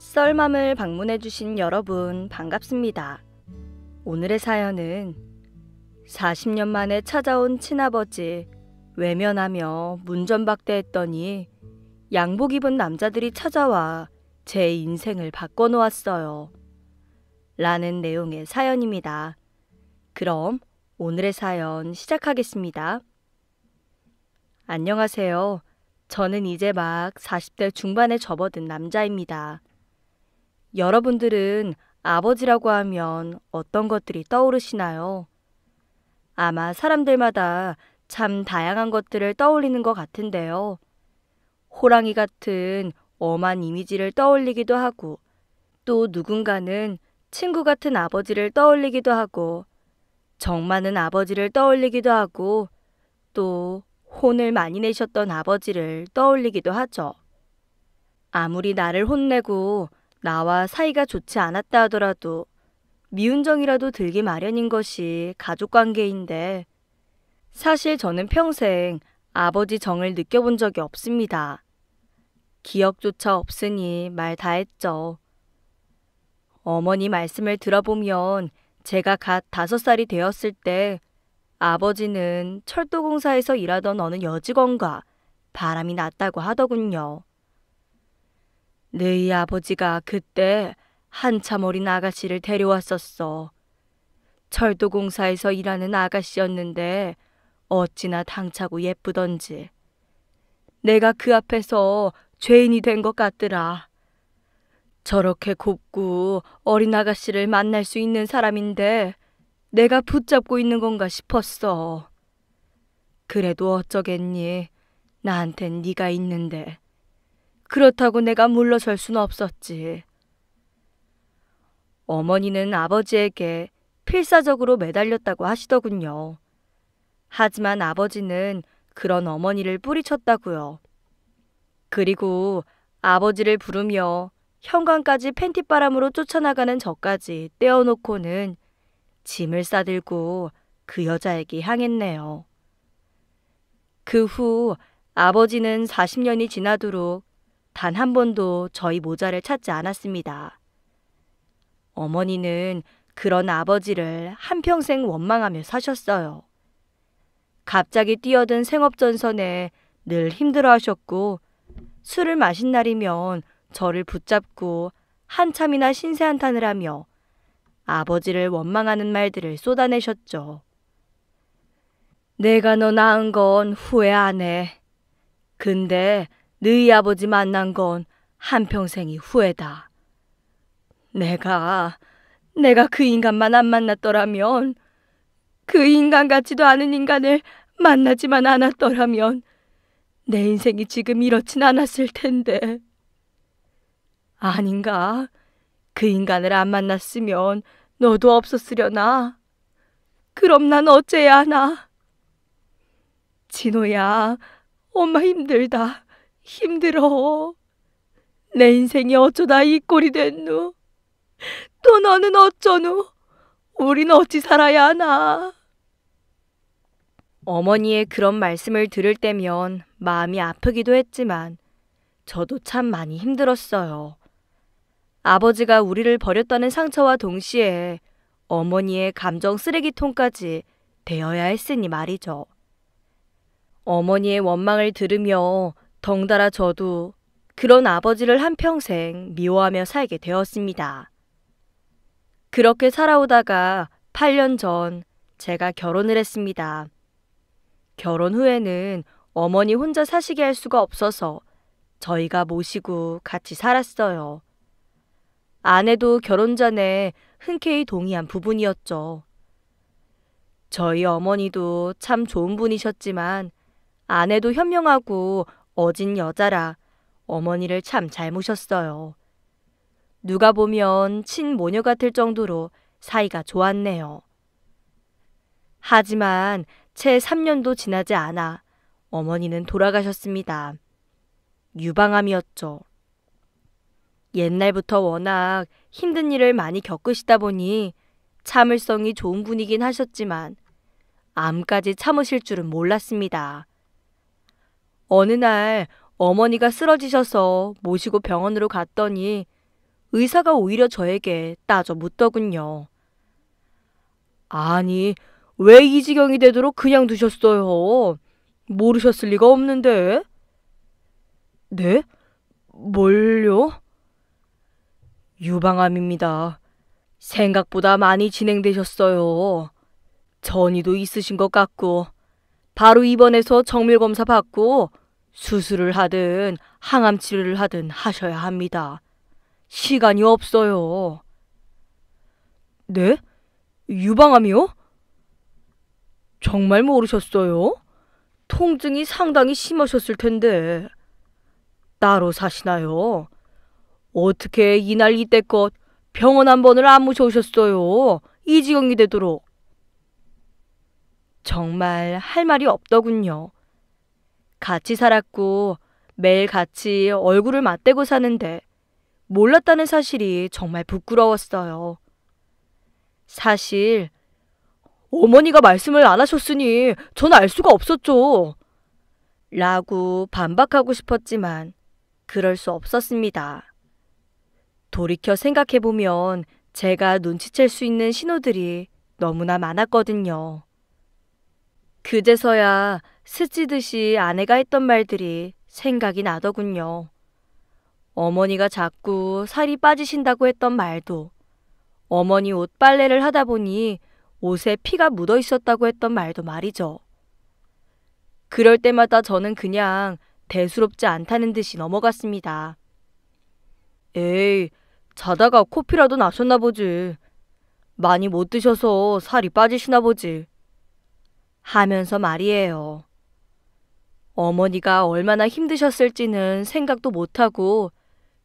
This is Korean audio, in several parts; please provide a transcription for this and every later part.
썰맘을 방문해주신 여러분 반갑습니다. 오늘의 사연은 40년 만에 찾아온 친아버지 외면하며 문전박대했더니 양복 입은 남자들이 찾아와 제 인생을 바꿔놓았어요. 라는 내용의 사연입니다. 그럼 오늘의 사연 시작하겠습니다. 안녕하세요. 저는 이제 막 40대 중반에 접어든 남자입니다. 여러분들은 아버지라고 하면 어떤 것들이 떠오르시나요? 아마 사람들마다 참 다양한 것들을 떠올리는 것 같은데요. 호랑이 같은 엄한 이미지를 떠올리기도 하고, 또 누군가는 친구 같은 아버지를 떠올리기도 하고, 정 많은 아버지를 떠올리기도 하고, 또 혼을 많이 내셨던 아버지를 떠올리기도 하죠. 아무리 나를 혼내고 나와 사이가 좋지 않았다 하더라도 미운정이라도 들기 마련인 것이 가족 관계인데 사실 저는 평생 아버지 정을 느껴본 적이 없습니다. 기억조차 없으니 말 다 했죠. 어머니 말씀을 들어보면 제가 갓 다섯 살이 되었을 때 아버지는 철도공사에서 일하던 어느 여직원과 바람이 났다고 하더군요. 너희 아버지가 그때 한참 어린 아가씨를 데려왔었어. 철도공사에서 일하는 아가씨였는데 어찌나 당차고 예쁘던지. 내가 그 앞에서 죄인이 된 것 같더라. 저렇게 곱고 어린 아가씨를 만날 수 있는 사람인데 내가 붙잡고 있는 건가 싶었어. 그래도 어쩌겠니? 나한텐 네가 있는데. 그렇다고 내가 물러설 수는 없었지. 어머니는 아버지에게 필사적으로 매달렸다고 하시더군요. 하지만 아버지는 그런 어머니를 뿌리쳤다고요. 그리고 아버지를 부르며 현관까지 팬티바람으로 쫓아나가는 저까지 떼어놓고는 짐을 싸들고 그 여자에게 향했네요. 그 후 아버지는 40년이 지나도록 단한 번도 저희 모자를 찾지 않았습니다. 어머니는 그런 아버지를 한평생 원망하며 사셨어요. 갑자기 뛰어든 생업전선에 늘 힘들어 하셨고 술을 마신 날이면 저를 붙잡고 한참이나 신세한탄을 하며 아버지를 원망하는 말들을 쏟아내셨죠. 내가 너 낳은 건 후회 안 해. 근데 너희 아버지 만난 건 한평생이 후회다. 내가, 내가 그 인간만 안 만났더라면, 그 인간 같지도 않은 인간을 만나지만 않았더라면, 내 인생이 지금 이렇진 않았을 텐데. 아닌가? 그 인간을 안 만났으면 너도 없었으려나? 그럼 난 어째야 하나? 진호야, 엄마 힘들다. 힘들어. 내 인생이 어쩌다 이 꼴이 됐누? 또 너는 어쩌누? 우린 어찌 살아야 하나? 어머니의 그런 말씀을 들을 때면 마음이 아프기도 했지만 저도 참 많이 힘들었어요. 아버지가 우리를 버렸다는 상처와 동시에 어머니의 감정 쓰레기통까지 되어야 했으니 말이죠. 어머니의 원망을 들으며 덩달아 저도 그런 아버지를 한평생 미워하며 살게 되었습니다. 그렇게 살아오다가 8년 전 제가 결혼을 했습니다. 결혼 후에는 어머니 혼자 사시게 할 수가 없어서 저희가 모시고 같이 살았어요. 아내도 결혼 전에 흔쾌히 동의한 부분이었죠. 저희 어머니도 참 좋은 분이셨지만 아내도 현명하고 어진 여자라 어머니를 참 잘 모셨어요. 누가 보면 친모녀 같을 정도로 사이가 좋았네요. 하지만 채 3년도 지나지 않아 어머니는 돌아가셨습니다. 유방암이었죠. 옛날부터 워낙 힘든 일을 많이 겪으시다 보니 참을성이 좋은 분이긴 하셨지만 암까지 참으실 줄은 몰랐습니다. 어느 날 어머니가 쓰러지셔서 모시고 병원으로 갔더니 의사가 오히려 저에게 따져 묻더군요. 아니, 왜 이 지경이 되도록 그냥 두셨어요? 모르셨을 리가 없는데. 네? 뭘요? 유방암입니다. 생각보다 많이 진행되셨어요. 전이도 있으신 것 같고, 바로 입원해서 정밀검사 받고, 수술을 하든 항암 치료를 하든 하셔야 합니다. 시간이 없어요. 네? 유방암이요? 정말 모르셨어요? 통증이 상당히 심하셨을 텐데. 따로 사시나요? 어떻게 이날 이때껏 병원 한 번을 안 모셔오셨어요? 이 지경이 되도록. 정말 할 말이 없더군요. 같이 살았고 매일 같이 얼굴을 맞대고 사는데 몰랐다는 사실이 정말 부끄러웠어요. 사실 어머니가 말씀을 안 하셨으니 전 알 수가 없었죠. 라고 반박하고 싶었지만 그럴 수 없었습니다. 돌이켜 생각해보면 제가 눈치챌 수 있는 신호들이 너무나 많았거든요. 그제서야 스치듯이 아내가 했던 말들이 생각이 나더군요. 어머니가 자꾸 살이 빠지신다고 했던 말도, 어머니 옷 빨래를 하다 보니 옷에 피가 묻어 있었다고 했던 말도 말이죠. 그럴 때마다 저는 그냥 대수롭지 않다는 듯이 넘어갔습니다. 에이, 자다가 코피라도 나셨나 보지. 많이 못 드셔서 살이 빠지시나 보지. 하면서 말이에요. 어머니가 얼마나 힘드셨을지는 생각도 못하고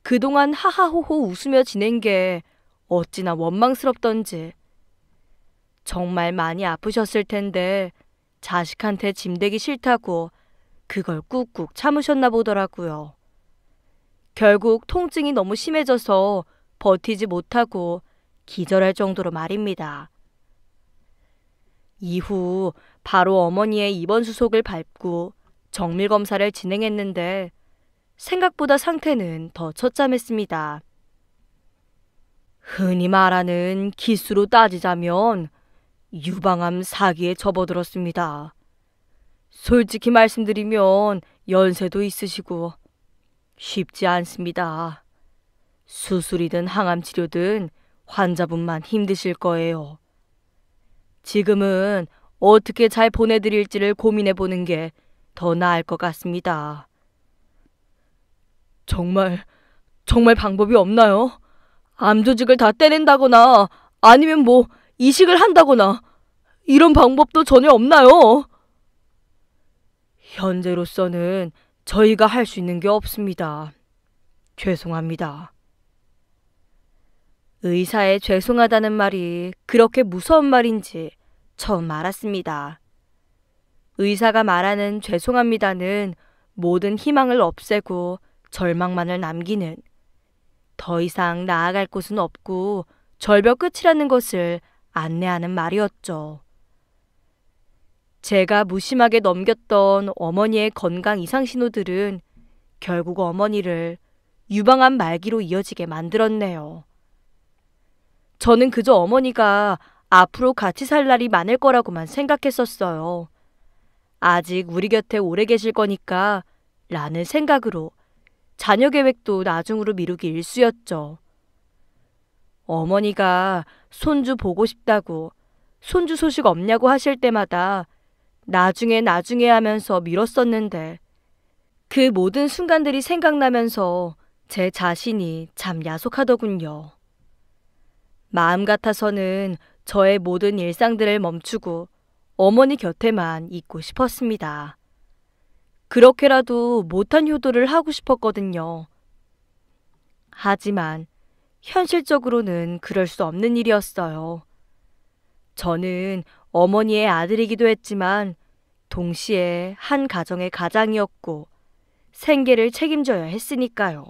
그동안 하하호호 웃으며 지낸 게 어찌나 원망스럽던지. 정말 많이 아프셨을 텐데 자식한테 짐대기 싫다고 그걸 꾹꾹 참으셨나 보더라고요. 결국 통증이 너무 심해져서 버티지 못하고 기절할 정도로 말입니다. 이후 바로 어머니의 입원 수속을 밟고 정밀 검사를 진행했는데 생각보다 상태는 더 처참했습니다. 흔히 말하는 기수로 따지자면 유방암 사기에 접어들었습니다. 솔직히 말씀드리면 연세도 있으시고 쉽지 않습니다. 수술이든 항암 치료든 환자분만 힘드실 거예요. 지금은 어떻게 잘 보내드릴지를 고민해 보는 게더 나을 것 같습니다. 정말, 정말 방법이 없나요? 암 조직을 다 떼낸다거나 아니면 뭐 이식을 한다거나 이런 방법도 전혀 없나요? 현재로서는 저희가 할 수 있는 게 없습니다. 죄송합니다. 의사의 죄송하다는 말이 그렇게 무서운 말인지 처음 알았습니다. 의사가 말하는 죄송합니다는 모든 희망을 없애고 절망만을 남기는 더 이상 나아갈 곳은 없고 절벽 끝이라는 것을 안내하는 말이었죠. 제가 무심하게 넘겼던 어머니의 건강 이상 신호들은 결국 어머니를 유방암 말기로 이어지게 만들었네요. 저는 그저 어머니가 앞으로 같이 살 날이 많을 거라고만 생각했었어요. 아직 우리 곁에 오래 계실 거니까 라는 생각으로 자녀 계획도 나중으로 미루기 일쑤였죠. 어머니가 손주 보고 싶다고 손주 소식 없냐고 하실 때마다 나중에 나중에 하면서 미뤘었는데 그 모든 순간들이 생각나면서 제 자신이 참 야속하더군요. 마음 같아서는 저의 모든 일상들을 멈추고 어머니 곁에만 있고 싶었습니다. 그렇게라도 못한 효도를 하고 싶었거든요. 하지만 현실적으로는 그럴 수 없는 일이었어요. 저는 어머니의 아들이기도 했지만 동시에 한 가정의 가장이었고 생계를 책임져야 했으니까요.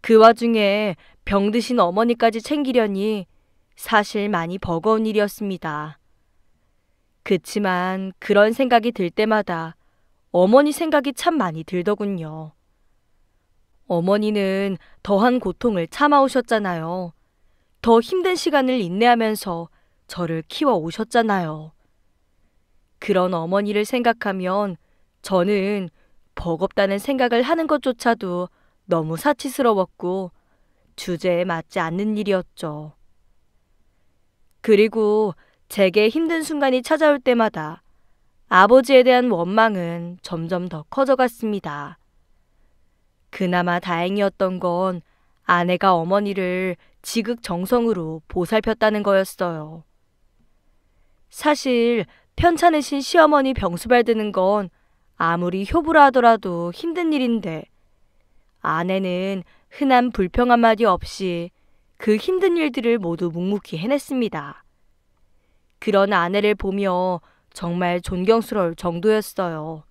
그 와중에 병드신 어머니까지 챙기려니 사실 많이 버거운 일이었습니다. 그치만 그런 생각이 들 때마다 어머니 생각이 참 많이 들더군요. 어머니는 더한 고통을 참아오셨잖아요. 더 힘든 시간을 인내하면서 저를 키워 오셨잖아요. 그런 어머니를 생각하면 저는 버겁다는 생각을 하는 것조차도 너무 사치스러웠고 주제에 맞지 않는 일이었죠. 그리고 제게 힘든 순간이 찾아올 때마다 아버지에 대한 원망은 점점 더 커져갔습니다. 그나마 다행이었던 건 아내가 어머니를 지극정성으로 보살폈다는 거였어요. 사실 편찮으신 시어머니 병수발 드는 건 아무리 효부라 하더라도 힘든 일인데 아내는 흔한 불평 한마디 없이 그 힘든 일들을 모두 묵묵히 해냈습니다. 그런 아내를 보며 정말 존경스러울 정도였어요.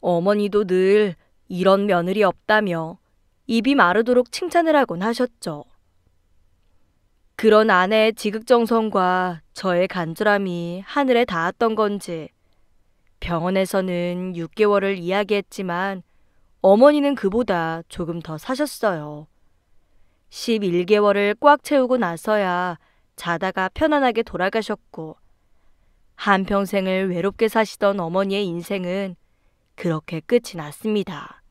어머니도 늘 이런 며느리 없다며 입이 마르도록 칭찬을 하곤 하셨죠. 그런 아내의 지극정성과 저의 간절함이 하늘에 닿았던 건지 병원에서는 6개월을 이야기했지만 어머니는 그보다 조금 더 사셨어요. 11개월을 꽉 채우고 나서야 자다가 편안하게 돌아가셨고 한평생을 외롭게 사시던 어머니의 인생은 그렇게 끝이 났습니다.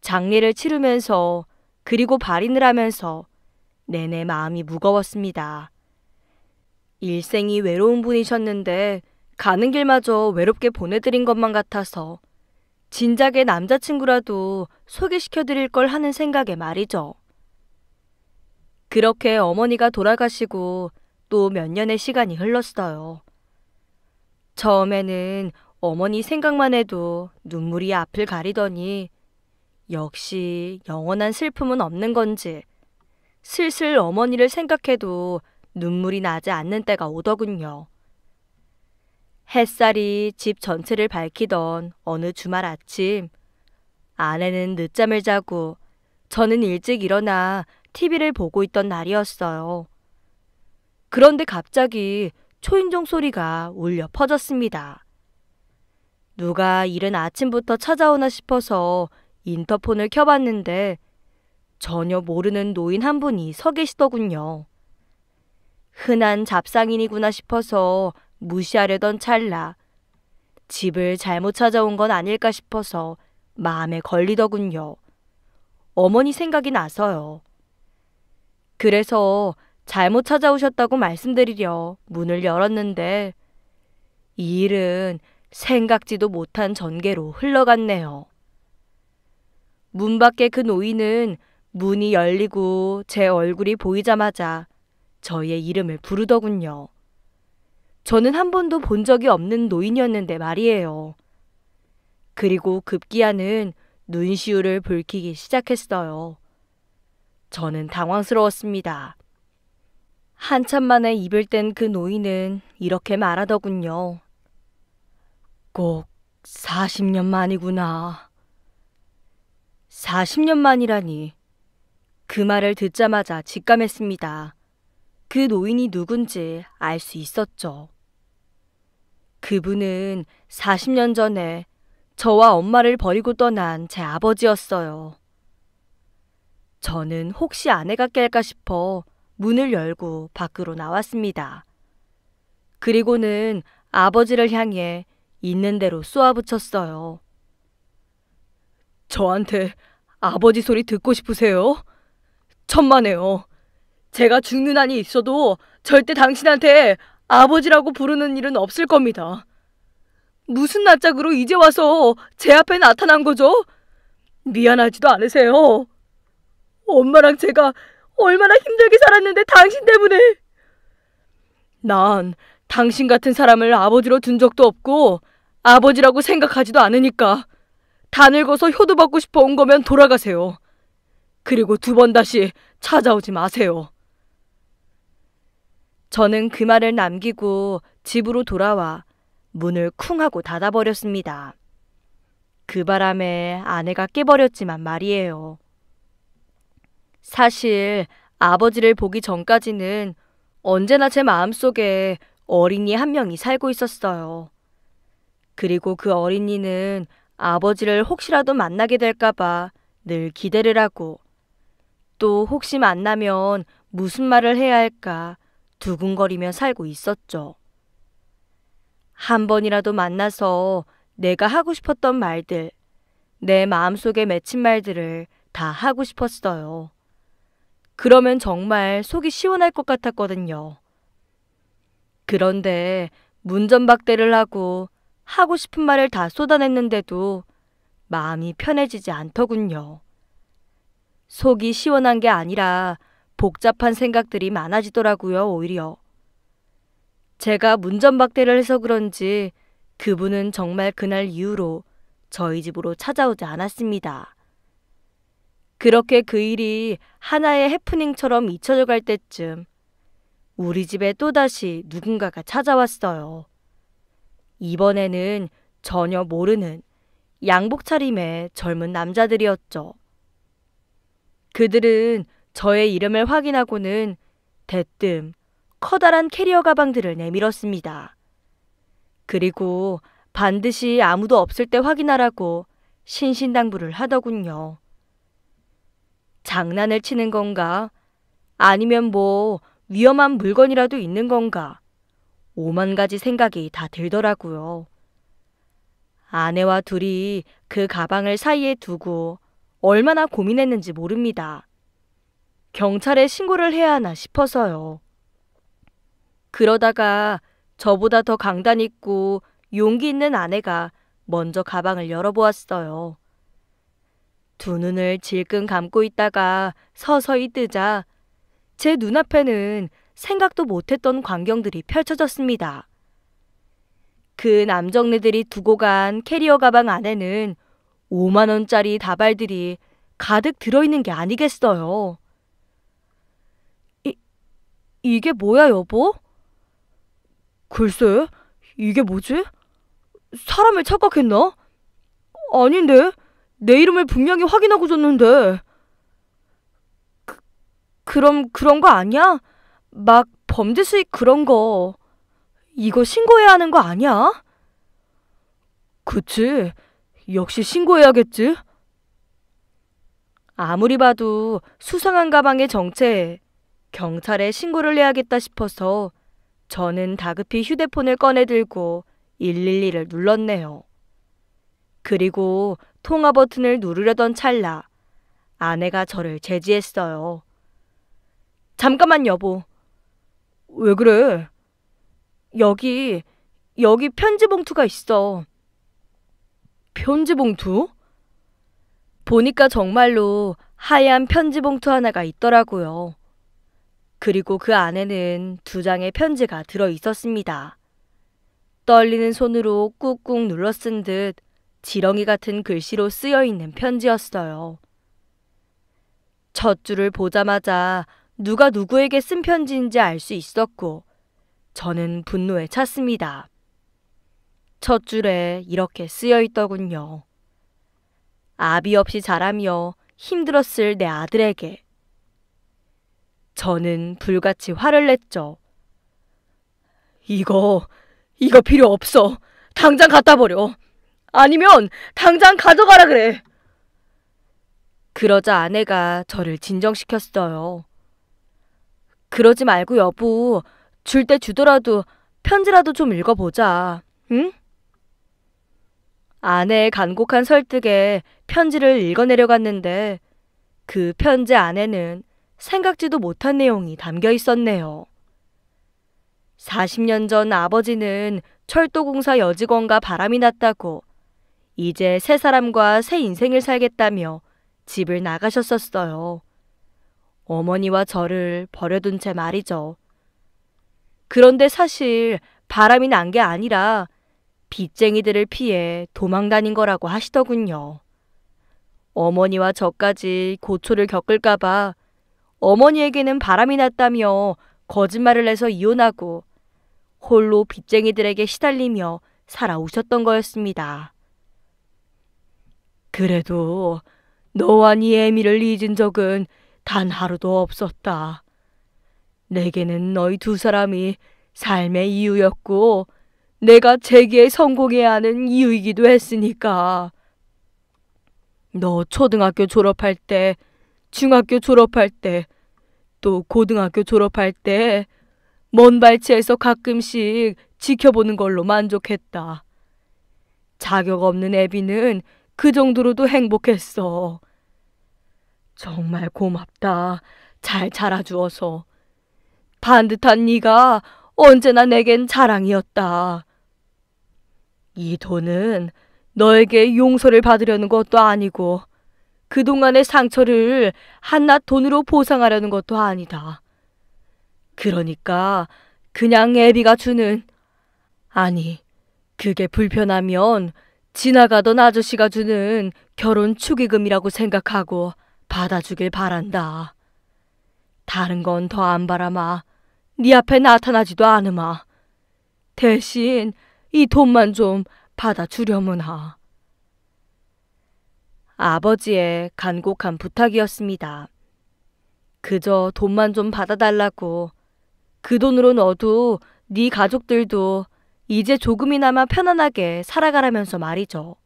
장례를 치르면서 그리고 발인을 하면서 내내 마음이 무거웠습니다. 일생이 외로운 분이셨는데 가는 길마저 외롭게 보내드린 것만 같아서 진작에 남자친구라도 소개시켜드릴 걸 하는 생각에 말이죠. 그렇게 어머니가 돌아가시고 또 몇 년의 시간이 흘렀어요. 처음에는 어머니 생각만 해도 눈물이 앞을 가리더니 역시 영원한 슬픔은 없는 건지 슬슬 어머니를 생각해도 눈물이 나지 않는 때가 오더군요. 햇살이 집 전체를 밝히던 어느 주말 아침 아내는 늦잠을 자고 저는 일찍 일어나 TV를 보고 있던 날이었어요. 그런데 갑자기 초인종 소리가 울려 퍼졌습니다. 누가 이른 아침부터 찾아오나 싶어서 인터폰을 켜봤는데 전혀 모르는 노인 한 분이 서 계시더군요. 흔한 잡상인이구나 싶어서 무시하려던 찰나 집을 잘못 찾아온 건 아닐까 싶어서 마음에 걸리더군요. 어머니 생각이 나서요. 그래서 잘못 찾아오셨다고 말씀드리려 문을 열었는데 이 일은 생각지도 못한 전개로 흘러갔네요. 문 밖의 그 노인은 문이 열리고 제 얼굴이 보이자마자 저의 희 이름을 부르더군요. 저는 한 번도 본 적이 없는 노인이었는데 말이에요. 그리고 급기야는 눈시울을 붉히기 시작했어요. 저는 당황스러웠습니다. 한참 만에 입을 뗀 그 노인은 이렇게 말하더군요. 꼭 40년 만이구나. 40년 만이라니. 그 말을 듣자마자 직감했습니다. 그 노인이 누군지 알 수 있었죠. 그분은 40년 전에 저와 엄마를 버리고 떠난 제 아버지였어요. 저는 혹시 아내가 깰까 싶어 문을 열고 밖으로 나왔습니다. 그리고는 아버지를 향해 있는 대로 쏘아붙였어요. 저한테 아버지 소리 듣고 싶으세요? 천만에요. 제가 죽는 한이 있어도 절대 당신한테 아버지라고 부르는 일은 없을 겁니다. 무슨 낯짝으로 이제 와서 제 앞에 나타난 거죠? 미안하지도 않으세요. 엄마랑 제가 얼마나 힘들게 살았는데 당신 때문에. 난 당신 같은 사람을 아버지로 둔 적도 없고 아버지라고 생각하지도 않으니까 다 늙어서 효도받고 싶어 온 거면 돌아가세요. 그리고 두 번 다시 찾아오지 마세요. 저는 그 말을 남기고 집으로 돌아와 문을 쿵 하고 닫아버렸습니다. 그 바람에 아내가 깨버렸지만 말이에요. 사실 아버지를 보기 전까지는 언제나 제 마음속에 어린이 한 명이 살고 있었어요. 그리고 그 어린이는 아버지를 혹시라도 만나게 될까봐 늘 기대를 하고 또 혹시 만나면 무슨 말을 해야 할까 두근거리며 살고 있었죠. 한 번이라도 만나서 내가 하고 싶었던 말들, 내 마음속에 맺힌 말들을 다 하고 싶었어요. 그러면 정말 속이 시원할 것 같았거든요. 그런데 문전박대를 하고 하고 싶은 말을 다 쏟아냈는데도 마음이 편해지지 않더군요. 속이 시원한 게 아니라 복잡한 생각들이 많아지더라고요, 오히려. 제가 문전박대를 해서 그런지 그분은 정말 그날 이후로 저희 집으로 찾아오지 않았습니다. 그렇게 그 일이 하나의 해프닝처럼 잊혀져 갈 때쯤 우리 집에 또다시 누군가가 찾아왔어요. 이번에는 전혀 모르는 양복 차림의 젊은 남자들이었죠. 그들은 저의 이름을 확인하고는 대뜸 커다란 캐리어 가방들을 내밀었습니다. 그리고 반드시 아무도 없을 때 확인하라고 신신당부를 하더군요. 장난을 치는 건가? 아니면 뭐 위험한 물건이라도 있는 건가? 오만 가지 생각이 다 들더라고요. 아내와 둘이 그 가방을 사이에 두고 얼마나 고민했는지 모릅니다. 경찰에 신고를 해야 하나 싶어서요. 그러다가 저보다 더 강단 있고 용기 있는 아내가 먼저 가방을 열어보았어요. 두 눈을 질끈 감고 있다가 서서히 뜨자 제 눈앞에는 생각도 못했던 광경들이 펼쳐졌습니다. 그 남정네들이 두고 간 캐리어 가방 안에는 5만원짜리 다발들이 가득 들어있는 게 아니겠어요. 이, 이게 뭐야, 여보? 글쎄, 이게 뭐지? 사람을 착각했나? 아닌데? 내 이름을 분명히 확인하고 줬는데. 그, 그럼 그런 거 아니야? 막 범죄 수익 그런 거. 이거 신고해야 하는 거 아니야? 그치. 역시 신고해야겠지. 아무리 봐도 수상한 가방의 정체에 경찰에 신고를 해야겠다 싶어서 저는 다급히 휴대폰을 꺼내들고 112를 눌렀네요. 그리고 통화 버튼을 누르려던 찰나 아내가 저를 제지했어요. 잠깐만 여보. 왜 그래? 여기 여기 편지 봉투가 있어. 편지 봉투? 보니까 정말로 하얀 편지 봉투 하나가 있더라고요. 그리고 그 안에는 두 장의 편지가 들어 있었습니다. 떨리는 손으로 꾹꾹 눌러 쓴듯 지렁이 같은 글씨로 쓰여 있는 편지였어요. 첫 줄을 보자마자 누가 누구에게 쓴 편지인지 알 수 있었고, 저는 분노에 찼습니다. 첫 줄에 이렇게 쓰여 있더군요. 아비 없이 자라며 힘들었을 내 아들에게. 저는 불같이 화를 냈죠. 이거, 이거 필요 없어. 당장 갖다 버려. 아니면 당장 가져가라 그래. 그러자 아내가 저를 진정시켰어요. 그러지 말고 여보, 줄 때 주더라도 편지라도 좀 읽어보자. 응? 아내의 간곡한 설득에 편지를 읽어내려 갔는데 그 편지 안에는 생각지도 못한 내용이 담겨 있었네요. 40년 전 아버지는 철도공사 여직원과 바람이 났다고 이제 새 사람과 새 인생을 살겠다며 집을 나가셨었어요. 어머니와 저를 버려둔 채 말이죠. 그런데 사실 바람이 난 게 아니라 빚쟁이들을 피해 도망 다닌 거라고 하시더군요. 어머니와 저까지 고초를 겪을까봐 어머니에게는 바람이 났다며 거짓말을 해서 이혼하고 홀로 빚쟁이들에게 시달리며 살아오셨던 거였습니다. 그래도 너와 네 애미를 잊은 적은 단 하루도 없었다. 내게는 너희 두 사람이 삶의 이유였고 내가 재기에 성공해야 하는 이유이기도 했으니까. 너 초등학교 졸업할 때, 중학교 졸업할 때, 또 고등학교 졸업할 때, 먼 발치에서 가끔씩 지켜보는 걸로 만족했다. 자격 없는 애비는 그 정도로도 행복했어. 정말 고맙다. 잘 자라주어서. 반듯한 네가 언제나 내겐 자랑이었다. 이 돈은 너에게 용서를 받으려는 것도 아니고 그동안의 상처를 한낱 돈으로 보상하려는 것도 아니다. 그러니까 그냥 애비가 주는 아니 그게 불편하면 지나가던 아저씨가 주는 결혼 축의금이라고 생각하고 받아주길 바란다. 다른 건 더 안 바라마. 네 앞에 나타나지도 않으마. 대신 이 돈만 좀 받아주려문하. 아버지의 간곡한 부탁이었습니다. 그저 돈만 좀 받아달라고. 그 돈으로 너도 네 가족들도 이제 조금이나마 편안하게 살아가라면서 말이죠.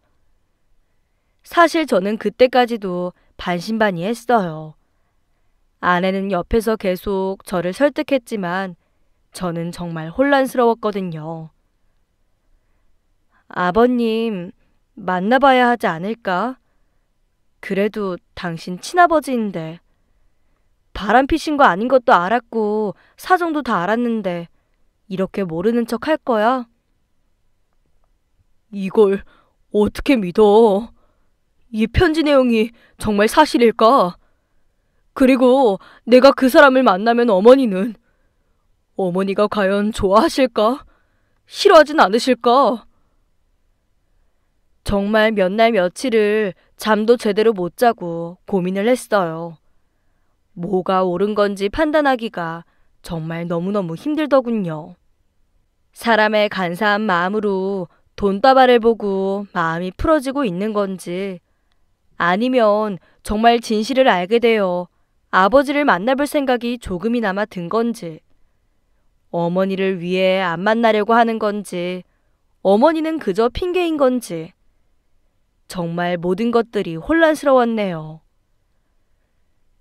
사실 저는 그때까지도 반신반의했어요. 아내는 옆에서 계속 저를 설득했지만 저는 정말 혼란스러웠거든요. 아버님, 만나봐야 하지 않을까? 그래도 당신 친아버지인데. 바람 피신 거 아닌 것도 알았고 사정도 다 알았는데 이렇게 모르는 척 할 거야? 이걸 어떻게 믿어? 이 편지 내용이 정말 사실일까? 그리고 내가 그 사람을 만나면 어머니는 어머니가 과연 좋아하실까? 싫어하진 않으실까? 정말 몇 날 며칠을 잠도 제대로 못 자고 고민을 했어요. 뭐가 옳은 건지 판단하기가 정말 너무너무 힘들더군요. 사람의 간사한 마음으로 돈다발을 보고 마음이 풀어지고 있는 건지 아니면 정말 진실을 알게 되어 아버지를 만나볼 생각이 조금이나마 든 건지 어머니를 위해 안 만나려고 하는 건지 어머니는 그저 핑계인 건지 정말 모든 것들이 혼란스러웠네요.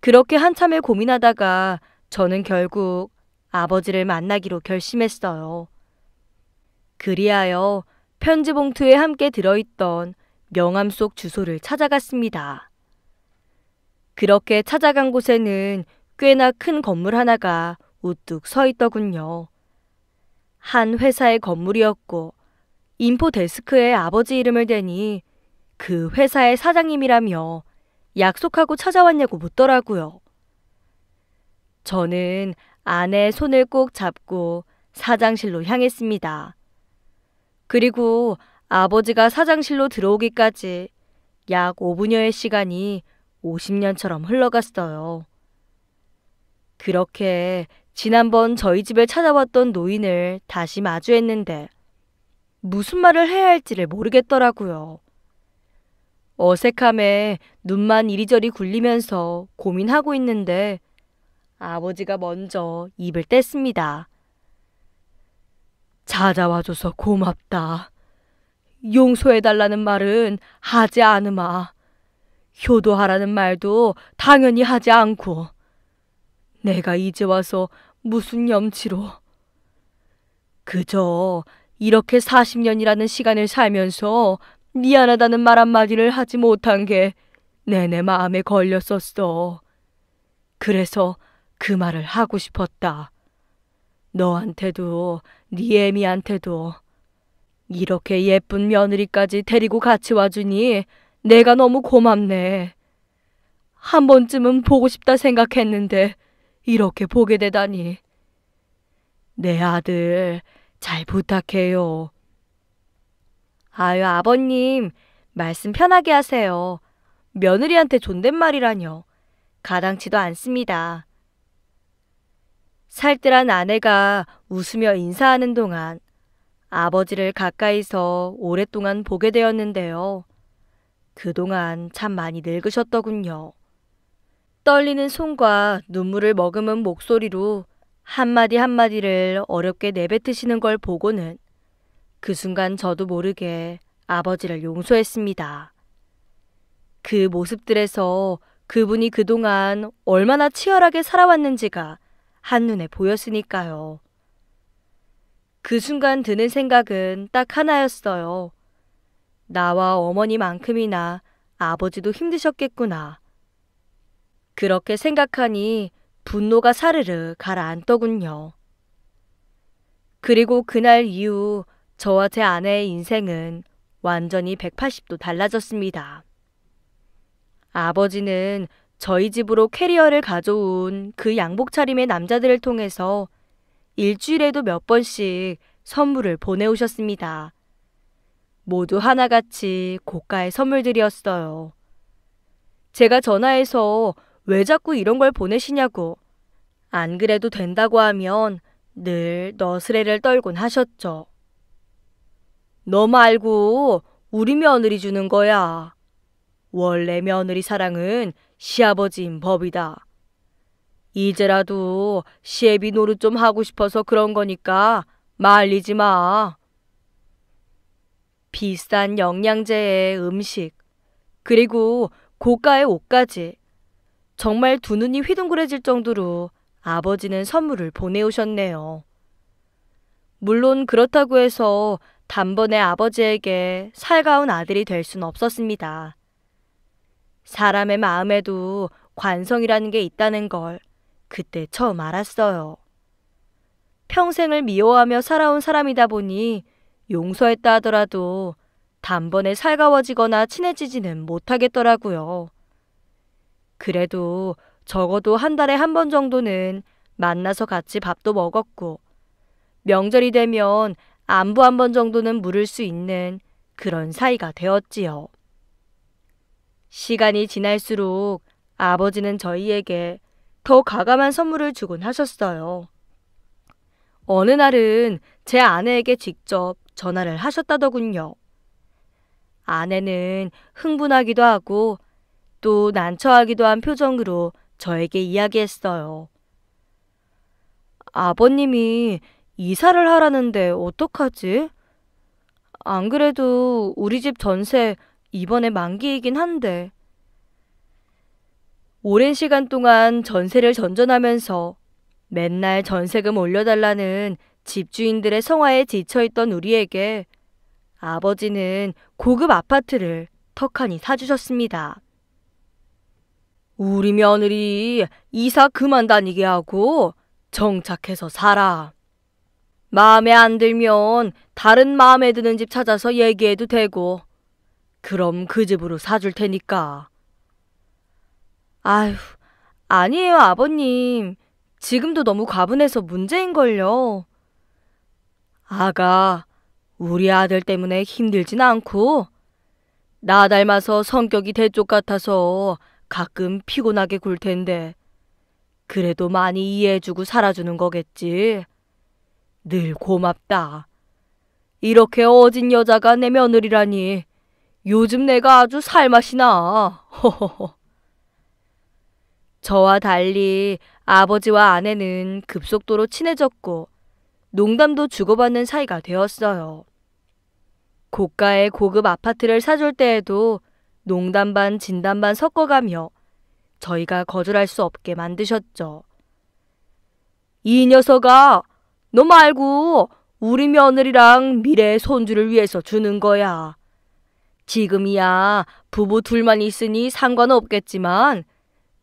그렇게 한참을 고민하다가 저는 결국 아버지를 만나기로 결심했어요. 그리하여 편지 봉투에 함께 들어있던 명함 속 주소를 찾아갔습니다. 그렇게 찾아간 곳에는 꽤나 큰 건물 하나가 우뚝 서 있더군요. 한 회사의 건물이었고 인포 데스크에 아버지 이름을 대니 그 회사의 사장님이라며 약속하고 찾아왔냐고 묻더라고요. 저는 아내의 손을 꼭 잡고 사장실로 향했습니다. 그리고 아버지가 사장실로 들어오기까지 약 5분여의 시간이 50년처럼 흘러갔어요. 그렇게 지난번 저희 집에 찾아왔던 노인을 다시 마주했는데 무슨 말을 해야 할지를 모르겠더라고요. 어색함에 눈만 이리저리 굴리면서 고민하고 있는데 아버지가 먼저 입을 뗐습니다. 찾아와줘서 고맙다. 용서해달라는 말은 하지 않으마. 효도하라는 말도 당연히 하지 않고. 내가 이제 와서 무슨 염치로. 그저 이렇게 40년이라는 시간을 살면서 미안하다는 말 한마디를 하지 못한 게 내내 마음에 걸렸었어. 그래서 그 말을 하고 싶었다. 너한테도 니 애미한테도 이렇게 예쁜 며느리까지 데리고 같이 와주니 내가 너무 고맙네. 한 번쯤은 보고 싶다 생각했는데 이렇게 보게 되다니. 내 아들 잘 부탁해요. 아유 아버님 말씀 편하게 하세요. 며느리한테 존댓말이라뇨. 가당치도 않습니다. 살뜰한 아내가 웃으며 인사하는 동안 아버지를 가까이서 오랫동안 보게 되었는데요. 그동안 참 많이 늙으셨더군요. 떨리는 손과 눈물을 머금은 목소리로 한마디 한마디를 어렵게 내뱉으시는 걸 보고는 그 순간 저도 모르게 아버지를 용서했습니다. 그 모습들에서 그분이 그동안 얼마나 치열하게 살아왔는지가 한눈에 보였으니까요. 그 순간 드는 생각은 딱 하나였어요. 나와 어머니만큼이나 아버지도 힘드셨겠구나. 그렇게 생각하니 분노가 사르르 가라앉더군요. 그리고 그날 이후 저와 제 아내의 인생은 완전히 180도 달라졌습니다. 아버지는 저희 집으로 캐리어를 가져온 그 양복 차림의 남자들을 통해서 일주일에도 몇 번씩 선물을 보내오셨습니다. 모두 하나같이 고가의 선물들이었어요. 제가 전화해서 왜 자꾸 이런 걸 보내시냐고 안 그래도 된다고 하면 늘 너스레를 떨곤 하셨죠. 너 말고 우리 며느리 주는 거야. 원래 며느리 사랑은 시아버지인 법이다. 이제라도 시애비 노릇 좀 하고 싶어서 그런 거니까 말리지 마. 비싼 영양제에 음식, 그리고 고가의 옷까지 정말 두 눈이 휘둥그레질 정도로 아버지는 선물을 보내오셨네요. 물론 그렇다고 해서 단번에 아버지에게 살가운 아들이 될 순 없었습니다. 사람의 마음에도 관성이라는 게 있다는 걸 그때 처음 알았어요. 평생을 미워하며 살아온 사람이다 보니 용서했다 하더라도 단번에 살가워지거나 친해지지는 못하겠더라고요. 그래도 적어도 한 달에 한 번 정도는 만나서 같이 밥도 먹었고, 명절이 되면 안부 한 번 정도는 물을 수 있는 그런 사이가 되었지요. 시간이 지날수록 아버지는 저희에게 더과감한 선물을 주곤 하셨어요. 어느 날은 제 아내에게 직접 전화를 하셨다더군요. 아내는 흥분하기도 하고 또 난처하기도 한 표정으로 저에게 이야기했어요. 아버님이 이사를 하라는데 어떡하지? 안 그래도 우리 집 전세 이번에 만기이긴 한데. 오랜 시간 동안 전세를 전전하면서 맨날 전세금 올려달라는 집주인들의 성화에 지쳐있던 우리에게 아버지는 고급 아파트를 턱하니 사주셨습니다. 우리 며느리 이사 그만 다니게 하고 정착해서 살아. 마음에 안 들면 다른 마음에 드는 집 찾아서 얘기해도 되고 그럼 그 집으로 사줄 테니까. 아휴, 아니에요, 아버님. 지금도 너무 과분해서 문제인걸요. 아가, 우리 아들 때문에 힘들진 않고, 나 닮아서 성격이 대쪽 같아서 가끔 피곤하게 굴 텐데, 그래도 많이 이해해주고 살아주는 거겠지. 늘 고맙다. 이렇게 어진 여자가 내 며느리라니 요즘 내가 아주 살맛이 나. 허허허. 저와 달리 아버지와 아내는 급속도로 친해졌고 농담도 주고받는 사이가 되었어요. 고가의 고급 아파트를 사줄 때에도 농담 반 진담 반 섞어가며 저희가 거절할 수 없게 만드셨죠. 이 녀석아, 너 말고 우리 며느리랑 미래의 손주를 위해서 주는 거야. 지금이야 부부 둘만 있으니 상관없겠지만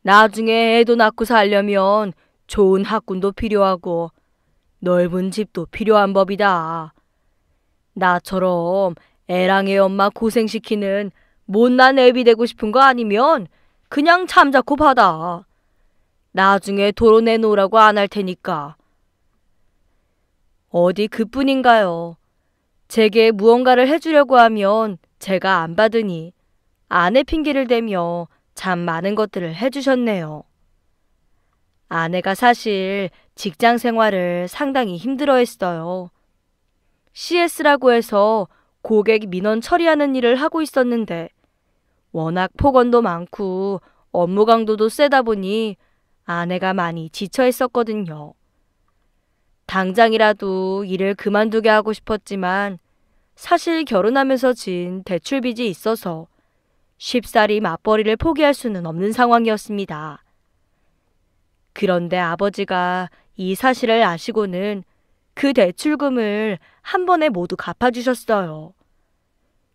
나중에 애도 낳고 살려면 좋은 학군도 필요하고 넓은 집도 필요한 법이다. 나처럼 애랑의 엄마 고생시키는 못난 애비 되고 싶은 거 아니면 그냥 잠자코 받아. 나중에 도로 내놓으라고 안 할 테니까. 어디 그뿐인가요? 제게 무언가를 해주려고 하면 제가 안 받으니 아내 핑계를 대며 참 많은 것들을 해주셨네요. 아내가 사실 직장 생활을 상당히 힘들어 했어요. CS라고 해서 고객 민원 처리하는 일을 하고 있었는데 워낙 폭언도 많고 업무 강도도 세다 보니 아내가 많이 지쳐 있었거든요. 당장이라도 일을 그만두게 하고 싶었지만 사실 결혼하면서 지은 대출빚이 있어서 쉽사리 맞벌이를 포기할 수는 없는 상황이었습니다. 그런데 아버지가 이 사실을 아시고는 그 대출금을 한 번에 모두 갚아주셨어요.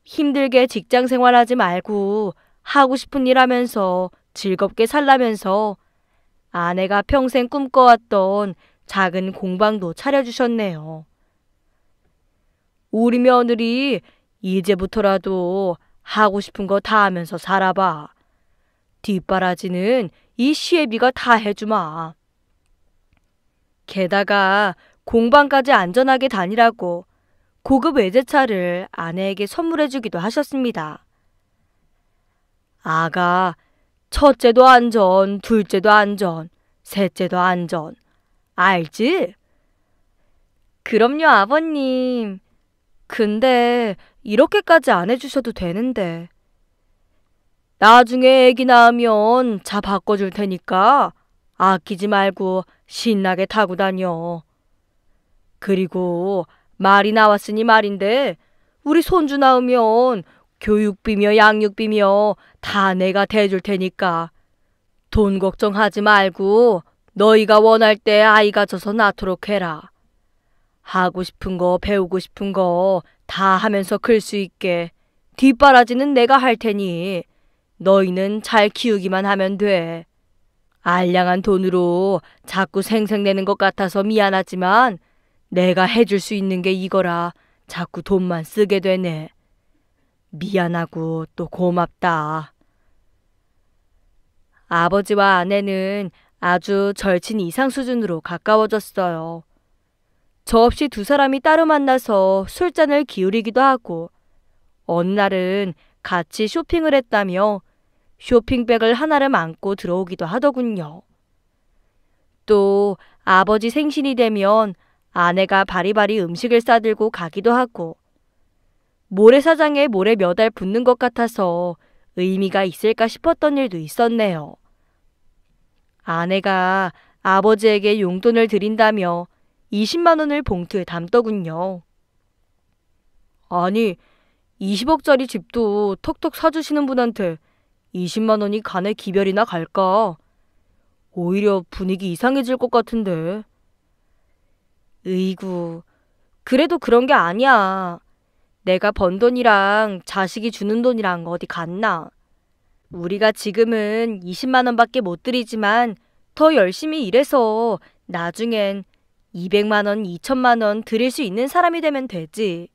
힘들게 직장 생활하지 말고 하고 싶은 일 하면서 즐겁게 살라면서 아내가 평생 꿈꿔왔던 작은 공방도 차려주셨네요. 우리 며느리 이제부터라도 하고 싶은 거 다 하면서 살아봐. 뒷바라지는 이 시애비가 다 해주마. 게다가 공방까지 안전하게 다니라고 고급 외제차를 아내에게 선물해주기도 하셨습니다. 아가, 첫째도 안전, 둘째도 안전, 셋째도 안전. 알지? 그럼요, 아버님. 근데 이렇게까지 안 해주셔도 되는데. 나중에 애기 낳으면 차 바꿔줄 테니까 아끼지 말고 신나게 타고 다녀. 그리고 말이 나왔으니 말인데 우리 손주 낳으면 교육비며 양육비며 다 내가 대줄 테니까 돈 걱정하지 말고 너희가 원할 때 아이가 져서 낳도록 해라. 하고 싶은 거 배우고 싶은 거 다 하면서 클 수 있게 뒷바라지는 내가 할 테니 너희는 잘 키우기만 하면 돼. 알량한 돈으로 자꾸 생색내는 것 같아서 미안하지만 내가 해줄 수 있는 게 이거라 자꾸 돈만 쓰게 되네. 미안하고 또 고맙다. 아버지와 아내는 아주 절친 이상 수준으로 가까워졌어요. 저 없이 두 사람이 따로 만나서 술잔을 기울이기도 하고 어느 날은 같이 쇼핑을 했다며 쇼핑백을 하나를 안고 들어오기도 하더군요. 또 아버지 생신이 되면 아내가 바리바리 음식을 싸들고 가기도 하고 모래사장에 모래 몇 알 붙는 것 같아서 의미가 있을까 싶었던 일도 있었네요. 아내가 아버지에게 용돈을 드린다며 20만 원을 봉투에 담더군요. 아니, 20억짜리 집도 턱턱 사주시는 분한테 20만 원이 간의 기별이나 갈까? 오히려 분위기 이상해질 것 같은데. 으이구, 그래도 그런 게 아니야. 내가 번 돈이랑 자식이 주는 돈이랑 어디 갔나 우리가 지금은 20만 원밖에 못 드리지만 더 열심히 일해서 나중엔 200만 원, 2천만 원 드릴 수 있는 사람이 되면 되지.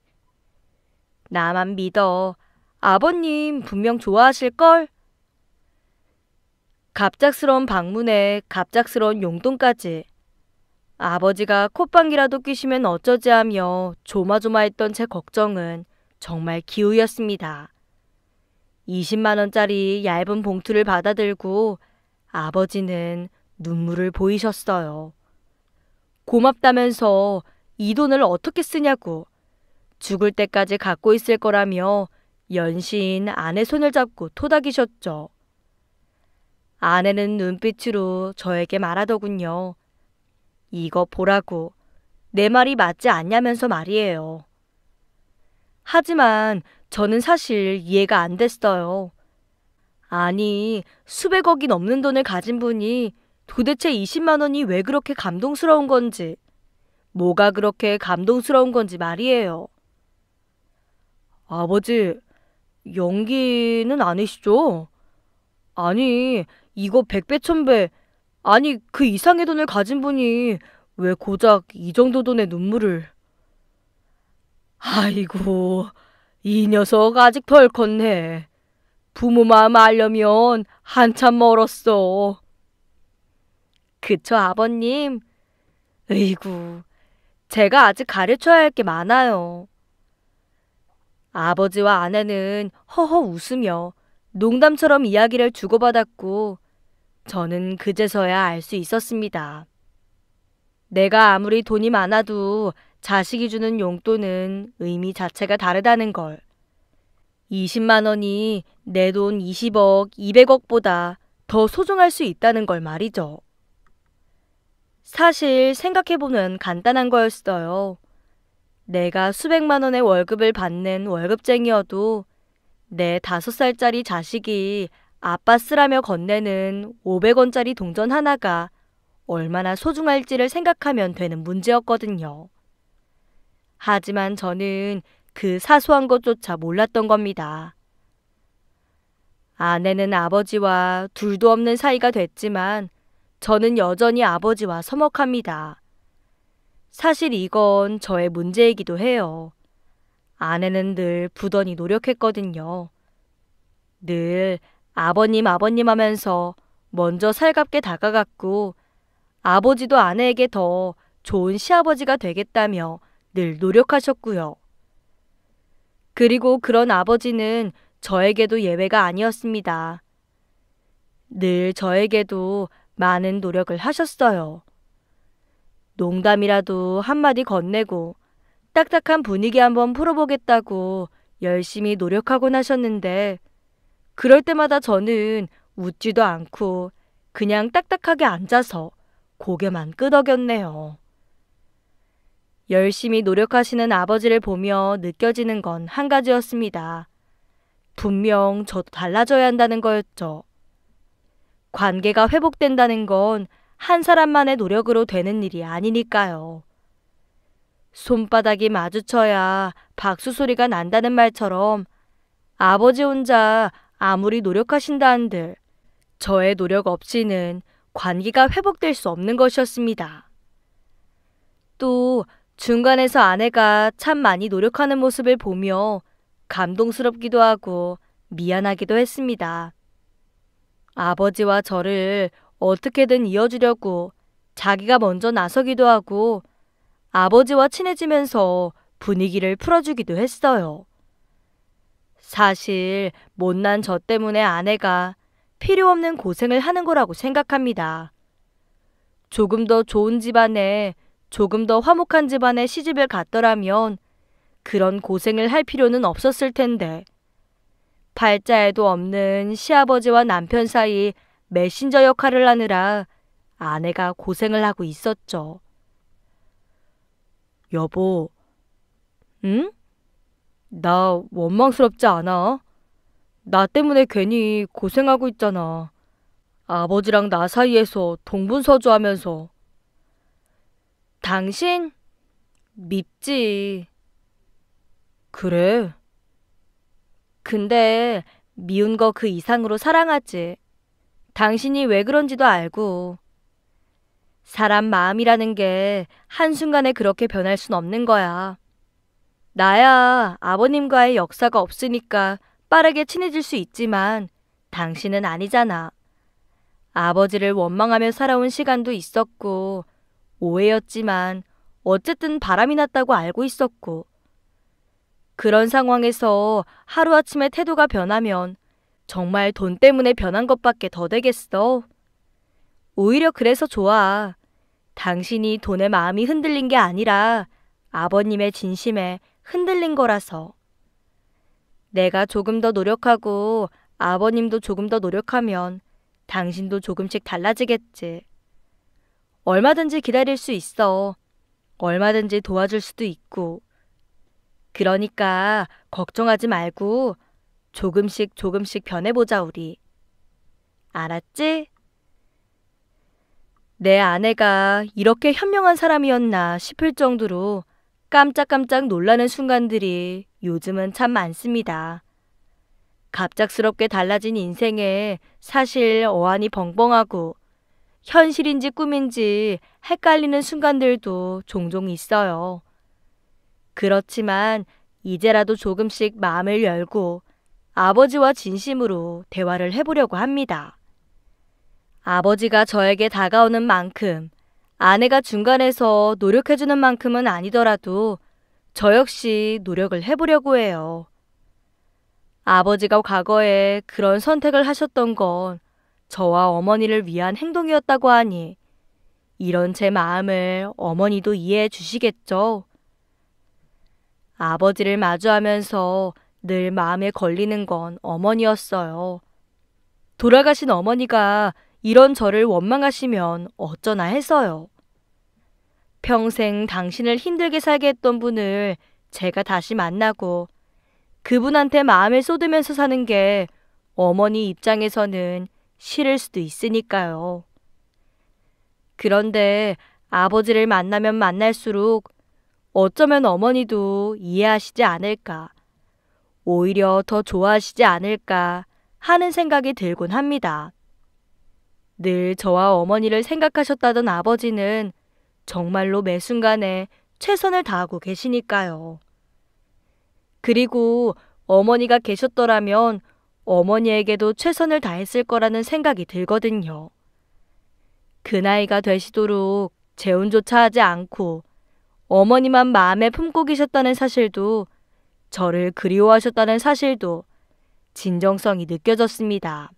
나만 믿어. 아버님 분명 좋아하실걸? 갑작스러운 방문에 갑작스러운 용돈까지. 아버지가 콧방귀라도 끼시면 어쩌지 하며 조마조마했던 제 걱정은 정말 기우였습니다. 20만원짜리 얇은 봉투를 받아들고 아버지는 눈물을 보이셨어요. 고맙다면서 이 돈을 어떻게 쓰냐고. 죽을 때까지 갖고 있을 거라며 연신 아내 손을 잡고 토닥이셨죠. 아내는 눈빛으로 저에게 말하더군요. 이거 보라고. 내 말이 맞지 않냐면서 말이에요. 하지만 저는 사실 이해가 안 됐어요. 아니, 수백억이 넘는 돈을 가진 분이 도대체 20만 원이 왜 그렇게 감동스러운 건지, 뭐가 그렇게 감동스러운 건지 말이에요. 아버지, 연기는 아니시죠? 아니, 이거 백배 천배, 아니 그 이상의 돈을 가진 분이 왜 고작 이 정도 돈의 눈물을... 아이고, 이 녀석 아직 덜 컸네. 부모 마음 알려면 한참 멀었어. 그쵸, 아버님? 으이구, 제가 아직 가르쳐야 할 게 많아요. 아버지와 아내는 허허 웃으며 농담처럼 이야기를 주고받았고, 저는 그제서야 알 수 있었습니다. 내가 아무리 돈이 많아도 자식이 주는 용돈은 의미 자체가 다르다는 걸. 20만 원이 내 돈 20억, 200억보다 더 소중할 수 있다는 걸 말이죠. 사실 생각해보면 간단한 거였어요. 내가 수백만 원의 월급을 받는 월급쟁이여도 내 다섯 살짜리 자식이 아빠 쓰라며 건네는 500원짜리 동전 하나가 얼마나 소중할지를 생각하면 되는 문제였거든요. 하지만 저는 그 사소한 것조차 몰랐던 겁니다. 아내는 아버지와 둘도 없는 사이가 됐지만 저는 여전히 아버지와 서먹합니다. 사실 이건 저의 문제이기도 해요. 아내는 늘부더니 노력했거든요. 늘 아버님 아버님 하면서 먼저 살갑게 다가갔고 아버지도 아내에게 더 좋은 시아버지가 되겠다며 늘 노력하셨고요. 그리고 그런 아버지는 저에게도 예외가 아니었습니다. 늘 저에게도 많은 노력을 하셨어요. 농담이라도 한마디 건네고 딱딱한 분위기 한번 풀어보겠다고 열심히 노력하곤 하셨는데 그럴 때마다 저는 웃지도 않고 그냥 딱딱하게 앉아서 고개만 끄덕였네요. 열심히 노력하시는 아버지를 보며 느껴지는 건 한 가지였습니다. 분명 저도 달라져야 한다는 거였죠. 관계가 회복된다는 건 한 사람만의 노력으로 되는 일이 아니니까요. 손바닥이 마주쳐야 박수 소리가 난다는 말처럼 아버지 혼자 아무리 노력하신다 한들 저의 노력 없이는 관계가 회복될 수 없는 것이었습니다. 또 중간에서 아내가 참 많이 노력하는 모습을 보며 감동스럽기도 하고 미안하기도 했습니다. 아버지와 저를 어떻게든 이어주려고 자기가 먼저 나서기도 하고 아버지와 친해지면서 분위기를 풀어주기도 했어요. 사실 못난 저 때문에 아내가 필요 없는 고생을 하는 거라고 생각합니다. 조금 더 좋은 집안에 조금 더 화목한 집안에 시집을 갔더라면 그런 고생을 할 필요는 없었을 텐데 팔자에도 없는 시아버지와 남편 사이 메신저 역할을 하느라 아내가 고생을 하고 있었죠. 여보, 응? 나 원망스럽지 않아? 나 때문에 괜히 고생하고 있잖아. 아버지랑 나 사이에서 동분서주하면서. 당신? 밉지. 그래. 근데 미운 거 그 이상으로 사랑하지. 당신이 왜 그런지도 알고. 사람 마음이라는 게 한순간에 그렇게 변할 순 없는 거야. 나야 아버님과의 역사가 없으니까 빠르게 친해질 수 있지만 당신은 아니잖아. 아버지를 원망하며 살아온 시간도 있었고 오해였지만 어쨌든 바람이 났다고 알고 있었고 그런 상황에서 하루아침에 태도가 변하면 정말 돈 때문에 변한 것밖에 더 되겠어. 오히려 그래서 좋아. 당신이 돈의 마음이 흔들린 게 아니라 아버님의 진심에 흔들린 거라서. 내가 조금 더 노력하고 아버님도 조금 더 노력하면 당신도 조금씩 달라지겠지. 얼마든지 기다릴 수 있어. 얼마든지 도와줄 수도 있고. 그러니까 걱정하지 말고 조금씩 조금씩 변해보자, 우리. 알았지? 내 아내가 이렇게 현명한 사람이었나 싶을 정도로 깜짝깜짝 놀라는 순간들이 요즘은 참 많습니다. 갑작스럽게 달라진 인생에 사실 어안이 벙벙하고 현실인지 꿈인지 헷갈리는 순간들도 종종 있어요. 그렇지만 이제라도 조금씩 마음을 열고 아버지와 진심으로 대화를 해보려고 합니다. 아버지가 저에게 다가오는 만큼 아내가 중간에서 노력해주는 만큼은 아니더라도 저 역시 노력을 해보려고 해요. 아버지가 과거에 그런 선택을 하셨던 건 저와 어머니를 위한 행동이었다고 하니 이런 제 마음을 어머니도 이해해 주시겠죠? 아버지를 마주하면서 늘 마음에 걸리는 건 어머니였어요. 돌아가신 어머니가 이런 저를 원망하시면 어쩌나 해서요. 평생 당신을 힘들게 살게 했던 분을 제가 다시 만나고 그분한테 마음을 쏟으면서 사는 게 어머니 입장에서는 싫을 수도 있으니까요. 그런데 아버지를 만나면 만날수록 어쩌면 어머니도 이해하시지 않을까, 오히려 더 좋아하시지 않을까 하는 생각이 들곤 합니다. 늘 저와 어머니를 생각하셨다던 아버지는 정말로 매 순간에 최선을 다하고 계시니까요. 그리고 어머니가 계셨더라면 어머니에게도 최선을 다했을 거라는 생각이 들거든요. 그 나이가 되시도록 재혼조차 하지 않고 어머니만 마음에 품고 계셨다는 사실도 저를 그리워하셨다는 사실도 진정성이 느껴졌습니다.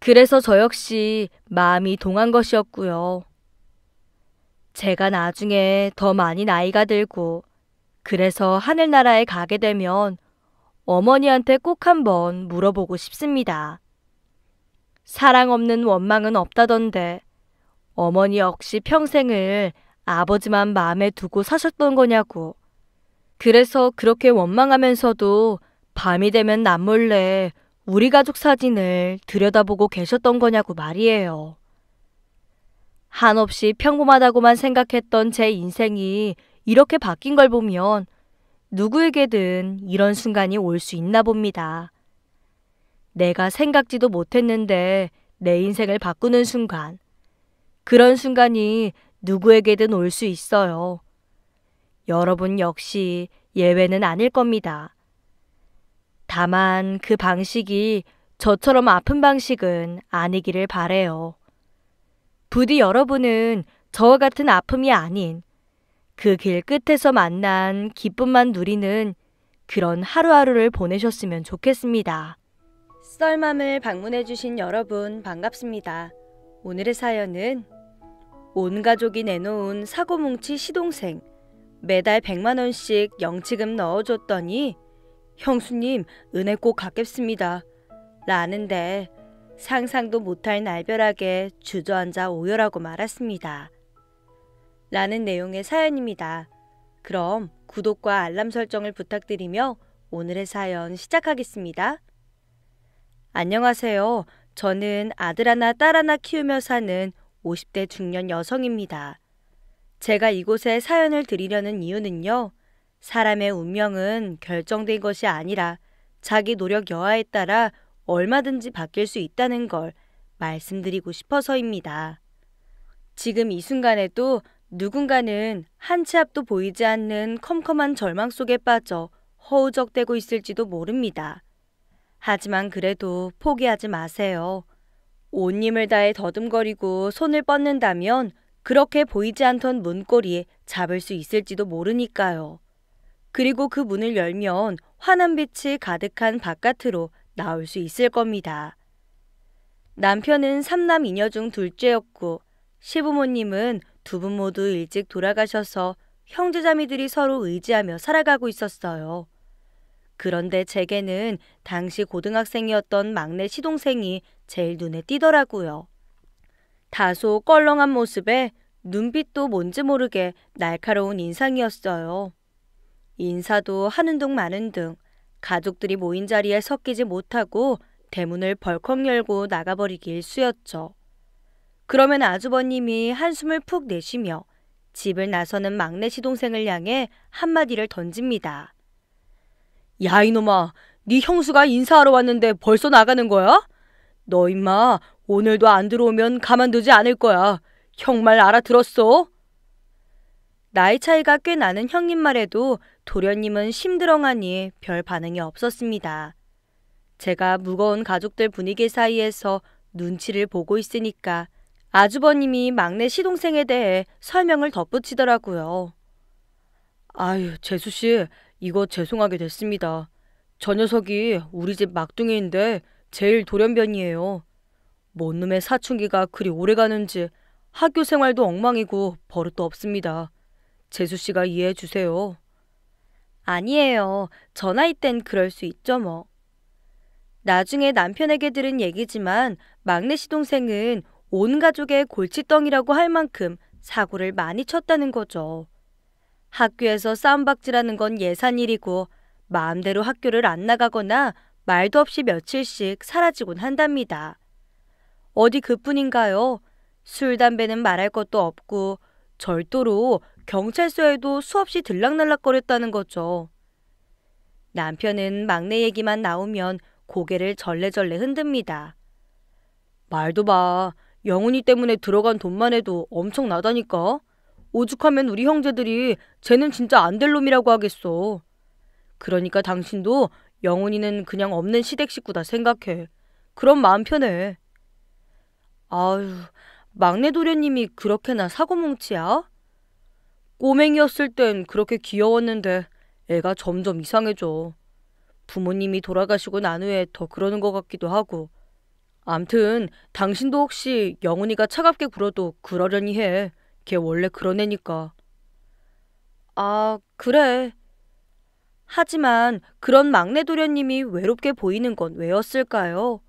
그래서 저 역시 마음이 동한 것이었고요. 제가 나중에 더 많이 나이가 들고 그래서 하늘나라에 가게 되면 어머니한테 꼭 한번 물어보고 싶습니다. 사랑 없는 원망은 없다던데 어머니 역시 평생을 아버지만 마음에 두고 사셨던 거냐고. 그래서 그렇게 원망하면서도 밤이 되면 남몰래 우리 가족 사진을 들여다보고 계셨던 거냐고 말이에요. 한없이 평범하다고만 생각했던 제 인생이 이렇게 바뀐 걸 보면 누구에게든 이런 순간이 올 수 있나 봅니다. 내가 생각지도 못했는데 내 인생을 바꾸는 순간, 그런 순간이 누구에게든 올 수 있어요. 여러분 역시 예외는 아닐 겁니다. 다만 그 방식이 저처럼 아픈 방식은 아니기를 바래요. 부디 여러분은 저와 같은 아픔이 아닌 그 길 끝에서 만난 기쁨만 누리는 그런 하루하루를 보내셨으면 좋겠습니다. 썰맘을 방문해주신 여러분 반갑습니다. 오늘의 사연은 온 가족이 내놓은 사고뭉치 시동생. 매달 100만 원씩 영치금 넣어줬더니 형수님 은혜 꼭 갚겠습니다. 라는데 상상도 못할 날벼락에 주저앉아 오열하고 말았습니다. 라는 내용의 사연입니다. 그럼 구독과 알람 설정을 부탁드리며 오늘의 사연 시작하겠습니다. 안녕하세요. 저는 아들 하나 딸 하나 키우며 사는 50대 중년 여성입니다. 제가 이곳에 사연을 드리려는 이유는요. 사람의 운명은 결정된 것이 아니라 자기 노력 여하에 따라 얼마든지 바뀔 수 있다는 걸 말씀드리고 싶어서입니다. 지금 이 순간에도 누군가는 한 치 앞도 보이지 않는 컴컴한 절망 속에 빠져 허우적대고 있을지도 모릅니다. 하지만 그래도 포기하지 마세요. 온 힘을 다해 더듬거리고 손을 뻗는다면 그렇게 보이지 않던 문고리 에 잡을 수 있을지도 모르니까요. 그리고 그 문을 열면 환한 빛이 가득한 바깥으로 나올 수 있을 겁니다. 남편은 삼남 이녀 중 둘째였고 시부모님은 두 분 모두 일찍 돌아가셔서 형제자매들이 서로 의지하며 살아가고 있었어요. 그런데 제게는 당시 고등학생이었던 막내 시동생이 제일 눈에 띄더라고요. 다소 껄렁한 모습에 눈빛도 뭔지 모르게 날카로운 인상이었어요. 인사도 하는 둥 마는 둥 가족들이 모인 자리에 섞이지 못하고 대문을 벌컥 열고 나가버리기 일쑤였죠. 그러면 아주버님이 한숨을 푹 내쉬며 집을 나서는 막내 시동생을 향해 한마디를 던집니다. 야 이놈아 네 형수가 인사하러 왔는데 벌써 나가는 거야? 너 임마 오늘도 안 들어오면 가만두지 않을 거야. 형 말 알아들었어? 나이 차이가 꽤 나는 형님 말에도 도련님은 심드렁하니 별 반응이 없었습니다. 제가 무거운 가족들 분위기 사이에서 눈치를 보고 있으니까 아주버님이 막내 시동생에 대해 설명을 덧붙이더라고요. 아유, 재수 씨, 이거 죄송하게 됐습니다. 저 녀석이 우리 집 막둥이인데 제일 돌연변이에요. 뭔 놈의 사춘기가 그리 오래 가는지 학교 생활도 엉망이고 버릇도 없습니다. 재수 씨가 이해해 주세요. 아니에요. 저 나이 땐 그럴 수 있죠 뭐. 나중에 남편에게 들은 얘기지만 막내 시동생은 온 가족의 골칫덩이라고 할 만큼 사고를 많이 쳤다는 거죠. 학교에서 싸움박질하는 건 예산일이고 마음대로 학교를 안 나가거나 말도 없이 며칠씩 사라지곤 한답니다. 어디 그뿐인가요? 술, 담배는 말할 것도 없고 절도로 경찰서에도 수없이 들락날락거렸다는 거죠. 남편은 막내 얘기만 나오면 고개를 절레절레 흔듭니다. 말도 마. 영훈이 때문에 들어간 돈만 해도 엄청나다니까. 오죽하면 우리 형제들이 쟤는 진짜 안 될 놈이라고 하겠어. 그러니까 당신도 영훈이는 그냥 없는 시댁 식구다 생각해. 그럼 마음 편해. 아유, 막내 도련님이 그렇게나 사고뭉치야? 꼬맹이였을 땐 그렇게 귀여웠는데 애가 점점 이상해져. 부모님이 돌아가시고 난 후에 더 그러는 것 같기도 하고. 암튼 당신도 혹시 영훈이가 차갑게 굴어도 그러려니 해. 걔 원래 그런 애니까. 아, 그래. 하지만 그런 막내 도련님이 외롭게 보이는 건 왜였을까요?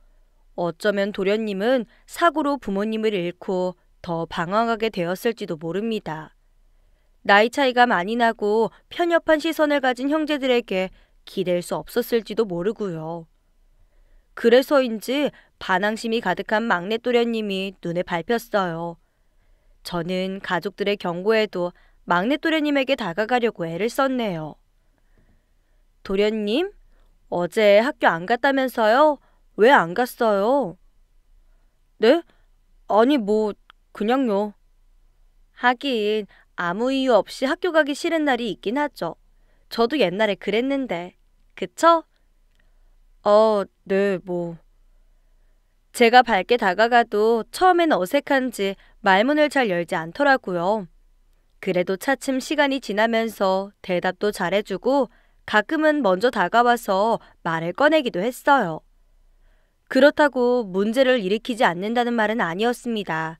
어쩌면 도련님은 사고로 부모님을 잃고 더 방황하게 되었을지도 모릅니다. 나이 차이가 많이 나고 편협한 시선을 가진 형제들에게 기댈 수 없었을지도 모르고요. 그래서인지 반항심이 가득한 막내 또련님이 눈에 밟혔어요. 저는 가족들의 경고에도 막내 또래님에게 다가가려고 애를 썼네요. 도련님, 어제 학교 안 갔다면서요? 왜 안 갔어요? 네? 아니, 뭐, 그냥요. 하긴, 아무 이유 없이 학교 가기 싫은 날이 있긴 하죠. 저도 옛날에 그랬는데. 그쵸? 어, 네, 뭐. 제가 밝게 다가가도 처음엔 어색한지 말문을 잘 열지 않더라고요. 그래도 차츰 시간이 지나면서 대답도 잘해주고 가끔은 먼저 다가와서 말을 꺼내기도 했어요. 그렇다고 문제를 일으키지 않는다는 말은 아니었습니다.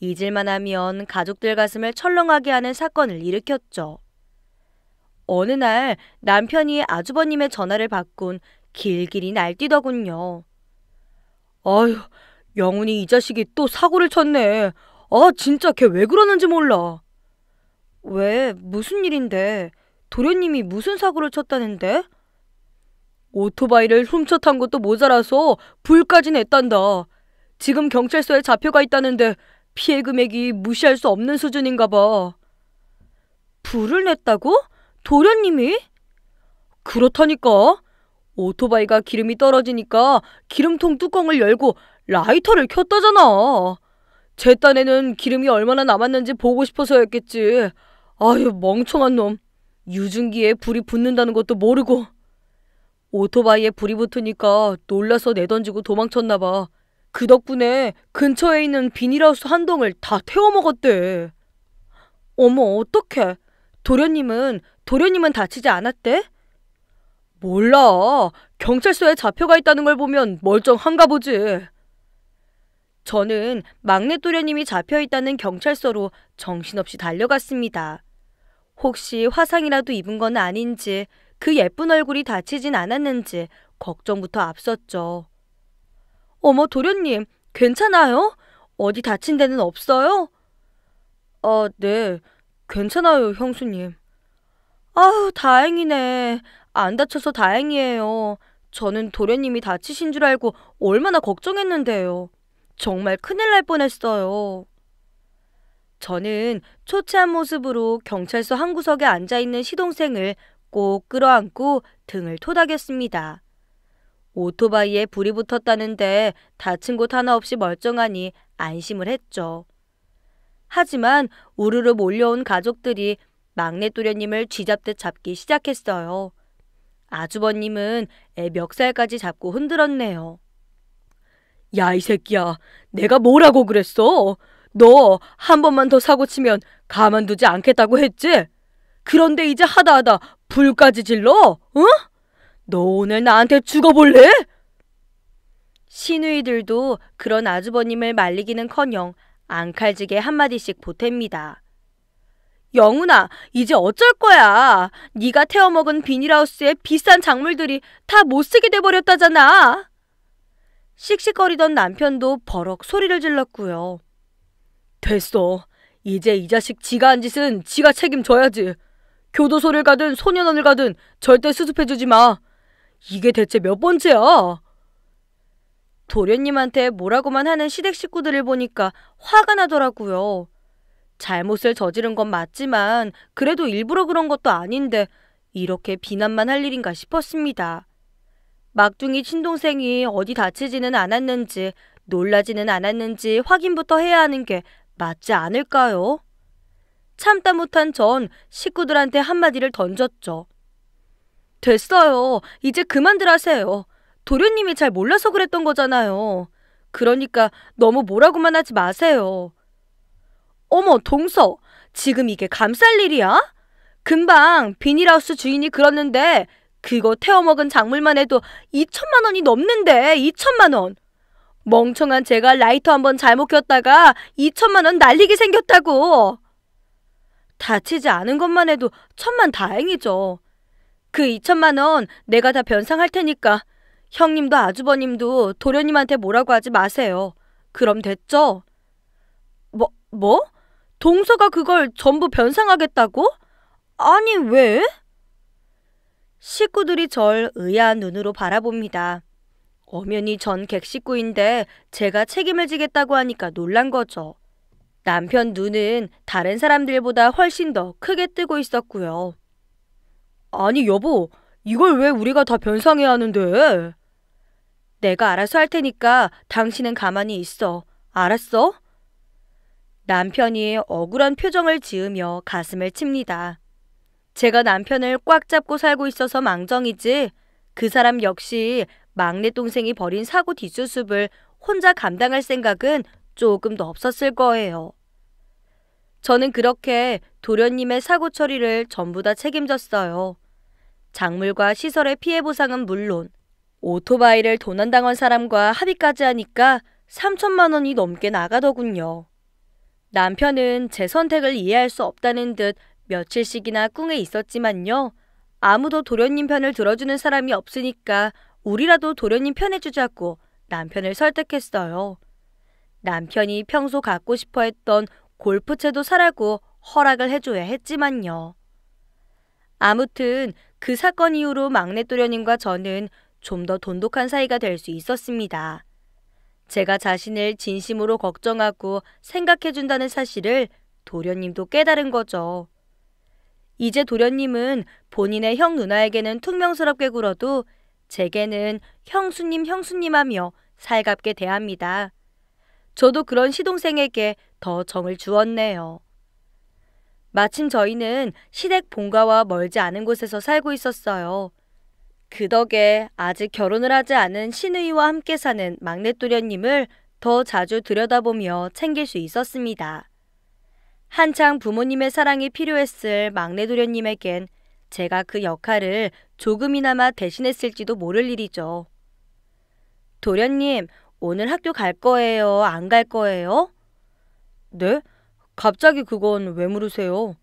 잊을만 하면 가족들 가슴을 철렁하게 하는 사건을 일으켰죠. 어느 날 남편이 아주버님의 전화를 받곤 길길이 날뛰더군요. 아휴, 영훈이 이 자식이 또 사고를 쳤네. 아, 진짜 걔 왜 그러는지 몰라. 왜? 무슨 일인데? 도련님이 무슨 사고를 쳤다는데? 오토바이를 훔쳐 탄 것도 모자라서 불까지 냈단다. 지금 경찰서에 잡혀가 있다는데 피해 금액이 무시할 수 없는 수준인가 봐. 불을 냈다고? 도련님이? 그렇다니까. 오토바이가 기름이 떨어지니까 기름통 뚜껑을 열고 라이터를 켰다잖아. 제 딴에는 기름이 얼마나 남았는지 보고 싶어서였겠지. 아유, 멍청한 놈. 유증기에 불이 붙는다는 것도 모르고. 오토바이에 불이 붙으니까 놀라서 내던지고 도망쳤나 봐. 그 덕분에 근처에 있는 비닐하우스 한 동을 다 태워 먹었대. 어머, 어떡해. 도련님은, 도련님은 다치지 않았대? 몰라. 경찰서에 좌표가 있다는 걸 보면 멀쩡한가 보지. 저는 막내 또래님이 잡혀 있다는 경찰서로 정신없이 달려갔습니다. 혹시 화상이라도 입은 건 아닌지 그 예쁜 얼굴이 다치진 않았는지 걱정부터 앞섰죠. 어머 도련님 괜찮아요? 어디 다친 데는 없어요? 아네 어, 괜찮아요 형수님. 아우 다행이네. 아, 안 다쳐서 다행이에요. 저는 도련님이 다치신 줄 알고 얼마나 걱정했는데요. 정말 큰일 날 뻔했어요. 저는 초췌한 모습으로 경찰서 한 구석에 앉아 있는 시동생을 꼭 끌어안고 등을 토닥였습니다. 오토바이에 불이 붙었다는데 다친 곳 하나 없이 멀쩡하니 안심을 했죠. 하지만 우르르 몰려온 가족들이 막내 도련님을 쥐잡듯 잡기 시작했어요. 아주버님은 애 멱살까지 잡고 흔들었네요. 야, 이 새끼야. 내가 뭐라고 그랬어? 너 한 번만 더 사고 치면 가만두지 않겠다고 했지? 그런데 이제 하다 하다 불까지 질러? 응? 너 오늘 나한테 죽어볼래? 시누이들도 그런 아주버님을 말리기는커녕 앙칼지게 한마디씩 보탭니다. 영훈아, 이제 어쩔 거야. 네가 태워먹은 비닐하우스의 비싼 작물들이 다 못쓰게 돼버렸다잖아. 씩씩거리던 남편도 버럭 소리를 질렀고요. 됐어. 이제 이 자식 지가 한 짓은 지가 책임져야지. 교도소를 가든 소년원을 가든 절대 수습해주지 마. 이게 대체 몇 번째야? 도련님한테 뭐라고만 하는 시댁 식구들을 보니까 화가 나더라고요. 잘못을 저지른 건 맞지만 그래도 일부러 그런 것도 아닌데 이렇게 비난만 할 일인가 싶었습니다. 막둥이 친동생이 어디 다치지는 않았는지 놀라지는 않았는지 확인부터 해야 하는 게 맞지 않을까요? 참다 못한 전 식구들한테 한마디를 던졌죠. 됐어요. 이제 그만들 하세요. 도련님이 잘 몰라서 그랬던 거잖아요. 그러니까 너무 뭐라고만 하지 마세요. 어머, 동서, 지금 이게 감쌀 일이야? 금방 비닐하우스 주인이 그러는데 그거 태워먹은 작물만 해도 2천만 원이 넘는데 2천만 원. 멍청한 제가 라이터 한번 잘못 켰다가 2천만 원 날리게 생겼다고. 다치지 않은 것만 해도 천만 다행이죠. 그 2천만 원 내가 다 변상할 테니까 형님도 아주버님도 도련님한테 뭐라고 하지 마세요. 그럼 됐죠? 뭐, 뭐? 동서가 그걸 전부 변상하겠다고? 아니, 왜? 식구들이 절 의아한 눈으로 바라봅니다. 엄연히 전 객식구인데 제가 책임을 지겠다고 하니까 놀란 거죠. 남편 눈은 다른 사람들보다 훨씬 더 크게 뜨고 있었고요. 아니, 여보, 이걸 왜 우리가 다 변상해야 하는데? 내가 알아서 할 테니까 당신은 가만히 있어. 알았어? 남편이 억울한 표정을 지으며 가슴을 칩니다. 제가 남편을 꽉 잡고 살고 있어서 망정이지 그 사람 역시 막내 동생이 벌인 사고 뒷수습을 혼자 감당할 생각은 조금도 없었을 거예요. 저는 그렇게 도련님의 사고 처리를 전부 다 책임졌어요. 작물과 시설의 피해 보상은 물론 오토바이를 도난당한 사람과 합의까지 하니까 3천만 원이 넘게 나가더군요. 남편은 제 선택을 이해할 수 없다는 듯 며칠씩이나 꿍에 있었지만요. 아무도 도련님 편을 들어주는 사람이 없으니까 우리라도 도련님 편해 주자고 남편을 설득했어요. 남편이 평소 갖고 싶어 했던 골프채도 사라고 허락을 해줘야 했지만요. 아무튼 그 사건 이후로 막내 도련님과 저는 좀 더 돈독한 사이가 될 수 있었습니다. 제가 자신을 진심으로 걱정하고 생각해준다는 사실을 도련님도 깨달은 거죠. 이제 도련님은 본인의 형 누나에게는 퉁명스럽게 굴어도 제게는 형수님 형수님 하며 살갑게 대합니다. 저도 그런 시동생에게 더 정을 주었네요. 마침 저희는 시댁 본가와 멀지 않은 곳에서 살고 있었어요. 그 덕에 아직 결혼을 하지 않은 신의와 함께 사는 막내 또련님을 더 자주 들여다보며 챙길 수 있었습니다. 한창 부모님의 사랑이 필요했을 막내 도련님에겐 제가 그 역할을 조금이나마 대신했을지도 모를 일이죠. 도련님, 오늘 학교 갈 거예요? 안 갈 거예요? 네? 갑자기 그건 왜 물으세요?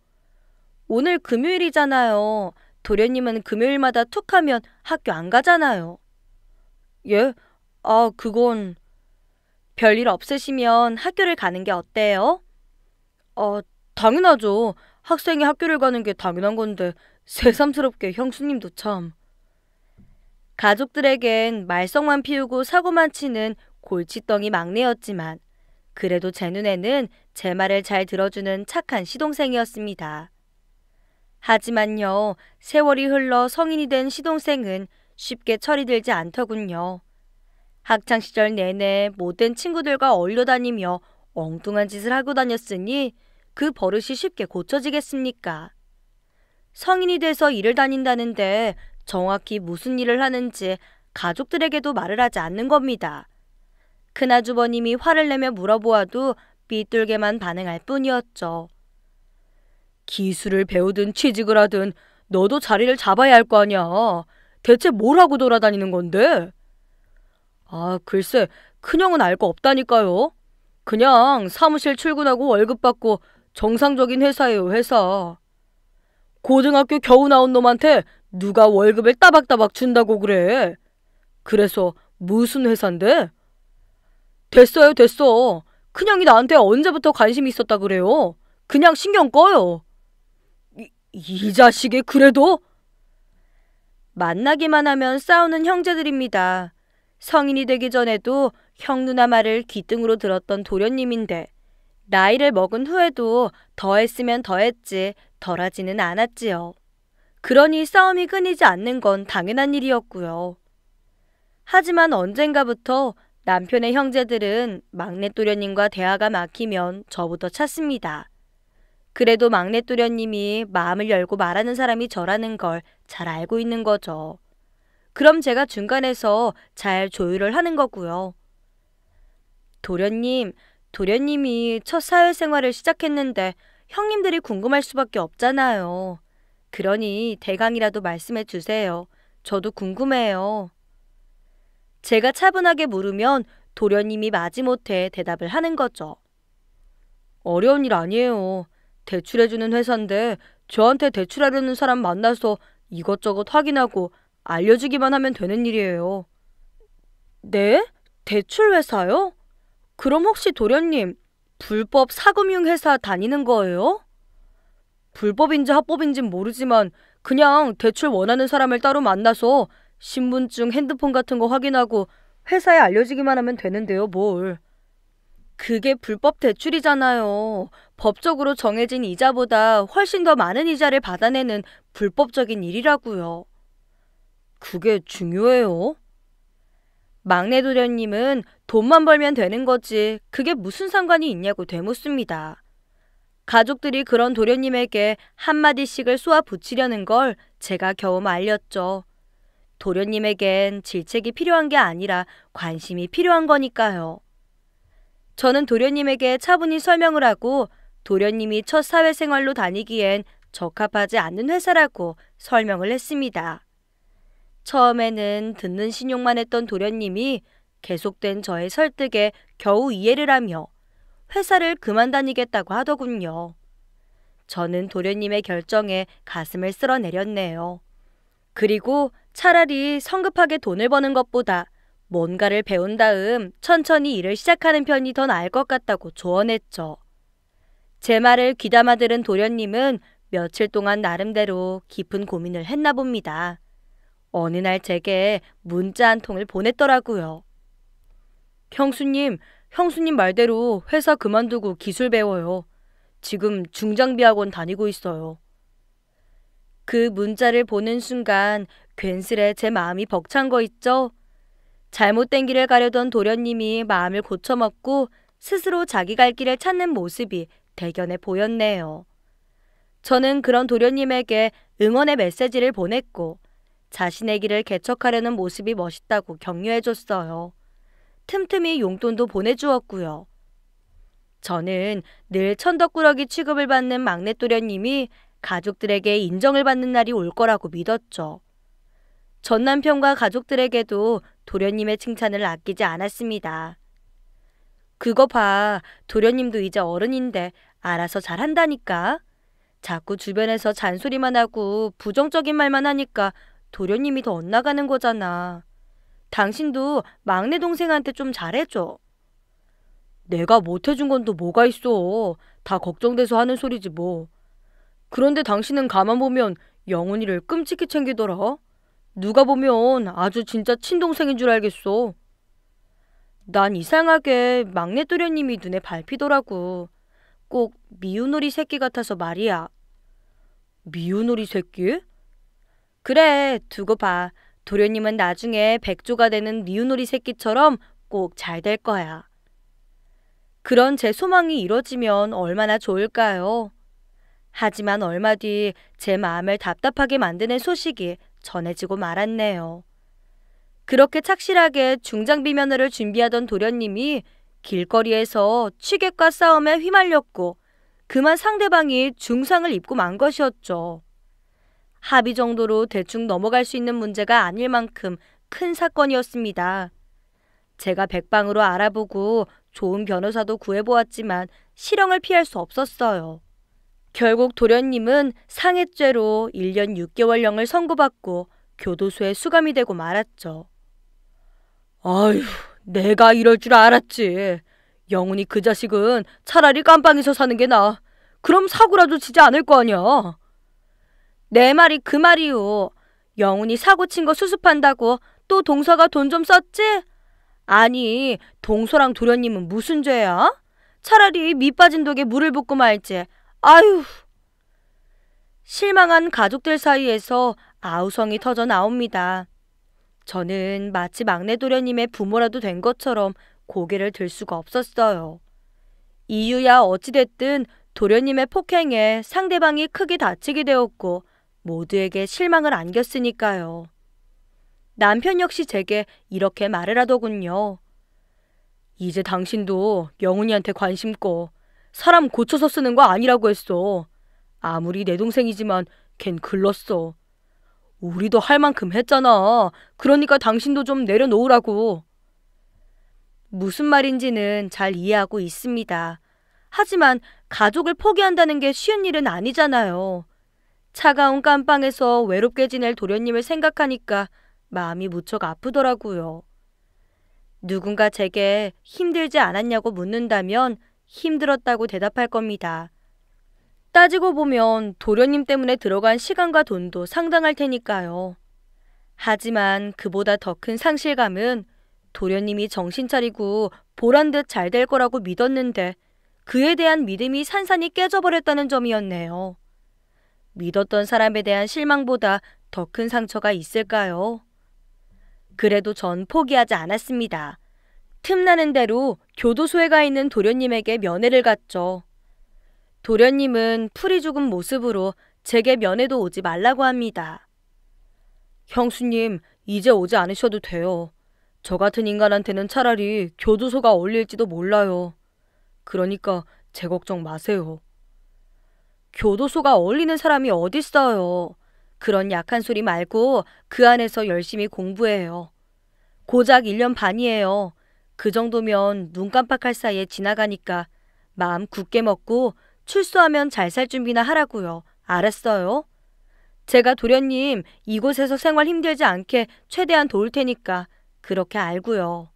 오늘 금요일이잖아요. 도련님은 금요일마다 툭 하면 학교 안 가잖아요. 예? 아, 그건... 별일 없으시면 학교를 가는 게 어때요? 어, 당연하죠. 학생이 학교를 가는 게 당연한 건데 새삼스럽게 형수님도 참. 가족들에겐 말썽만 피우고 사고만 치는 골칫덩이 막내였지만 그래도 제 눈에는 제 말을 잘 들어주는 착한 시동생이었습니다. 하지만요, 세월이 흘러 성인이 된 시동생은 쉽게 처리되지 않더군요. 학창시절 내내 못된 친구들과 어울려 다니며 엉뚱한 짓을 하고 다녔으니 그 버릇이 쉽게 고쳐지겠습니까? 성인이 돼서 일을 다닌다는데 정확히 무슨 일을 하는지 가족들에게도 말을 하지 않는 겁니다. 큰아주버님이 화를 내며 물어보아도 삐뚤게만 반응할 뿐이었죠. 기술을 배우든 취직을 하든 너도 자리를 잡아야 할 거 아니야. 대체 뭘 하고 돌아다니는 건데? 아, 글쎄, 큰형은 알 거 없다니까요. 그냥 사무실 출근하고 월급 받고 정상적인 회사예요, 회사. 고등학교 겨우 나온 놈한테 누가 월급을 따박따박 준다고 그래. 그래서 무슨 회사인데? 됐어요, 됐어. 큰형이 나한테 언제부터 관심이 있었다 그래요. 그냥 신경 꺼요. 이 자식이 그래도 만나기만 하면 싸우는 형제들입니다. 성인이 되기 전에도 형 누나 말을 귀등으로 들었던 도련님인데 나이를 먹은 후에도 더했으면 더했지 덜하지는 않았지요. 그러니 싸움이 끊이지 않는 건 당연한 일이었고요. 하지만 언젠가부터 남편의 형제들은 막내 도련님과 대화가 막히면 저부터 찾습니다. 그래도 막내 또련님이 마음을 열고 말하는 사람이 저라는 걸 잘 알고 있는 거죠. 그럼 제가 중간에서 잘 조율을 하는 거고요. 도련님, 도련님이 첫 사회생활을 시작했는데 형님들이 궁금할 수밖에 없잖아요. 그러니 대강이라도 말씀해 주세요. 저도 궁금해요. 제가 차분하게 물으면 도련님이 마지못해 대답을 하는 거죠. 어려운 일 아니에요. 대출해주는 회사인데 저한테 대출하려는 사람 만나서 이것저것 확인하고 알려주기만 하면 되는 일이에요. 네? 대출 회사요? 그럼 혹시 도련님 불법 사금융 회사 다니는 거예요? 불법인지 합법인지 모르지만 그냥 대출 원하는 사람을 따로 만나서 신분증, 핸드폰 같은 거 확인하고 회사에 알려주기만 하면 되는데요, 뭘. 그게 불법 대출이잖아요. 법적으로 정해진 이자보다 훨씬 더 많은 이자를 받아내는 불법적인 일이라고요. 그게 중요해요? 막내 도련님은 돈만 벌면 되는 거지 그게 무슨 상관이 있냐고 되묻습니다. 가족들이 그런 도련님에게 한마디씩을 쏘아 붙이려는 걸 제가 겨우 말렸죠 도련님에겐 질책이 필요한 게 아니라 관심이 필요한 거니까요. 저는 도련님에게 차분히 설명을 하고 도련님이 첫 사회생활로 다니기엔 적합하지 않는 회사라고 설명을 했습니다. 처음에는 듣는 신용만 했던 도련님이 계속된 저의 설득에 겨우 이해를 하며 회사를 그만 다니겠다고 하더군요. 저는 도련님의 결정에 가슴을 쓸어내렸네요. 그리고 차라리 성급하게 돈을 버는 것보다 뭔가를 배운 다음 천천히 일을 시작하는 편이 더 나을 것 같다고 조언했죠. 제 말을 귀담아 들은 도련님은 며칠 동안 나름대로 깊은 고민을 했나 봅니다. 어느 날 제게 문자 한 통을 보냈더라고요. 형수님, 형수님 말대로 회사 그만두고 기술 배워요. 지금 중장비 학원 다니고 있어요. 그 문자를 보는 순간 괜스레 제 마음이 벅찬 거 있죠? 잘못된 길을 가려던 도련님이 마음을 고쳐먹고 스스로 자기 갈 길을 찾는 모습이 대견해 보였네요. 저는 그런 도련님에게 응원의 메시지를 보냈고 자신의 길을 개척하려는 모습이 멋있다고 격려해줬어요. 틈틈이 용돈도 보내주었고요. 저는 늘 천덕꾸러기 취급을 받는 막내 도련님이 가족들에게 인정을 받는 날이 올 거라고 믿었죠. 전 남편과 가족들에게도 도련님의 칭찬을 아끼지 않았습니다. 그거 봐. 도련님도 이제 어른인데 알아서 잘한다니까. 자꾸 주변에서 잔소리만 하고 부정적인 말만 하니까 도련님이 더 엇나가는 거잖아. 당신도 막내 동생한테 좀 잘해줘. 내가 못해준 건 또 뭐가 있어. 다 걱정돼서 하는 소리지 뭐. 그런데 당신은 가만 보면 영훈이를 끔찍히 챙기더라. 누가 보면 아주 진짜 친동생인 줄 알겠어. 난 이상하게 막내 도련님이 눈에 밟히더라고. 꼭 미우놀이 새끼 같아서 말이야. 미우놀이 새끼? 그래, 두고 봐. 도련님은 나중에 백조가 되는 미우놀이 새끼처럼 꼭 잘 될 거야. 그런 제 소망이 이뤄지면 얼마나 좋을까요? 하지만 얼마 뒤 제 마음을 답답하게 만드는 소식이 전해지고 말았네요. 그렇게 착실하게 중장비 면허를 준비하던 도련님이 길거리에서 취객과 싸움에 휘말렸고 그만 상대방이 중상을 입고 만 것이었죠. 합의 정도로 대충 넘어갈 수 있는 문제가 아닐 만큼 큰 사건이었습니다. 제가 백방으로 알아보고 좋은 변호사도 구해보았지만 실형을 피할 수 없었어요. 결국 도련님은 상해죄로 1년 6개월형을 선고받고 교도소에 수감이 되고 말았죠. 아휴, 내가 이럴 줄 알았지. 영훈이 그 자식은 차라리 깜빵에서 사는 게 나아. 그럼 사고라도 지지 않을 거 아니야. 내 말이 그 말이오. 영훈이 사고 친 거 수습한다고 또 동서가 돈 좀 썼지? 아니, 동서랑 도련님은 무슨 죄야? 차라리 밑 빠진 독에 물을 붓고 말지. 아유. 실망한 가족들 사이에서 아우성이 터져 나옵니다. 저는 마치 막내 도련님의 부모라도 된 것처럼 고개를 들 수가 없었어요. 이유야 어찌됐든 도련님의 폭행에 상대방이 크게 다치게 되었고 모두에게 실망을 안겼으니까요. 남편 역시 제게 이렇게 말을 하더군요. 이제 당신도 영훈이한테 관심 꺼. 사람 고쳐서 쓰는 거 아니라고 했어. 아무리 내 동생이지만 걘 글렀어. 우리도 할 만큼 했잖아. 그러니까 당신도 좀 내려놓으라고. 무슨 말인지는 잘 이해하고 있습니다. 하지만 가족을 포기한다는 게 쉬운 일은 아니잖아요. 차가운 깜빵에서 외롭게 지낼 도련님을 생각하니까 마음이 무척 아프더라고요. 누군가 제게 힘들지 않았냐고 묻는다면 힘들었다고 대답할 겁니다. 따지고 보면 도련님 때문에 들어간 시간과 돈도 상당할 테니까요. 하지만 그보다 더 큰 상실감은 도련님이 정신 차리고 보란 듯 잘 될 거라고 믿었는데 그에 대한 믿음이 산산이 깨져버렸다는 점이었네요. 믿었던 사람에 대한 실망보다 더 큰 상처가 있을까요? 그래도 전 포기하지 않았습니다. 틈나는 대로 교도소에 가 있는 도련님에게 면회를 갔죠. 도련님은 풀이 죽은 모습으로 제게 면회도 오지 말라고 합니다. 형수님, 이제 오지 않으셔도 돼요. 저 같은 인간한테는 차라리 교도소가 어울릴지도 몰라요. 그러니까 제 걱정 마세요. 교도소가 어울리는 사람이 어딨어요. 그런 약한 소리 말고 그 안에서 열심히 공부해요. 고작 1년 반이에요. 그 정도면 눈 깜빡할 사이에 지나가니까 마음 굳게 먹고 출소하면 잘 살 준비나 하라고요. 알았어요? 제가 도련님 이곳에서 생활 힘들지 않게 최대한 도울 테니까 그렇게 알고요.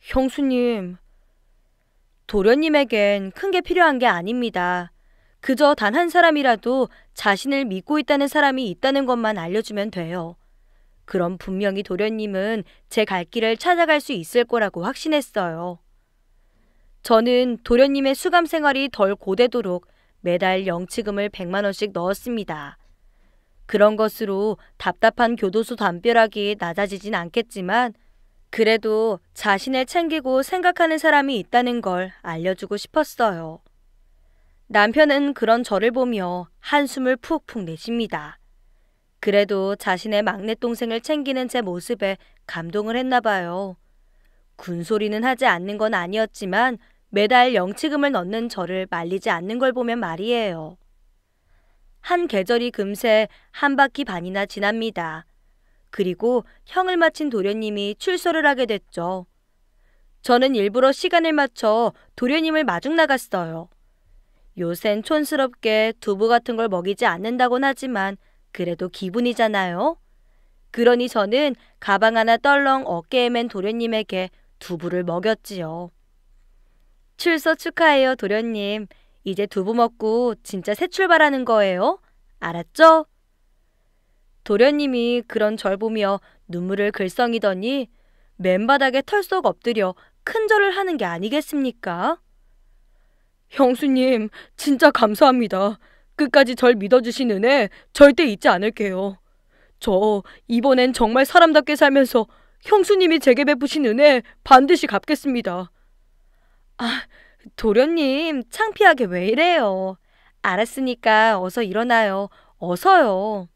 형수님, 도련님에겐 큰 게 필요한 게 아닙니다. 그저 단 한 사람이라도 자신을 믿고 있다는 사람이 있다는 것만 알려주면 돼요. 그럼 분명히 도련님은 제 갈 길을 찾아갈 수 있을 거라고 확신했어요. 저는 도련님의 수감 생활이 덜 고되도록 매달 영치금을 100만 원씩 넣었습니다. 그런 것으로 답답한 교도소 담벼락이 낮아지진 않겠지만 그래도 자신을 챙기고 생각하는 사람이 있다는 걸 알려주고 싶었어요. 남편은 그런 저를 보며 한숨을 푹푹 내쉽니다. 그래도 자신의 막내 동생을 챙기는 제 모습에 감동을 했나 봐요. 군소리는 하지 않는 건 아니었지만 매달 영치금을 넣는 저를 말리지 않는 걸 보면 말이에요. 한 계절이 금세 한 바퀴 반이나 지납니다. 그리고 형을 마친 도련님이 출소를 하게 됐죠. 저는 일부러 시간을 맞춰 도련님을 마중 나갔어요. 요샌 촌스럽게 두부 같은 걸 먹이지 않는다곤 하지만 그래도 기분이잖아요. 그러니 저는 가방 하나 떨렁 어깨에 맨 도련님에게 두부를 먹였지요. 출소 축하해요, 도련님. 이제 두부 먹고 진짜 새 출발하는 거예요. 알았죠? 도련님이 그런 절 보며 눈물을 글썽이더니 맨바닥에 털썩 엎드려 큰 절을 하는 게 아니겠습니까? 형수님, 진짜 감사합니다. 끝까지 절 믿어주신 은혜 절대 잊지 않을게요. 저 이번엔 정말 사람답게 살면서 형수님이 제게 베푸신 은혜 반드시 갚겠습니다. 아, 도련님, 창피하게 왜 이래요? 알았으니까 어서 일어나요. 어서요.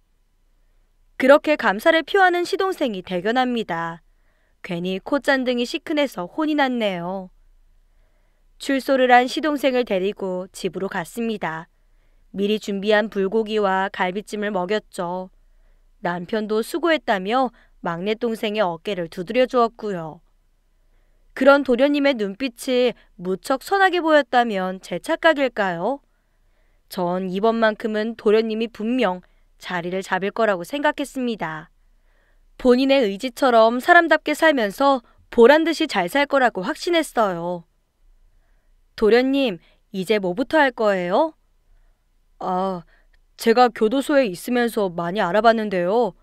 그렇게 감사를 표하는 시동생이 대견합니다. 괜히 콧잔등이 시큰해서 혼이 났네요. 출소를 한 시동생을 데리고 집으로 갔습니다. 미리 준비한 불고기와 갈비찜을 먹였죠. 남편도 수고했다며 막내 동생의 어깨를 두드려 주었고요. 그런 도련님의 눈빛이 무척 선하게 보였다면 제 착각일까요? 전 이번만큼은 도련님이 분명 자리를 잡을 거라고 생각했습니다. 본인의 의지처럼 사람답게 살면서 보란 듯이 잘 살 거라고 확신했어요. 도련님, 이제 뭐부터 할 거예요? 아, 제가 교도소에 있으면서 많이 알아봤는데요.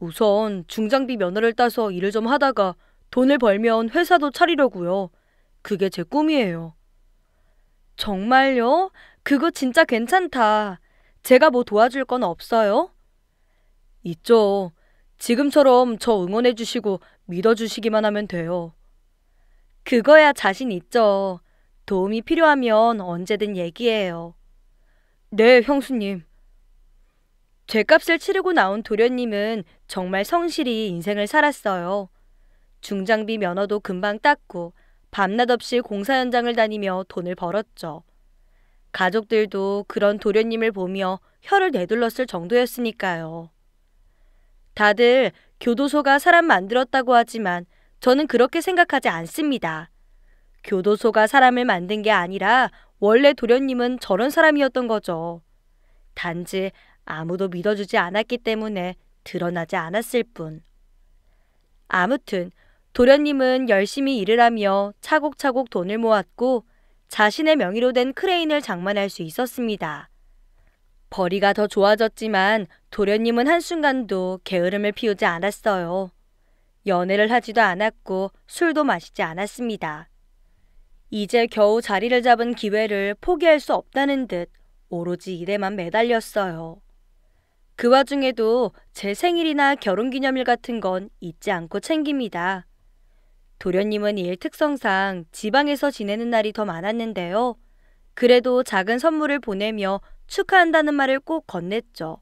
우선 중장비 면허를 따서 일을 좀 하다가 돈을 벌면 회사도 차리려고요. 그게 제 꿈이에요. 정말요? 그거 진짜 괜찮다. 제가 뭐 도와줄 건 없어요? 있죠. 지금처럼 저 응원해주시고 믿어주시기만 하면 돼요. 그거야 자신 있죠. 도움이 필요하면 언제든 얘기해요. 네, 형수님. 죄값을 치르고 나온 도련님은 정말 성실히 인생을 살았어요. 중장비 면허도 금방 땄고 밤낮 없이 공사 현장을 다니며 돈을 벌었죠. 가족들도 그런 도련님을 보며 혀를 내둘렀을 정도였으니까요. 다들 교도소가 사람 만들었다고 하지만 저는 그렇게 생각하지 않습니다. 교도소가 사람을 만든 게 아니라 원래 도련님은 저런 사람이었던 거죠. 단지 아무도 믿어주지 않았기 때문에 드러나지 않았을 뿐. 아무튼 도련님은 열심히 일을 하며 차곡차곡 돈을 모았고 자신의 명의로 된 크레인을 장만할 수 있었습니다. 벌이가 더 좋아졌지만 도련님은 한순간도 게으름을 피우지 않았어요. 연애를 하지도 않았고 술도 마시지 않았습니다. 이제 겨우 자리를 잡은 기회를 포기할 수 없다는 듯 오로지 일에만 매달렸어요. 그 와중에도 제 생일이나 결혼기념일 같은 건 잊지 않고 챙깁니다. 도련님은 일 특성상 지방에서 지내는 날이 더 많았는데요. 그래도 작은 선물을 보내며 축하한다는 말을 꼭 건넸죠.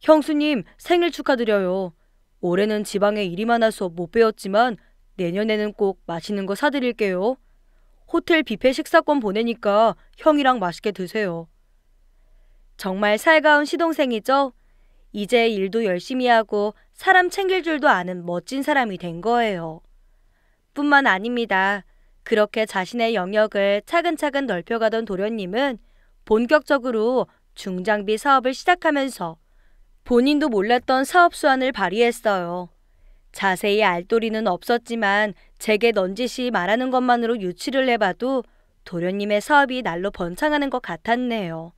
형수님 생일 축하드려요. 올해는 지방에 일이 많아서 못 배웠지만 내년에는 꼭 맛있는 거 사드릴게요. 호텔 뷔페 식사권 보내니까 형이랑 맛있게 드세요. 정말 살가운 시동생이죠? 이제 일도 열심히 하고 사람 챙길 줄도 아는 멋진 사람이 된 거예요. 뿐만 아닙니다. 그렇게 자신의 영역을 차근차근 넓혀가던 도련님은 본격적으로 중장비 사업을 시작하면서 본인도 몰랐던 사업 수완을 발휘했어요. 자세히 알도리는 없었지만 제게 넌지시 말하는 것만으로 유치를 해봐도 도련님의 사업이 날로 번창하는 것 같았네요.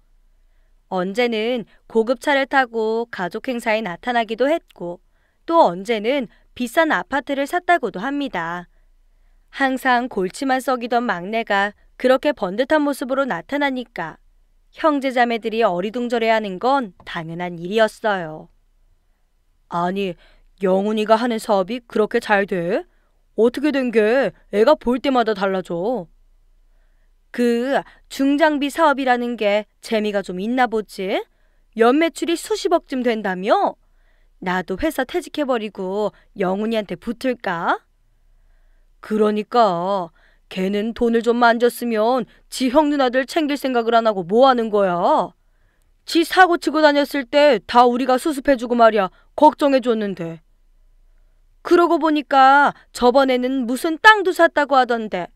언제는 고급차를 타고 가족 행사에 나타나기도 했고 또 언제는 비싼 아파트를 샀다고도 합니다. 항상 골치만 썩이던 막내가 그렇게 번듯한 모습으로 나타나니까 형제자매들이 어리둥절해하는 건 당연한 일이었어요. 아니, 영훈이가 하는 사업이 그렇게 잘 돼? 어떻게 된 게 애가 볼 때마다 달라져? 그 중장비 사업이라는 게 재미가 좀 있나 보지? 연매출이 수십억쯤 된다며? 나도 회사 퇴직해버리고 영훈이한테 붙을까? 그러니까 걔는 돈을 좀 만졌으면 지 형 누나들 챙길 생각을 안 하고 뭐 하는 거야? 지 사고 치고 다녔을 때 다 우리가 수습해주고 말이야 걱정해줬는데. 그러고 보니까 저번에는 무슨 땅도 샀다고 하던데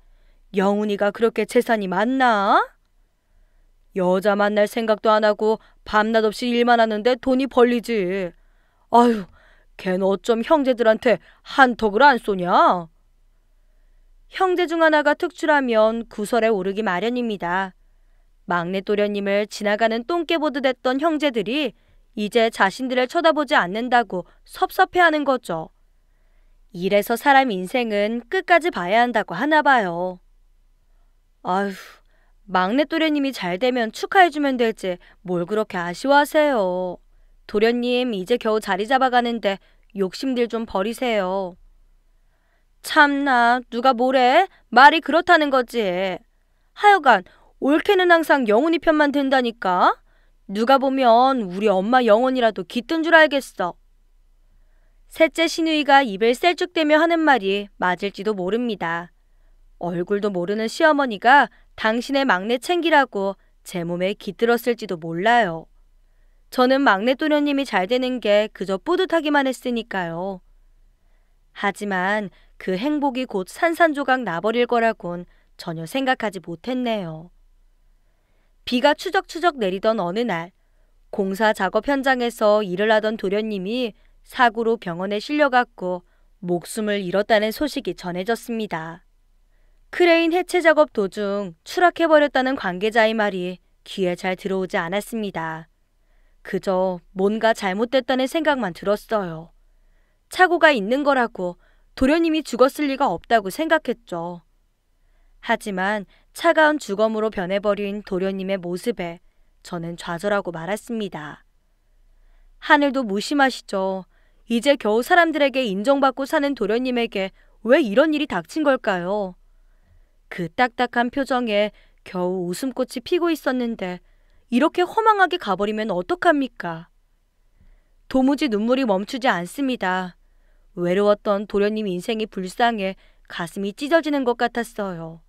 영훈이가 그렇게 재산이 많나? 여자 만날 생각도 안 하고 밤낮 없이 일만 하는데 돈이 벌리지. 아휴걘 어쩜 형제들한테 한턱을 안 쏘냐? 형제 중 하나가 특출하면 구설에 오르기 마련입니다. 막내 또련님을 지나가는 똥개 보듯 했던 형제들이 이제 자신들을 쳐다보지 않는다고 섭섭해하는 거죠. 이래서 사람 인생은 끝까지 봐야 한다고 하나 봐요. 아휴, 막내 또련님이잘 되면 축하해주면 될지 뭘 그렇게 아쉬워하세요. 도련님, 이제 겨우 자리 잡아가는데 욕심들 좀 버리세요. 참나 누가 뭐래? 말이 그렇다는 거지. 하여간 옳게는 항상 영혼이 편만 된다니까 누가 보면 우리 엄마 영혼이라도 깃든 줄 알겠어. 셋째 신우이가 입을 셀쭉대며 하는 말이 맞을지도 모릅니다. 얼굴도 모르는 시어머니가 당신의 막내 챙기라고 제 몸에 깃들었을지도 몰라요. 저는 막내 또녀님이 잘 되는 게 그저 뿌듯하기만 했으니까요. 하지만 그 행복이 곧 산산조각 나버릴 거라곤 전혀 생각하지 못했네요. 비가 추적추적 내리던 어느 날 공사 작업 현장에서 일을 하던 도련님이 사고로 병원에 실려갔고 목숨을 잃었다는 소식이 전해졌습니다. 크레인 해체 작업 도중 추락해버렸다는 관계자의 말이 귀에 잘 들어오지 않았습니다. 그저 뭔가 잘못됐다는 생각만 들었어요. 착오가 있는 거라고 도련님이 죽었을 리가 없다고 생각했죠. 하지만 차가운 죽음으로 변해버린 도련님의 모습에 저는 좌절하고 말았습니다. 하늘도 무심하시죠. 이제 겨우 사람들에게 인정받고 사는 도련님에게 왜 이런 일이 닥친 걸까요? 그 딱딱한 표정에 겨우 웃음꽃이 피고 있었는데 이렇게 허망하게 가버리면 어떡합니까? 도무지 눈물이 멈추지 않습니다. 외로웠던 도련님 인생이 불쌍해 가슴이 찢어지는 것 같았어요.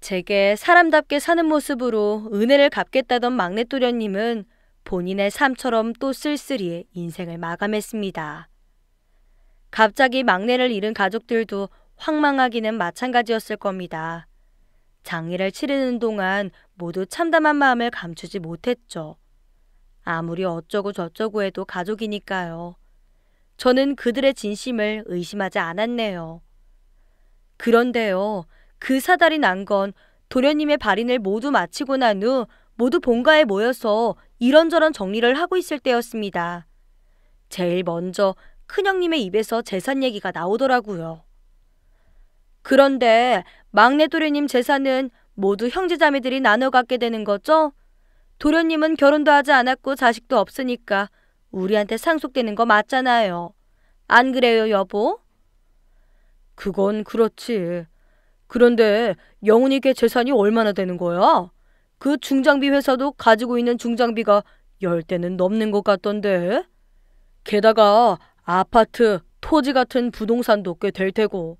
제게 사람답게 사는 모습으로 은혜를 갚겠다던 막내 도련님은 본인의 삶처럼 또 쓸쓸히 인생을 마감했습니다. 갑자기 막내를 잃은 가족들도 황망하기는 마찬가지였을 겁니다. 장례를 치르는 동안 모두 참담한 마음을 감추지 못했죠. 아무리 어쩌고 저쩌고 해도 가족이니까요. 저는 그들의 진심을 의심하지 않았네요. 그런데요, 그사다리난건 도련님의 발인을 모두 마치고 난 후 모두 본가에 모여서 이런저런 정리를 하고 있을 때였습니다. 제일 먼저 큰형님의 입에서 재산 얘기가 나오더라고요. 그런데 막내 도련님 재산은 모두 형제자매들이 나눠 갖게 되는 거죠? 도련님은 결혼도 하지 않았고 자식도 없으니까 우리한테 상속되는 거 맞잖아요. 안 그래요, 여보? 그건 그렇지. 그런데 영훈이 께 재산이 얼마나 되는 거야? 그 중장비 회사도 가지고 있는 중장비가 열 대는 넘는 것 같던데. 게다가 아파트, 토지 같은 부동산도 꽤 될 테고.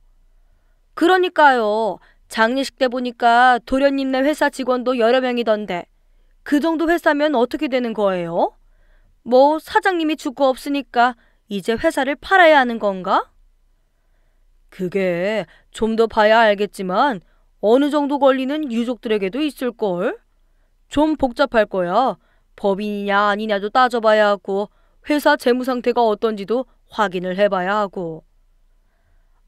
그러니까요. 장례식 때 보니까 도련님네 회사 직원도 여러 명이던데. 그 정도 회사면 어떻게 되는 거예요? 뭐 사장님이 죽고 없으니까 이제 회사를 팔아야 하는 건가? 그게 좀 더 봐야 알겠지만 어느 정도 걸리는 유족들에게도 있을걸? 좀 복잡할 거야. 법인이냐 아니냐도 따져봐야 하고 회사 재무 상태가 어떤지도 확인을 해봐야 하고.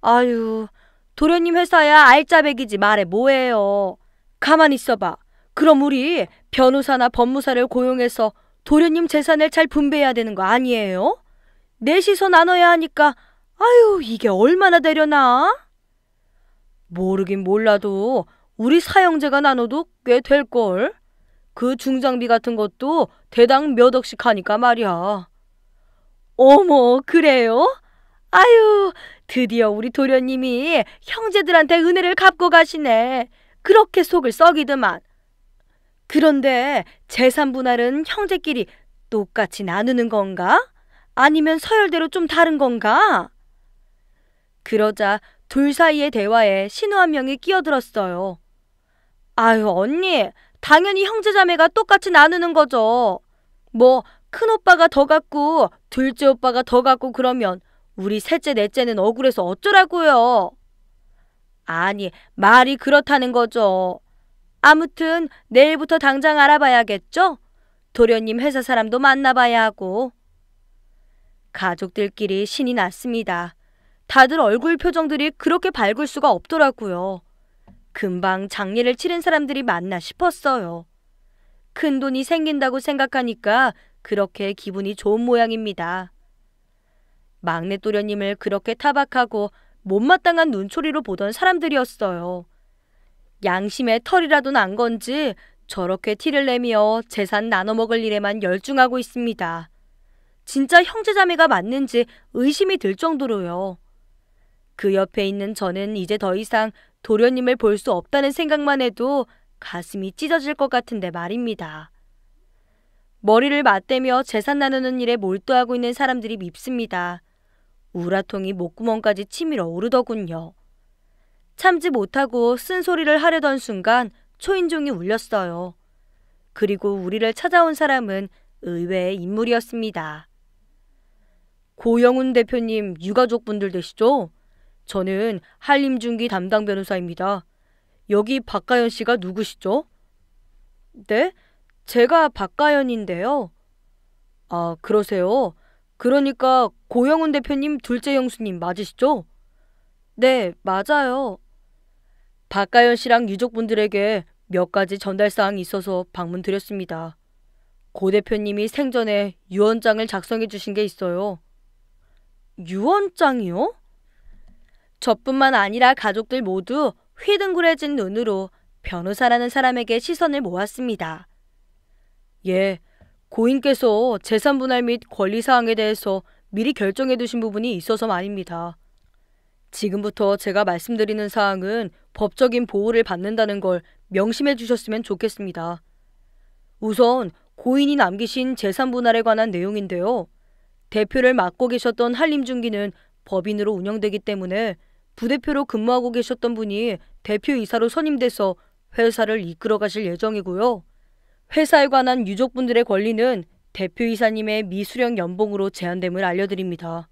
아유, 도련님 회사야 알짜배기지 말해 뭐해요. 가만 있어봐. 그럼 우리 변호사나 법무사를 고용해서 도련님 재산을 잘 분배해야 되는 거 아니에요? 넷이서 나눠야 하니까 아유 이게 얼마나 되려나? 모르긴 몰라도 우리 사형제가 나눠도 꽤 될걸. 그 중장비 같은 것도 대당 몇 억씩 하니까 말이야. 어머 그래요? 아유 드디어 우리 도련님이 형제들한테 은혜를 갚고 가시네. 그렇게 속을 썩이더만 그런데 재산 분할은 형제끼리 똑같이 나누는 건가? 아니면 서열대로 좀 다른 건가? 그러자 둘 사이의 대화에 신우 한 명이 끼어들었어요. 아유, 언니, 당연히 형제자매가 똑같이 나누는 거죠. 뭐, 큰오빠가 더 갖고, 둘째 오빠가 더 갖고 그러면 우리 셋째, 넷째는 억울해서 어쩌라고요? 아니, 말이 그렇다는 거죠. 아무튼 내일부터 당장 알아봐야겠죠? 도련님 회사 사람도 만나봐야 하고. 가족들끼리 신이 났습니다. 다들 얼굴 표정들이 그렇게 밝을 수가 없더라고요. 금방 장례를 치른 사람들이 맞나 싶었어요. 큰 돈이 생긴다고 생각하니까 그렇게 기분이 좋은 모양입니다. 막내 또려님을 그렇게 타박하고 못마땅한 눈초리로 보던 사람들이었어요. 양심의 털이라도 난 건지 저렇게 티를 내며 재산 나눠 먹을 일에만 열중하고 있습니다. 진짜 형제자매가 맞는지 의심이 들 정도로요. 그 옆에 있는 저는 이제 더 이상 도련님을 볼 수 없다는 생각만 해도 가슴이 찢어질 것 같은데 말입니다. 머리를 맞대며 재산 나누는 일에 몰두하고 있는 사람들이 밉습니다. 우라통이 목구멍까지 치밀어 오르더군요. 참지 못하고 쓴소리를 하려던 순간 초인종이 울렸어요. 그리고 우리를 찾아온 사람은 의외의 인물이었습니다. 고영훈 대표님 유가족분들 되시죠? 저는 한림중기 담당 변호사입니다. 여기 박가연 씨가 누구시죠? 네? 제가 박가연인데요. 아, 그러세요? 그러니까 고영훈 대표님 둘째 영수님 맞으시죠? 네, 맞아요. 박가연 씨랑 유족분들에게 몇 가지 전달사항이 있어서 방문드렸습니다. 고 대표님이 생전에 유언장을 작성해 주신 게 있어요. 유언장이요? 저뿐만 아니라 가족들 모두 휘둥그레진 눈으로 변호사라는 사람에게 시선을 모았습니다. 예, 고인께서 재산 분할 및 권리 사항에 대해서 미리 결정해 두신 부분이 있어서 말입니다. 지금부터 제가 말씀드리는 사항은 법적인 보호를 받는다는 걸 명심해 주셨으면 좋겠습니다. 우선 고인이 남기신 재산 분할에 관한 내용인데요. 대표를 맡고 계셨던 한림중기는 법인으로 운영되기 때문에 부대표로 근무하고 계셨던 분이 대표이사로 선임돼서 회사를 이끌어 가실 예정이고요. 회사에 관한 유족분들의 권리는 대표이사님의 미수령 연봉으로 제한됨을 알려드립니다.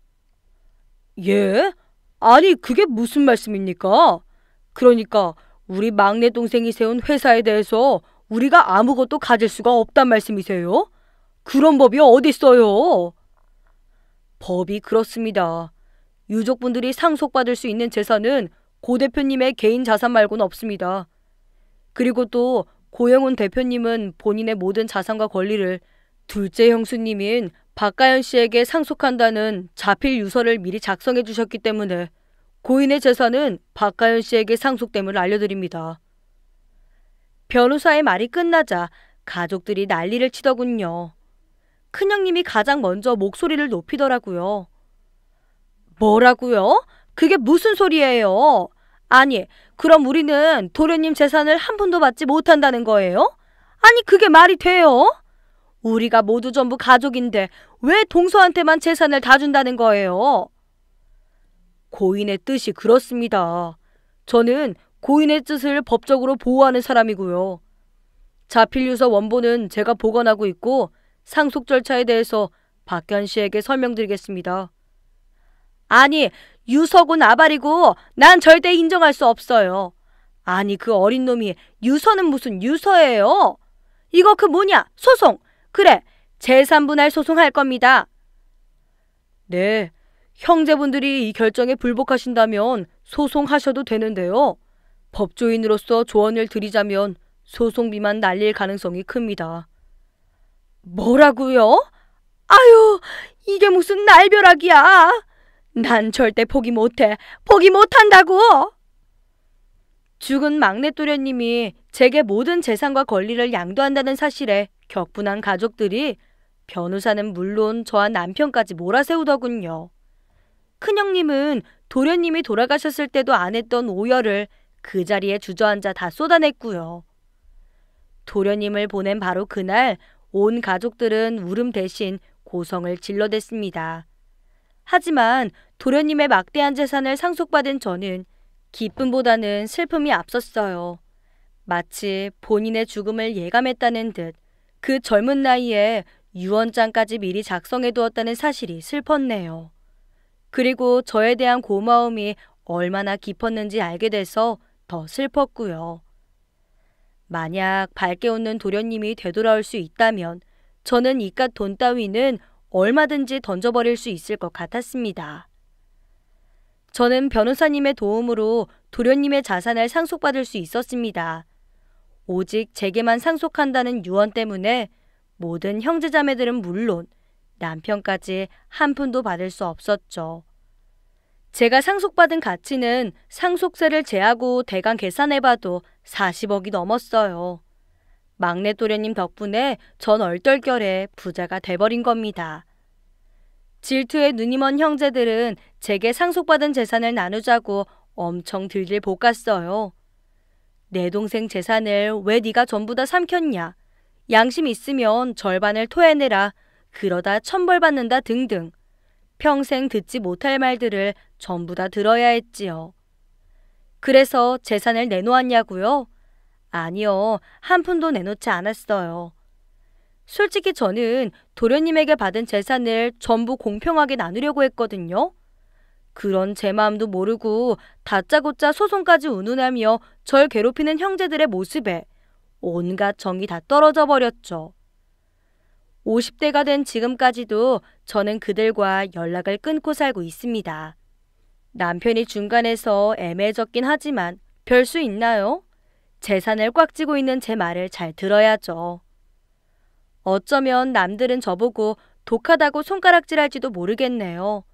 예? 아니, 그게 무슨 말씀입니까? 그러니까 우리 막내 동생이 세운 회사에 대해서 우리가 아무것도 가질 수가 없단 말씀이세요? 그런 법이 어딨어요? 법이 그렇습니다. 유족분들이 상속받을 수 있는 재산은 고 대표님의 개인 자산 말고는 없습니다. 그리고 또 고영훈 대표님은 본인의 모든 자산과 권리를 둘째 형수님인 박가연 씨에게 상속한다는 자필 유서를 미리 작성해 주셨기 때문에 고인의 재산은 박가연 씨에게 상속됨을 알려드립니다. 변호사의 말이 끝나자 가족들이 난리를 치더군요. 큰형님이 가장 먼저 목소리를 높이더라고요. 뭐라고요? 그게 무슨 소리예요? 아니, 그럼 우리는 도련님 재산을 한 푼도 받지 못한다는 거예요? 아니, 그게 말이 돼요? 우리가 모두 전부 가족인데 왜 동서한테만 재산을 다 준다는 거예요? 고인의 뜻이 그렇습니다. 저는 고인의 뜻을 법적으로 보호하는 사람이고요. 자필유서 원본은 제가 보관하고 있고 상속 절차에 대해서 박현 씨에게 설명드리겠습니다. 아니, 유서군아발이고난 절대 인정할 수 없어요. 아니, 그 어린 놈이 유서는 무슨 유서예요? 이거 그 뭐냐? 소송. 그래, 재산분할 소송할 겁니다. 네, 형제분들이 이 결정에 불복하신다면 소송하셔도 되는데요. 법조인으로서 조언을 드리자면 소송비만 날릴 가능성이 큽니다. 뭐라고요? 아유, 이게 무슨 날벼락이야. 난 절대 포기 못해. 포기 못한다고. 죽은 막내 또래님이 제게 모든 재산과 권리를 양도한다는 사실에 격분한 가족들이 변호사는 물론 저와 남편까지 몰아세우더군요. 큰형님은 도련님이 돌아가셨을 때도 안 했던 오열을 그 자리에 주저앉아 다 쏟아냈고요. 도련님을 보낸 바로 그날 온 가족들은 울음 대신 고성을 질러댔습니다. 하지만 도련님의 막대한 재산을 상속받은 저는 기쁨보다는 슬픔이 앞섰어요. 마치 본인의 죽음을 예감했다는 듯 그 젊은 나이에 유언장까지 미리 작성해 두었다는 사실이 슬펐네요. 그리고 저에 대한 고마움이 얼마나 깊었는지 알게 돼서 더 슬펐고요. 만약 밝게 웃는 도련님이 되돌아올 수 있다면 저는 이깟 돈 따위는 얼마든지 던져버릴 수 있을 것 같았습니다. 저는 변호사님의 도움으로 도련님의 자산을 상속받을 수 있었습니다. 오직 제게만 상속한다는 유언 때문에 모든 형제자매들은 물론 남편까지 한 푼도 받을 수 없었죠. 제가 상속받은 가치는 상속세를 제하고 대강 계산해봐도 40억이 넘었어요. 막내 도련님 덕분에 전 얼떨결에 부자가 돼버린 겁니다. 질투에 눈이 먼 형제들은 제게 상속받은 재산을 나누자고 엄청 들들 볶았어요. 내 동생 재산을 왜 네가 전부 다 삼켰냐? 양심 있으면 절반을 토해내라. 그러다 천벌받는다 등등 평생 듣지 못할 말들을 전부 다 들어야 했지요. 그래서 재산을 내놓았냐고요? 아니요. 한 푼도 내놓지 않았어요. 솔직히 저는 도련님에게 받은 재산을 전부 공평하게 나누려고 했거든요. 그런 제 마음도 모르고 다짜고짜 소송까지 운운하며 절 괴롭히는 형제들의 모습에 온갖 정이 다 떨어져 버렸죠. 50대가 된 지금까지도 저는 그들과 연락을 끊고 살고 있습니다. 남편이 중간에서 애매해졌긴 하지만 별 수 있나요? 재산을 꽉 쥐고 있는 제 말을 잘 들어야죠. 어쩌면 남들은 저보고 독하다고 손가락질 할지도 모르겠네요.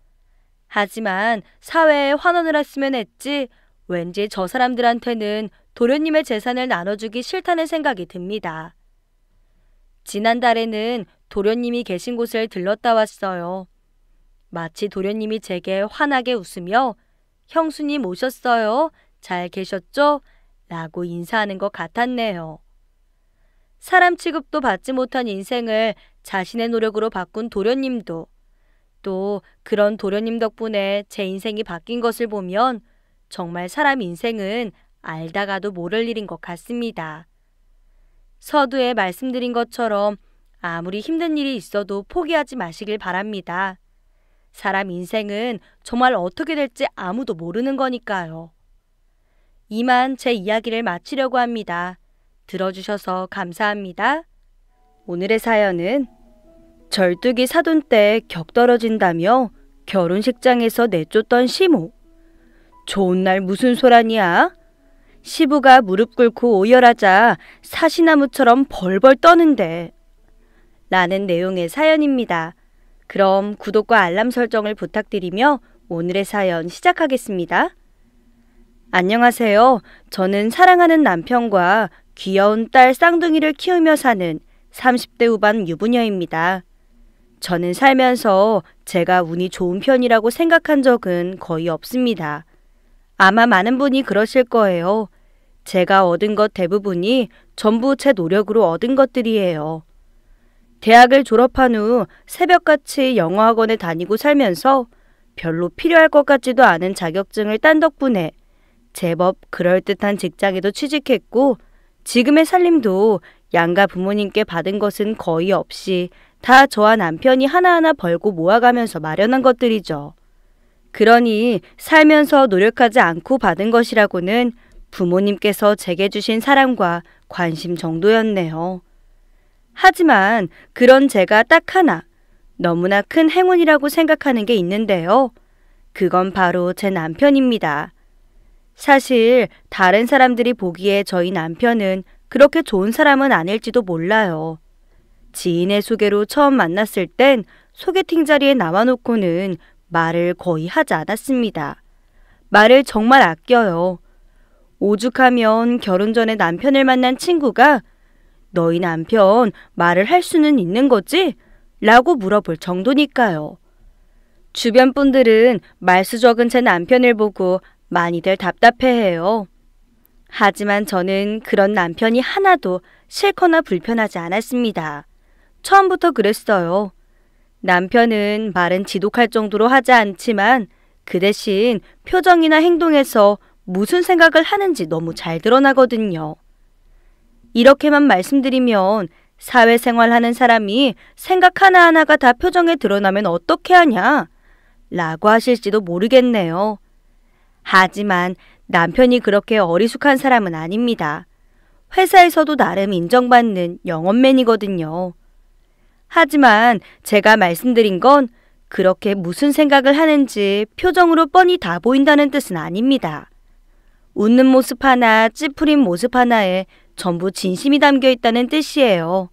하지만 사회에 환원을 했으면 했지 왠지 저 사람들한테는 도련님의 재산을 나눠주기 싫다는 생각이 듭니다. 지난달에는 도련님이 계신 곳을 들렀다 왔어요. 마치 도련님이 제게 환하게 웃으며 형수님 오셨어요? 잘 계셨죠? 라고 인사하는 것 같았네요. 사람 취급도 받지 못한 인생을 자신의 노력으로 바꾼 도련님도 또 그런 도련님 덕분에 제 인생이 바뀐 것을 보면 정말 사람 인생은 알다가도 모를 일인 것 같습니다. 서두에 말씀드린 것처럼 아무리 힘든 일이 있어도 포기하지 마시길 바랍니다. 사람 인생은 정말 어떻게 될지 아무도 모르는 거니까요. 이만 제 이야기를 마치려고 합니다. 들어주셔서 감사합니다. 오늘의 사연은 절뚝이 사돈 때 격떨어진다며 결혼식장에서 내쫓던 시모. 좋은 날 무슨 소란이야? 시부가 무릎 꿇고 오열하자 사시나무처럼 벌벌 떠는데 라는 내용의 사연입니다. 그럼 구독과 알람 설정을 부탁드리며 오늘의 사연 시작하겠습니다. 안녕하세요. 저는 사랑하는 남편과 귀여운 딸 쌍둥이를 키우며 사는 30대 후반 유부녀입니다. 저는 살면서 제가 운이 좋은 편이라고 생각한 적은 거의 없습니다. 아마 많은 분이 그러실 거예요. 제가 얻은 것 대부분이 전부 제 노력으로 얻은 것들이에요. 대학을 졸업한 후 새벽같이 영어학원에 다니고 살면서 별로 필요할 것 같지도 않은 자격증을 딴 덕분에 제법 그럴듯한 직장에도 취직했고 지금의 살림도 양가 부모님께 받은 것은 거의 없이 다 저와 남편이 하나하나 벌고 모아가면서 마련한 것들이죠. 그러니 살면서 노력하지 않고 받은 것이라고는 부모님께서 제게 주신 사랑과 관심 정도였네요. 하지만 그런 제가 딱 하나, 너무나 큰 행운이라고 생각하는 게 있는데요. 그건 바로 제 남편입니다. 사실 다른 사람들이 보기에 저희 남편은 그렇게 좋은 사람은 아닐지도 몰라요. 지인의 소개로 처음 만났을 땐 소개팅 자리에 나와놓고는 말을 거의 하지 않았습니다. 말을 정말 아껴요. 오죽하면 결혼 전에 남편을 만난 친구가 너희 남편 말을 할 수는 있는 거지? 라고 물어볼 정도니까요. 주변 분들은 말수 적은 제 남편을 보고 많이들 답답해해요. 하지만 저는 그런 남편이 하나도 싫거나 불편하지 않았습니다. 처음부터 그랬어요. 남편은 말은 지독할 정도로 하지 않지만 그 대신 표정이나 행동에서 무슨 생각을 하는지 너무 잘 드러나거든요. 이렇게만 말씀드리면 사회생활 하는 사람이 생각 하나하나가 다 표정에 드러나면 어떻게 하냐? 라고 하실지도 모르겠네요. 하지만 남편이 그렇게 어리숙한 사람은 아닙니다. 회사에서도 나름 인정받는 영업맨이거든요. 하지만 제가 말씀드린 건 그렇게 무슨 생각을 하는지 표정으로 뻔히 다 보인다는 뜻은 아닙니다. 웃는 모습 하나, 찌푸린 모습 하나에 전부 진심이 담겨 있다는 뜻이에요.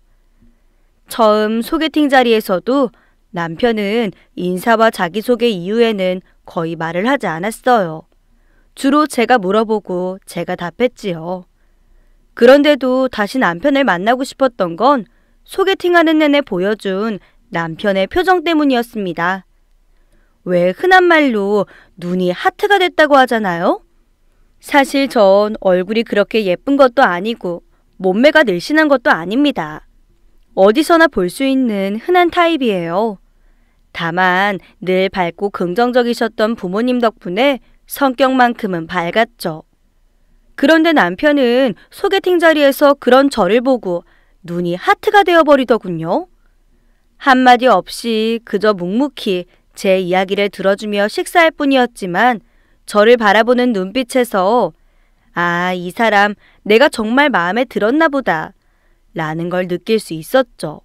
처음 소개팅 자리에서도 남편은 인사와 자기소개 이후에는 거의 말을 하지 않았어요. 주로 제가 물어보고 제가 답했지요. 그런데도 다시 남편을 만나고 싶었던 건 소개팅하는 내내 보여준 남편의 표정 때문이었습니다. 왜 흔한 말로 눈이 하트가 됐다고 하잖아요? 사실 전 얼굴이 그렇게 예쁜 것도 아니고 몸매가 늘씬한 것도 아닙니다. 어디서나 볼 수 있는 흔한 타입이에요. 다만 늘 밝고 긍정적이셨던 부모님 덕분에 성격만큼은 밝았죠. 그런데 남편은 소개팅 자리에서 그런 저를 보고 눈이 하트가 되어버리더군요. 한마디 없이 그저 묵묵히 제 이야기를 들어주며 식사할 뿐이었지만 저를 바라보는 눈빛에서 아, 이 사람 내가 정말 마음에 들었나 보다. 라는 걸 느낄 수 있었죠.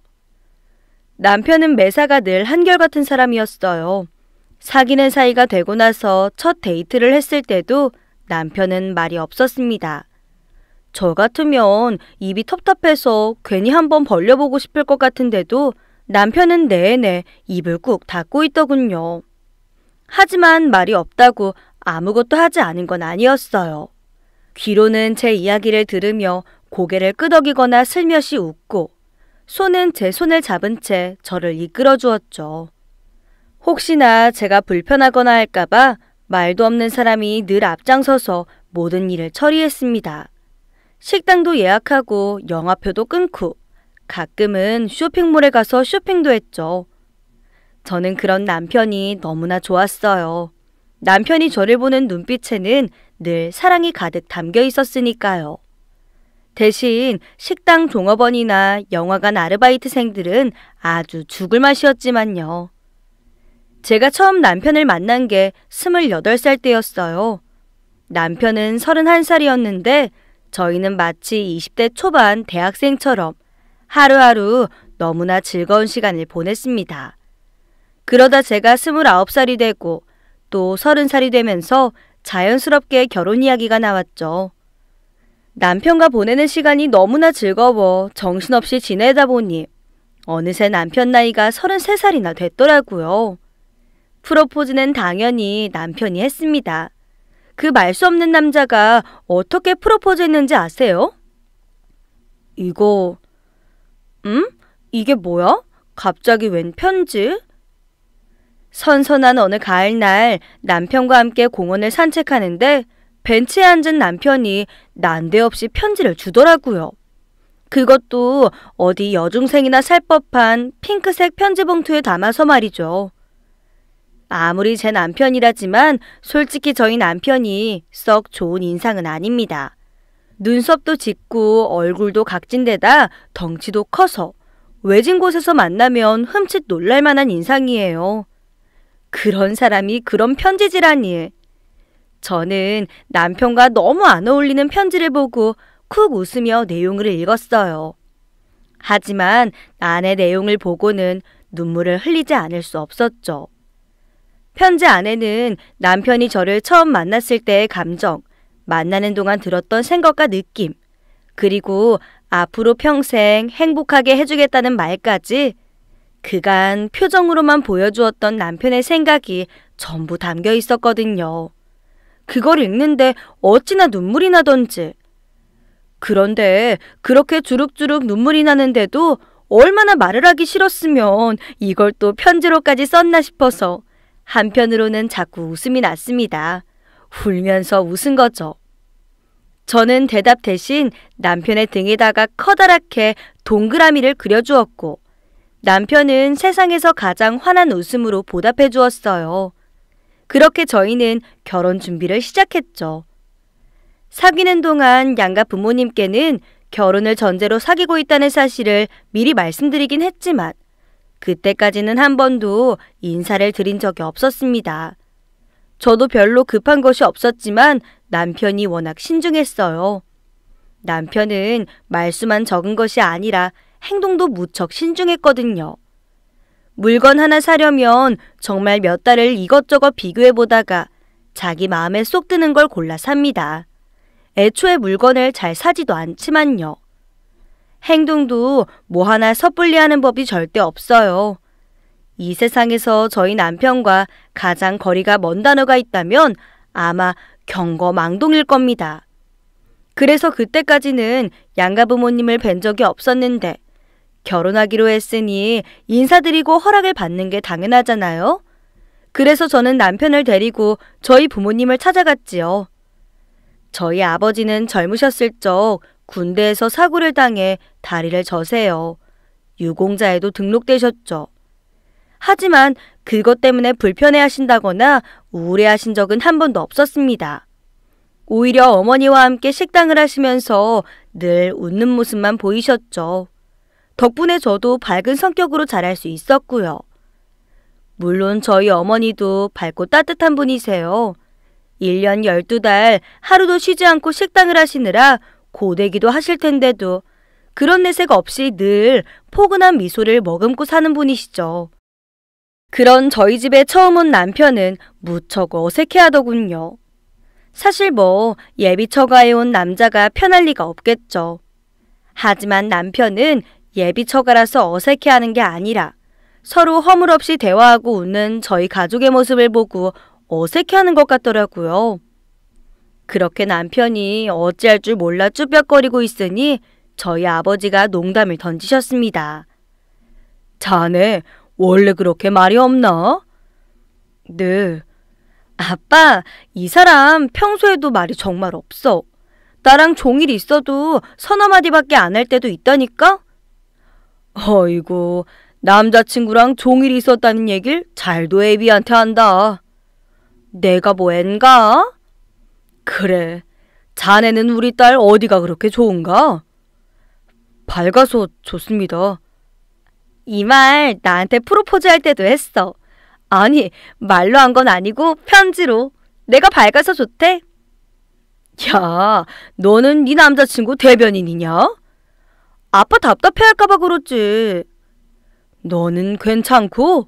남편은 매사가 늘 한결같은 사람이었어요. 사귀는 사이가 되고 나서 첫 데이트를 했을 때도 남편은 말이 없었습니다. 저 같으면 입이 텁텁해서 괜히 한번 벌려보고 싶을 것 같은데도 남편은 내내 입을 꾹 닫고 있더군요. 하지만 말이 없다고 아무것도 하지 않은 건 아니었어요. 귀로는 제 이야기를 들으며 고개를 끄덕이거나 슬며시 웃고 손은 제 손을 잡은 채 저를 이끌어 주었죠. 혹시나 제가 불편하거나 할까봐 말도 없는 사람이 늘 앞장서서 모든 일을 처리했습니다. 식당도 예약하고 영화표도 끊고 가끔은 쇼핑몰에 가서 쇼핑도 했죠. 저는 그런 남편이 너무나 좋았어요. 남편이 저를 보는 눈빛에는 늘 사랑이 가득 담겨 있었으니까요. 대신 식당 종업원이나 영화관 아르바이트생들은 아주 죽을 맛이었지만요. 제가 처음 남편을 만난 게 28살 때였어요. 남편은 31살이었는데 저희는 마치 20대 초반 대학생처럼 하루하루 너무나 즐거운 시간을 보냈습니다. 그러다 제가 29살이 되고 또 서른 살이 되면서 자연스럽게 결혼 이야기가 나왔죠. 남편과 보내는 시간이 너무나 즐거워 정신없이 지내다 보니 어느새 남편 나이가 33살이나 됐더라고요. 프로포즈는 당연히 남편이 했습니다. 그 말 수 없는 남자가 어떻게 프로포즈 했는지 아세요? 이거, 음? 이게 뭐야? 갑자기 웬 편지? 선선한 어느 가을날 남편과 함께 공원을 산책하는데 벤치에 앉은 남편이 난데없이 편지를 주더라고요. 그것도 어디 여중생이나 살 법한 핑크색 편지 봉투에 담아서 말이죠. 아무리 제 남편이라지만 솔직히 저희 남편이 썩 좋은 인상은 아닙니다. 눈썹도 짙고 얼굴도 각진데다 덩치도 커서 외진 곳에서 만나면 흠칫 놀랄 만한 인상이에요. 그런 사람이 그런 편지지라니. 저는 남편과 너무 안 어울리는 편지를 보고 쿡 웃으며 내용을 읽었어요. 하지만 안의 내용을 보고는 눈물을 흘리지 않을 수 없었죠. 편지 안에는 남편이 저를 처음 만났을 때의 감정, 만나는 동안 들었던 생각과 느낌, 그리고 앞으로 평생 행복하게 해주겠다는 말까지 그간 표정으로만 보여주었던 남편의 생각이 전부 담겨 있었거든요. 그걸 읽는데 어찌나 눈물이 나던지. 그런데 그렇게 주룩주룩 눈물이 나는데도 얼마나 말을 하기 싫었으면 이걸 또 편지로까지 썼나 싶어서 한편으로는 자꾸 웃음이 났습니다. 울면서 웃은 거죠. 저는 대답 대신 남편의 등에다가 커다랗게 동그라미를 그려주었고 남편은 세상에서 가장 환한 웃음으로 보답해 주었어요. 그렇게 저희는 결혼 준비를 시작했죠. 사귀는 동안 양가 부모님께는 결혼을 전제로 사귀고 있다는 사실을 미리 말씀드리긴 했지만 그때까지는 한 번도 인사를 드린 적이 없었습니다. 저도 별로 급한 것이 없었지만 남편이 워낙 신중했어요. 남편은 말수만 적은 것이 아니라 행동도 무척 신중했거든요. 물건 하나 사려면 정말 몇 달을 이것저것 비교해 보다가 자기 마음에 쏙 드는 걸 골라 삽니다. 애초에 물건을 잘 사지도 않지만요. 행동도 뭐 하나 섣불리 하는 법이 절대 없어요. 이 세상에서 저희 남편과 가장 거리가 먼 단어가 있다면 아마 경거망동일 겁니다. 그래서 그때까지는 양가 부모님을 뵌 적이 없었는데 결혼하기로 했으니 인사드리고 허락을 받는 게 당연하잖아요. 그래서 저는 남편을 데리고 저희 부모님을 찾아갔지요. 저희 아버지는 젊으셨을 적 군대에서 사고를 당해 다리를 저세요. 유공자에도 등록되셨죠. 하지만 그것 때문에 불편해 하신다거나 우울해 하신 적은 한 번도 없었습니다. 오히려 어머니와 함께 식당을 하시면서 늘 웃는 모습만 보이셨죠. 덕분에 저도 밝은 성격으로 자랄 수 있었고요. 물론 저희 어머니도 밝고 따뜻한 분이세요. 1년 12달 하루도 쉬지 않고 식당을 하시느라 고되기도 하실 텐데도 그런 내색 없이 늘 포근한 미소를 머금고 사는 분이시죠. 그런 저희 집에 처음 온 남편은 무척 어색해 하더군요. 사실 뭐 예비 처가에 온 남자가 편할 리가 없겠죠. 하지만 남편은 예비 처가라서 어색해하는 게 아니라 서로 허물없이 대화하고 웃는 저희 가족의 모습을 보고 어색해하는 것 같더라고요. 그렇게 남편이 어찌할 줄 몰라 쭈뼛거리고 있으니 저희 아버지가 농담을 던지셨습니다. 자네 원래 그렇게 말이 없나? 네. 아빠, 이 사람 평소에도 말이 정말 없어. 나랑 종일 있어도 서너 마디밖에 안 할 때도 있다니까? 어이구, 남자친구랑 종일 있었다는 얘길 잘도 애비한테 한다. 내가 뭐엔가 그래, 자네는 우리 딸 어디가 그렇게 좋은가? 밝아서 좋습니다. 이 말 나한테 프로포즈 할 때도 했어. 아니, 말로 한 건 아니고 편지로. 내가 밝아서 좋대. 야, 너는 네 남자친구 대변인이냐? 아빠 답답해할까봐 그렇지. 너는 괜찮고?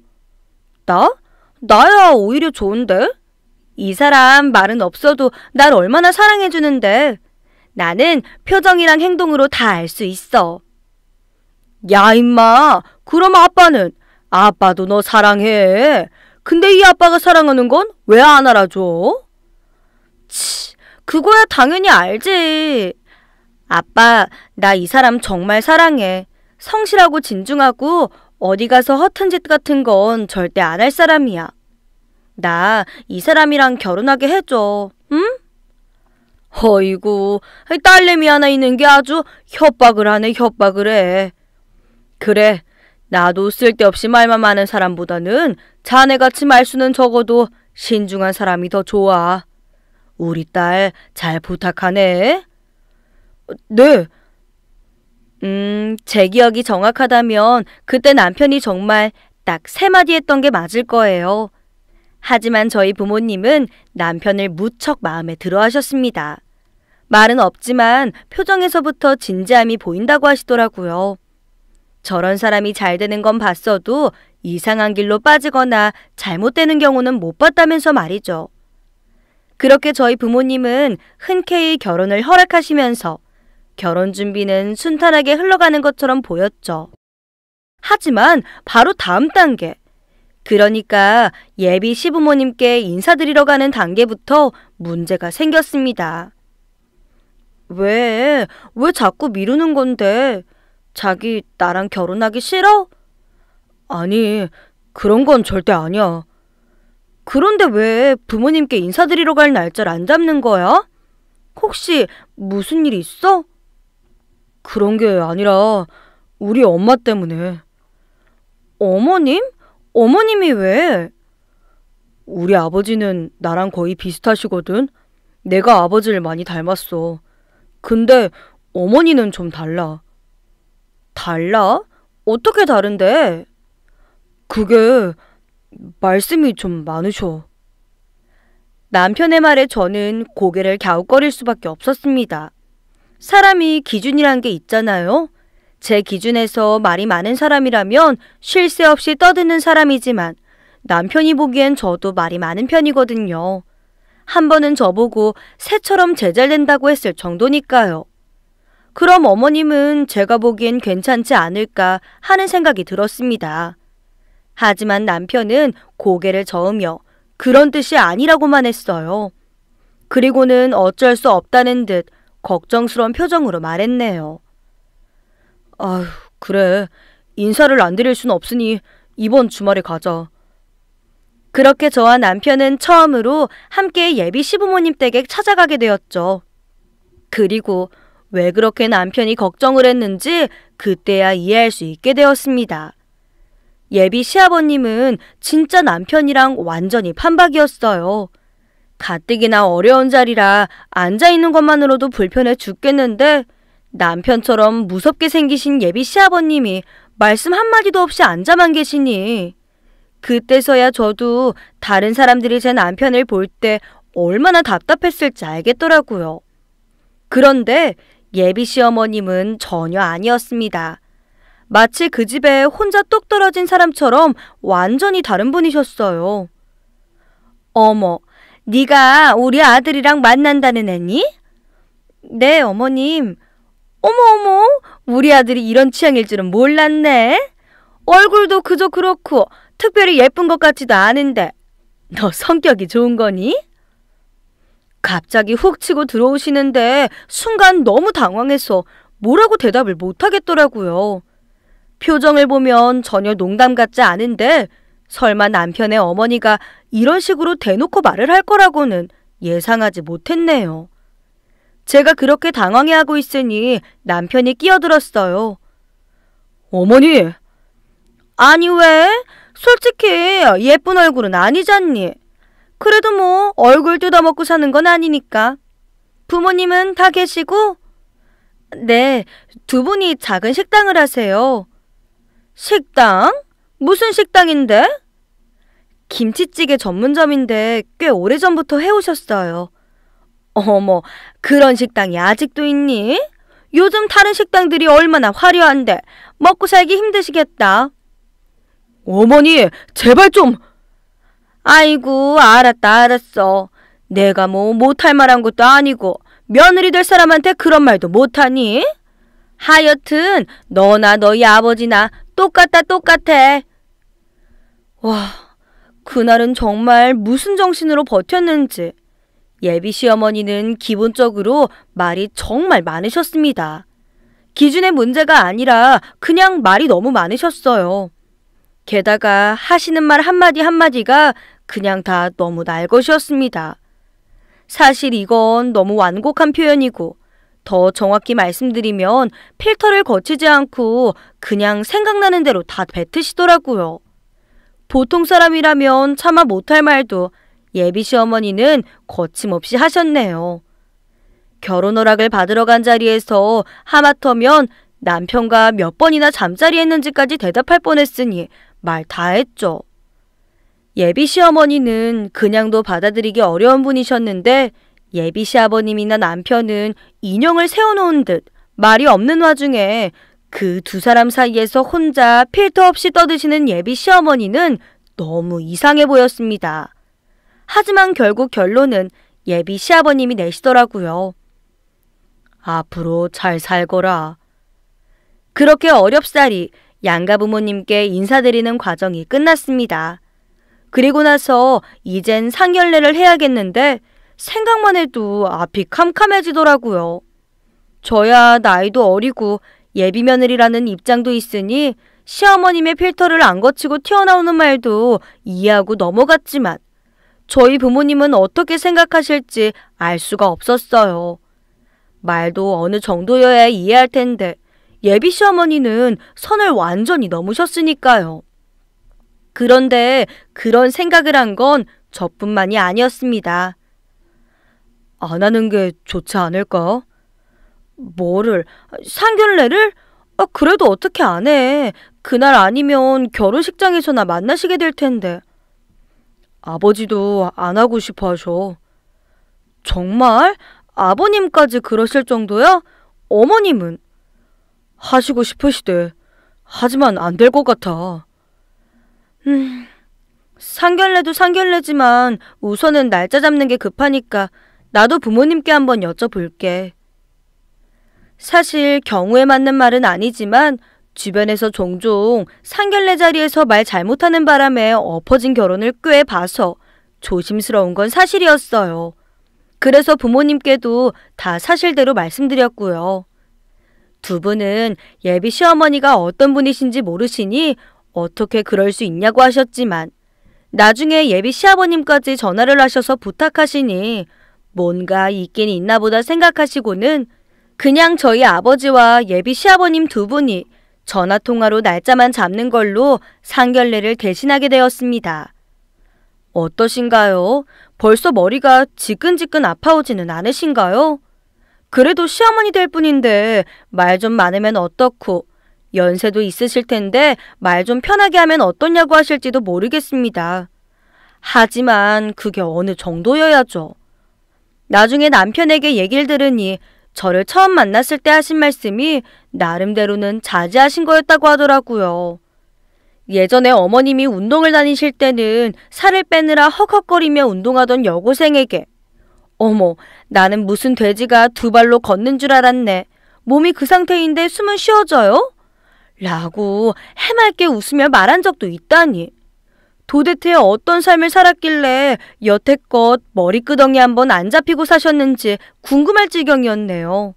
나? 나야 오히려 좋은데? 이 사람 말은 없어도 날 얼마나 사랑해주는데. 나는 표정이랑 행동으로 다 알 수 있어. 야, 임마. 그럼 아빠는? 아빠도 너 사랑해. 근데 이 아빠가 사랑하는 건 왜 안 알아줘? 치, 그거야 당연히 알지. 아빠, 나 이 사람 정말 사랑해. 성실하고 진중하고 어디 가서 허튼 짓 같은 건 절대 안 할 사람이야. 나 이 사람이랑 결혼하게 해줘. 응? 어이구, 딸내미 하나 있는 게 아주 협박을 하네, 협박을 해. 그래, 나도 쓸데없이 말만 많은 사람보다는 자네같이 말수는 적어도 신중한 사람이 더 좋아. 우리 딸 잘 부탁하네. 네. 음, 제 기억이 정확하다면 그때 남편이 정말 딱 세 마디 했던 게 맞을 거예요. 하지만 저희 부모님은 남편을 무척 마음에 들어 하셨습니다. 말은 없지만 표정에서부터 진지함이 보인다고 하시더라고요. 저런 사람이 잘 되는 건 봤어도 이상한 길로 빠지거나 잘못되는 경우는 못 봤다면서 말이죠. 그렇게 저희 부모님은 흔쾌히 결혼을 허락하시면서 결혼 준비는 순탄하게 흘러가는 것처럼 보였죠. 하지만 바로 다음 단계. 그러니까 예비 시부모님께 인사드리러 가는 단계부터 문제가 생겼습니다. 왜, 왜 자꾸 미루는 건데? 자기 나랑 결혼하기 싫어? 아니, 그런 건 절대 아니야. 그런데 왜 부모님께 인사드리러 갈 날짜를 안 잡는 거야? 혹시 무슨 일 있어? 그런 게 아니라 우리 엄마 때문에. 어머님? 어머님이 왜? 우리 아버지는 나랑 거의 비슷하시거든. 내가 아버지를 많이 닮았어. 근데 어머니는 좀 달라. 달라? 어떻게 다른데? 그게 말씀이 좀 많으셔. 남편의 말에 저는 고개를 갸웃거릴 수밖에 없었습니다. 사람이 기준이란 게 있잖아요. 제 기준에서 말이 많은 사람이라면 쉴 새 없이 떠드는 사람이지만 남편이 보기엔 저도 말이 많은 편이거든요. 한 번은 저보고 새처럼 제잘된다고 했을 정도니까요. 그럼 어머님은 제가 보기엔 괜찮지 않을까 하는 생각이 들었습니다. 하지만 남편은 고개를 저으며 그런 뜻이 아니라고만 했어요. 그리고는 어쩔 수 없다는 듯 걱정스러운 표정으로 말했네요. 아휴, 그래. 인사를 안 드릴 순 없으니 이번 주말에 가자. 그렇게 저와 남편은 처음으로 함께 예비 시부모님 댁에 찾아가게 되었죠. 그리고 왜 그렇게 남편이 걱정을 했는지 그때야 이해할 수 있게 되었습니다. 예비 시아버님은 진짜 남편이랑 완전히 판박이었어요. 가뜩이나 어려운 자리라 앉아있는 것만으로도 불편해 죽겠는데 남편처럼 무섭게 생기신 예비 시아버님이 말씀 한마디도 없이 앉아만 계시니 그때서야 저도 다른 사람들이 제 남편을 볼 때 얼마나 답답했을지 알겠더라고요. 그런데 예비 시어머님은 전혀 아니었습니다. 마치 그 집에 혼자 똑 떨어진 사람처럼 완전히 다른 분이셨어요. 어머, 네가 우리 아들이랑 만난다는 애니? 네, 어머님. 어머어머, 우리 아들이 이런 취향일 줄은 몰랐네. 얼굴도 그저 그렇고 특별히 예쁜 것 같지도 않은데 너 성격이 좋은 거니? 갑자기 훅 치고 들어오시는데 순간 너무 당황해서 뭐라고 대답을 못 하겠더라고요. 표정을 보면 전혀 농담 같지 않은데 설마 남편의 어머니가 이런 식으로 대놓고 말을 할 거라고는 예상하지 못했네요. 제가 그렇게 당황해하고 있으니 남편이 끼어들었어요. 어머니! 아니 왜? 솔직히 예쁜 얼굴은 아니잖니. 그래도 뭐 얼굴 뜯어먹고 사는 건 아니니까. 부모님은 다 계시고? 네, 두 분이 작은 식당을 하세요. 식당? 무슨 식당인데? 김치찌개 전문점인데 꽤 오래전부터 해오셨어요. 어머, 그런 식당이 아직도 있니? 요즘 다른 식당들이 얼마나 화려한데 먹고 살기 힘드시겠다. 어머니, 제발 좀. 아이고, 알았다, 알았어. 내가 뭐 못할 말한 것도 아니고 며느리 될 사람한테 그런 말도 못하니? 하여튼 너나 너희 아버지나 똑같다 똑같아. 와, 그날은 정말 무슨 정신으로 버텼는지 예비 시어머니는 기본적으로 말이 정말 많으셨습니다. 기준의 문제가 아니라 그냥 말이 너무 많으셨어요. 게다가 하시는 말 한마디 한마디가 그냥 다 너무 날 것이었습니다. 사실 이건 너무 완곡한 표현이고 더 정확히 말씀드리면 필터를 거치지 않고 그냥 생각나는 대로 다 뱉으시더라고요. 보통 사람이라면 차마 못할 말도 예비 시어머니는 거침없이 하셨네요. 결혼 허락을 받으러 간 자리에서 하마터면 남편과 몇 번이나 잠자리 했는지까지 대답할 뻔했으니 말 다 했죠. 예비 시어머니는 그냥도 받아들이기 어려운 분이셨는데 예비 시아버님이나 남편은 인형을 세워놓은 듯 말이 없는 와중에 그두 사람 사이에서 혼자 필터 없이 떠드시는 예비 시어머니는 너무 이상해 보였습니다. 하지만 결국 결론은 예비 시아버님이 내시더라고요. 앞으로 잘 살거라. 그렇게 어렵사리 양가 부모님께 인사드리는 과정이 끝났습니다. 그리고 나서 이젠 상견례를 해야겠는데 생각만 해도 앞이 캄캄해지더라고요. 저야 나이도 어리고 예비 며느리라는 입장도 있으니 시어머님의 필터를 안 거치고 튀어나오는 말도 이해하고 넘어갔지만 저희 부모님은 어떻게 생각하실지 알 수가 없었어요. 말도 어느 정도여야 이해할 텐데 예비 시어머니는 선을 완전히 넘으셨으니까요. 그런데 그런 생각을 한 건 저뿐만이 아니었습니다. 안 하는 게 좋지 않을까? 뭐를? 상견례를? 아, 그래도 어떻게 안 해. 그날 아니면 결혼식장에서나 만나시게 될 텐데. 아버지도 안 하고 싶어 하셔. 정말? 아버님까지 그러실 정도야? 어머님은? 하시고 싶으시대. 하지만 안 될 것 같아. 음, 상견례도 상견례지만 우선은 날짜 잡는 게 급하니까 나도 부모님께 한번 여쭤볼게. 사실 경우에 맞는 말은 아니지만 주변에서 종종 상견례 자리에서 말 잘못하는 바람에 엎어진 결혼을 꽤 봐서 조심스러운 건 사실이었어요. 그래서 부모님께도 다 사실대로 말씀드렸고요. 두 분은 예비 시어머니가 어떤 분이신지 모르시니 어떻게 그럴 수 있냐고 하셨지만 나중에 예비 시아버님까지 전화를 하셔서 부탁하시니 뭔가 있긴 있나 보다 생각하시고는 그냥 저희 아버지와 예비 시아버님 두 분이 전화통화로 날짜만 잡는 걸로 상견례를 대신하게 되었습니다. 어떠신가요? 벌써 머리가 지끈지끈 아파오지는 않으신가요? 그래도 시어머니 될 뿐인데 말 좀 많으면 어떻고 연세도 있으실 텐데 말 좀 편하게 하면 어떻냐고 하실지도 모르겠습니다. 하지만 그게 어느 정도여야죠. 나중에 남편에게 얘기를 들으니 저를 처음 만났을 때 하신 말씀이 나름대로는 자제하신 거였다고 하더라고요. 예전에 어머님이 운동을 다니실 때는 살을 빼느라 헉헉거리며 운동하던 여고생에게 어머, 나는 무슨 돼지가 두 발로 걷는 줄 알았네. 몸이 그 상태인데 숨은 쉬어져요? 라고 해맑게 웃으며 말한 적도 있다니. 도대체 어떤 삶을 살았길래 여태껏 머리끄덩이 한 번 안 잡히고 사셨는지 궁금할 지경이었네요.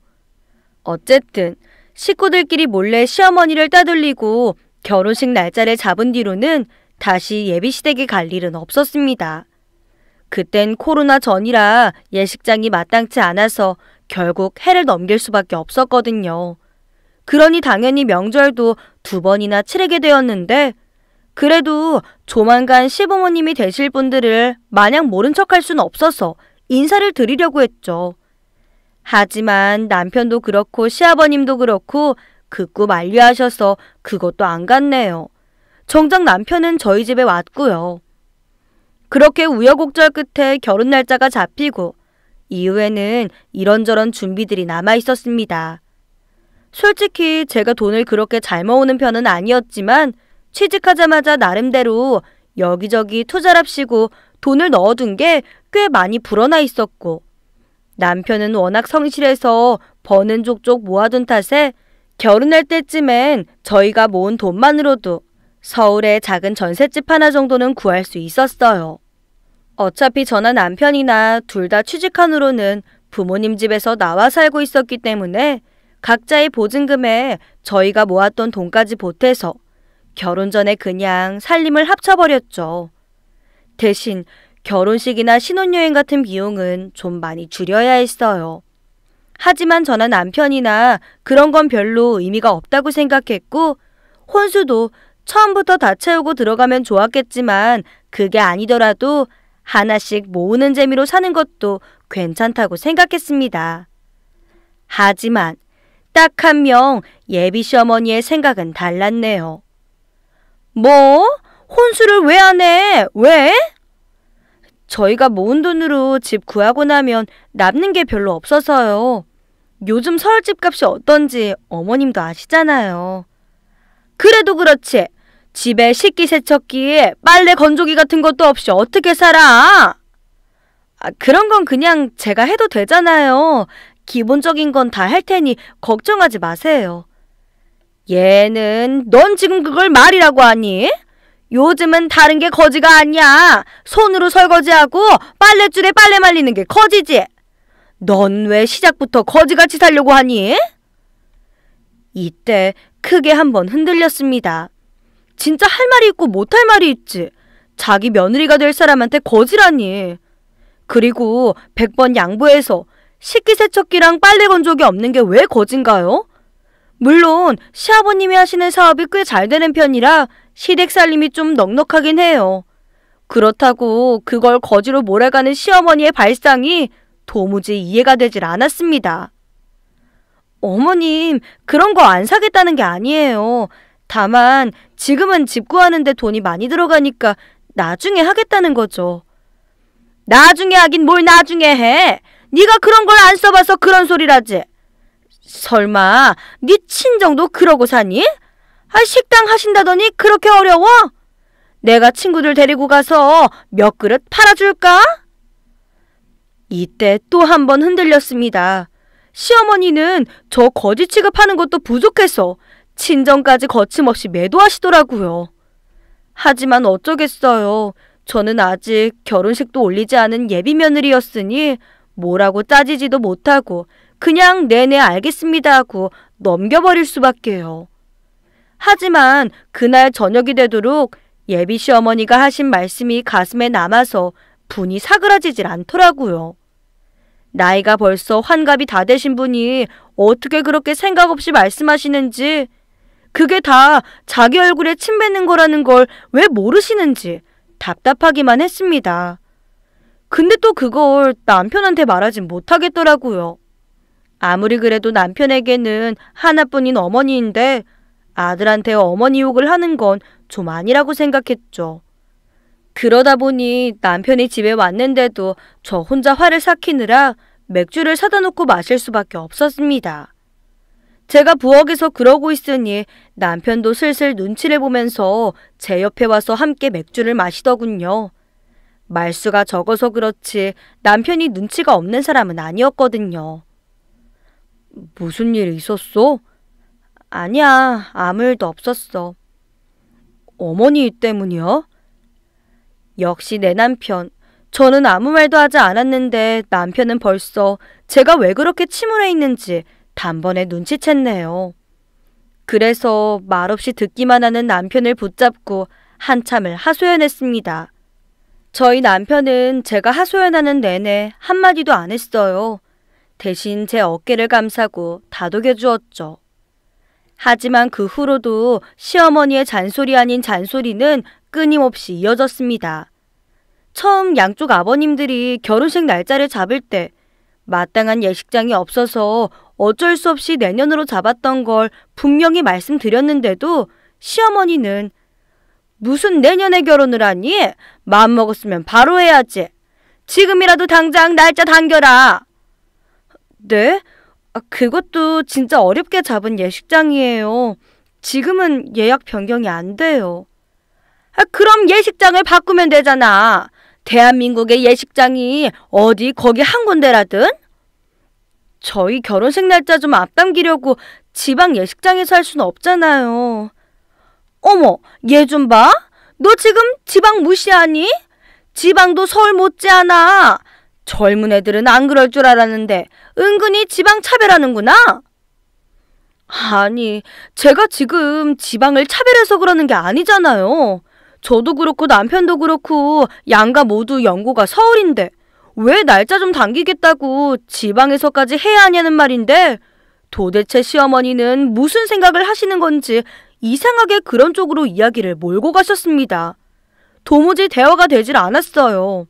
어쨌든 식구들끼리 몰래 시어머니를 따돌리고 결혼식 날짜를 잡은 뒤로는 다시 예비시댁에 갈 일은 없었습니다. 그땐 코로나 전이라 예식장이 마땅치 않아서 결국 해를 넘길 수밖에 없었거든요. 그러니 당연히 명절도 두 번이나 치르게 되었는데 그래도 조만간 시부모님이 되실 분들을 마냥 모른 척할 순 없어서 인사를 드리려고 했죠. 하지만 남편도 그렇고 시아버님도 그렇고 극구 만류하셔서 그것도 안 갔네요. 정작 남편은 저희 집에 왔고요. 그렇게 우여곡절 끝에 결혼 날짜가 잡히고 이후에는 이런저런 준비들이 남아 있었습니다. 솔직히 제가 돈을 그렇게 잘 모으는 편은 아니었지만 취직하자마자 나름대로 여기저기 투자랍시고 돈을 넣어둔 게 꽤 많이 불어나 있었고 남편은 워낙 성실해서 버는 족족 모아둔 탓에 결혼할 때쯤엔 저희가 모은 돈만으로도 서울에 작은 전셋집 하나 정도는 구할 수 있었어요. 어차피 저나 남편이나 둘 다 취직한 후로는 부모님 집에서 나와 살고 있었기 때문에 각자의 보증금에 저희가 모았던 돈까지 보태서 결혼 전에 그냥 살림을 합쳐버렸죠. 대신 결혼식이나 신혼여행 같은 비용은 좀 많이 줄여야 했어요. 하지만 저는 남편이나 그런 건 별로 의미가 없다고 생각했고, 혼수도 처음부터 다 채우고 들어가면 좋았겠지만, 그게 아니더라도 하나씩 모으는 재미로 사는 것도 괜찮다고 생각했습니다. 하지만 딱 한 명 예비 시어머니의 생각은 달랐네요. 뭐? 혼수를 왜 안 해? 왜? 저희가 모은 돈으로 집 구하고 나면 남는 게 별로 없어서요. 요즘 서울집 값이 어떤지 어머님도 아시잖아요. 그래도 그렇지. 집에 식기 세척기에 빨래 건조기 같은 것도 없이 어떻게 살아? 아, 그런 건 그냥 제가 해도 되잖아요. 기본적인 건 다 할 테니 걱정하지 마세요. 얘는 넌 지금 그걸 말이라고 하니? 요즘은 다른 게 거지가 아니야. 손으로 설거지하고 빨랫줄에 빨래 말리는 게 거지지. 넌 왜 시작부터 거지같이 살려고 하니? 이때 크게 한번 흔들렸습니다. 진짜 할 말이 있고 못할 말이 있지. 자기 며느리가 될 사람한테 거지라니. 그리고 100번 양보해서 식기세척기랑 빨래 건조기 없는 게 왜 거진가요? 물론 시아버님이 하시는 사업이 꽤 잘 되는 편이라 시댁 살림이 좀 넉넉하긴 해요. 그렇다고 그걸 거지로 몰아가는 시어머니의 발상이 도무지 이해가 되질 않았습니다. 어머님, 그런 거 안 사겠다는 게 아니에요. 다만 지금은 집 구하는데 돈이 많이 들어가니까 나중에 하겠다는 거죠. 나중에 하긴 뭘 나중에 해. 네가 그런 걸 안 써봐서 그런 소리라지. 설마 네 친정도 그러고 사니? 아 식당 하신다더니 그렇게 어려워? 내가 친구들 데리고 가서 몇 그릇 팔아줄까? 이때 또 한 번 흔들렸습니다. 시어머니는 저 거지 취급하는 것도 부족해서 친정까지 거침없이 매도하시더라고요. 하지만 어쩌겠어요. 저는 아직 결혼식도 올리지 않은 예비 며느리였으니 뭐라고 따지지도 못하고 그냥 내내 알겠습니다 하고 넘겨버릴 수밖에요. 하지만 그날 저녁이 되도록 예비 시어머니가 하신 말씀이 가슴에 남아서 분이 사그라지질 않더라고요. 나이가 벌써 환갑이 다 되신 분이 어떻게 그렇게 생각 없이 말씀하시는지, 그게 다 자기 얼굴에 침 뱉는 거라는 걸 왜 모르시는지 답답하기만 했습니다. 근데 또 그걸 남편한테 말하진 못하겠더라고요. 아무리 그래도 남편에게는 하나뿐인 어머니인데 아들한테 어머니 욕을 하는 건 좀 아니라고 생각했죠. 그러다 보니 남편이 집에 왔는데도 저 혼자 화를 삭히느라 맥주를 사다 놓고 마실 수밖에 없었습니다. 제가 부엌에서 그러고 있으니 남편도 슬슬 눈치를 보면서 제 옆에 와서 함께 맥주를 마시더군요. 말수가 적어서 그렇지 남편이 눈치가 없는 사람은 아니었거든요. 무슨 일 있었어? 아니야, 아무 일도 없었어. 어머니 때문이야? 역시 내 남편. 저는 아무 말도 하지 않았는데 남편은 벌써 제가 왜 그렇게 침울해 있는지 단번에 눈치챘네요. 그래서 말없이 듣기만 하는 남편을 붙잡고 한참을 하소연했습니다. 저희 남편은 제가 하소연하는 내내 한마디도 안 했어요. 대신 제 어깨를 감싸고 다독여 주었죠. 하지만 그 후로도 시어머니의 잔소리 아닌 잔소리는 끊임없이 이어졌습니다. 처음 양쪽 아버님들이 결혼식 날짜를 잡을 때 마땅한 예식장이 없어서 어쩔 수 없이 내년으로 잡았던 걸 분명히 말씀드렸는데도 시어머니는 무슨 내년에 결혼을 하니? 마음먹었으면 바로 해야지. 지금이라도 당장 날짜 당겨라. 네? 아, 그것도 진짜 어렵게 잡은 예식장이에요. 지금은 예약 변경이 안 돼요. 아, 그럼 예식장을 바꾸면 되잖아. 대한민국의 예식장이 어디 거기 한 군데라든? 저희 결혼식 날짜 좀 앞당기려고 지방 예식장에서 할 수는 없잖아요. 어머, 얘 좀 봐. 너 지금 지방 무시하니? 지방도 서울 못지않아. 젊은 애들은 안 그럴 줄 알았는데 은근히 지방 차별하는구나. 아니, 제가 지금 지방을 차별해서 그러는 게 아니잖아요. 저도 그렇고 남편도 그렇고 양가 모두 연고가 서울인데 왜 날짜 좀 당기겠다고 지방에서까지 해야 하냐는 말인데 도대체 시어머니는 무슨 생각을 하시는 건지 이상하게 그런 쪽으로 이야기를 몰고 가셨습니다. 도무지 대화가 되질 않았어요.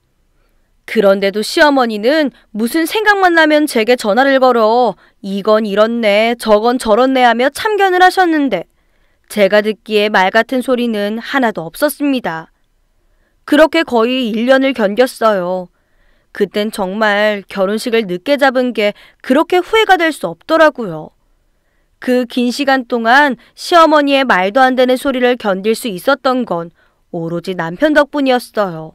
그런데도 시어머니는 무슨 생각만 나면 제게 전화를 걸어 이건 이렇네 저건 저렇네 하며 참견을 하셨는데 제가 듣기에 말 같은 소리는 하나도 없었습니다. 그렇게 거의 1년을 견뎠어요. 그땐 정말 결혼식을 늦게 잡은 게 그렇게 후회가 될 수 없더라고요. 그 긴 시간 동안 시어머니의 말도 안 되는 소리를 견딜 수 있었던 건 오로지 남편 덕분이었어요.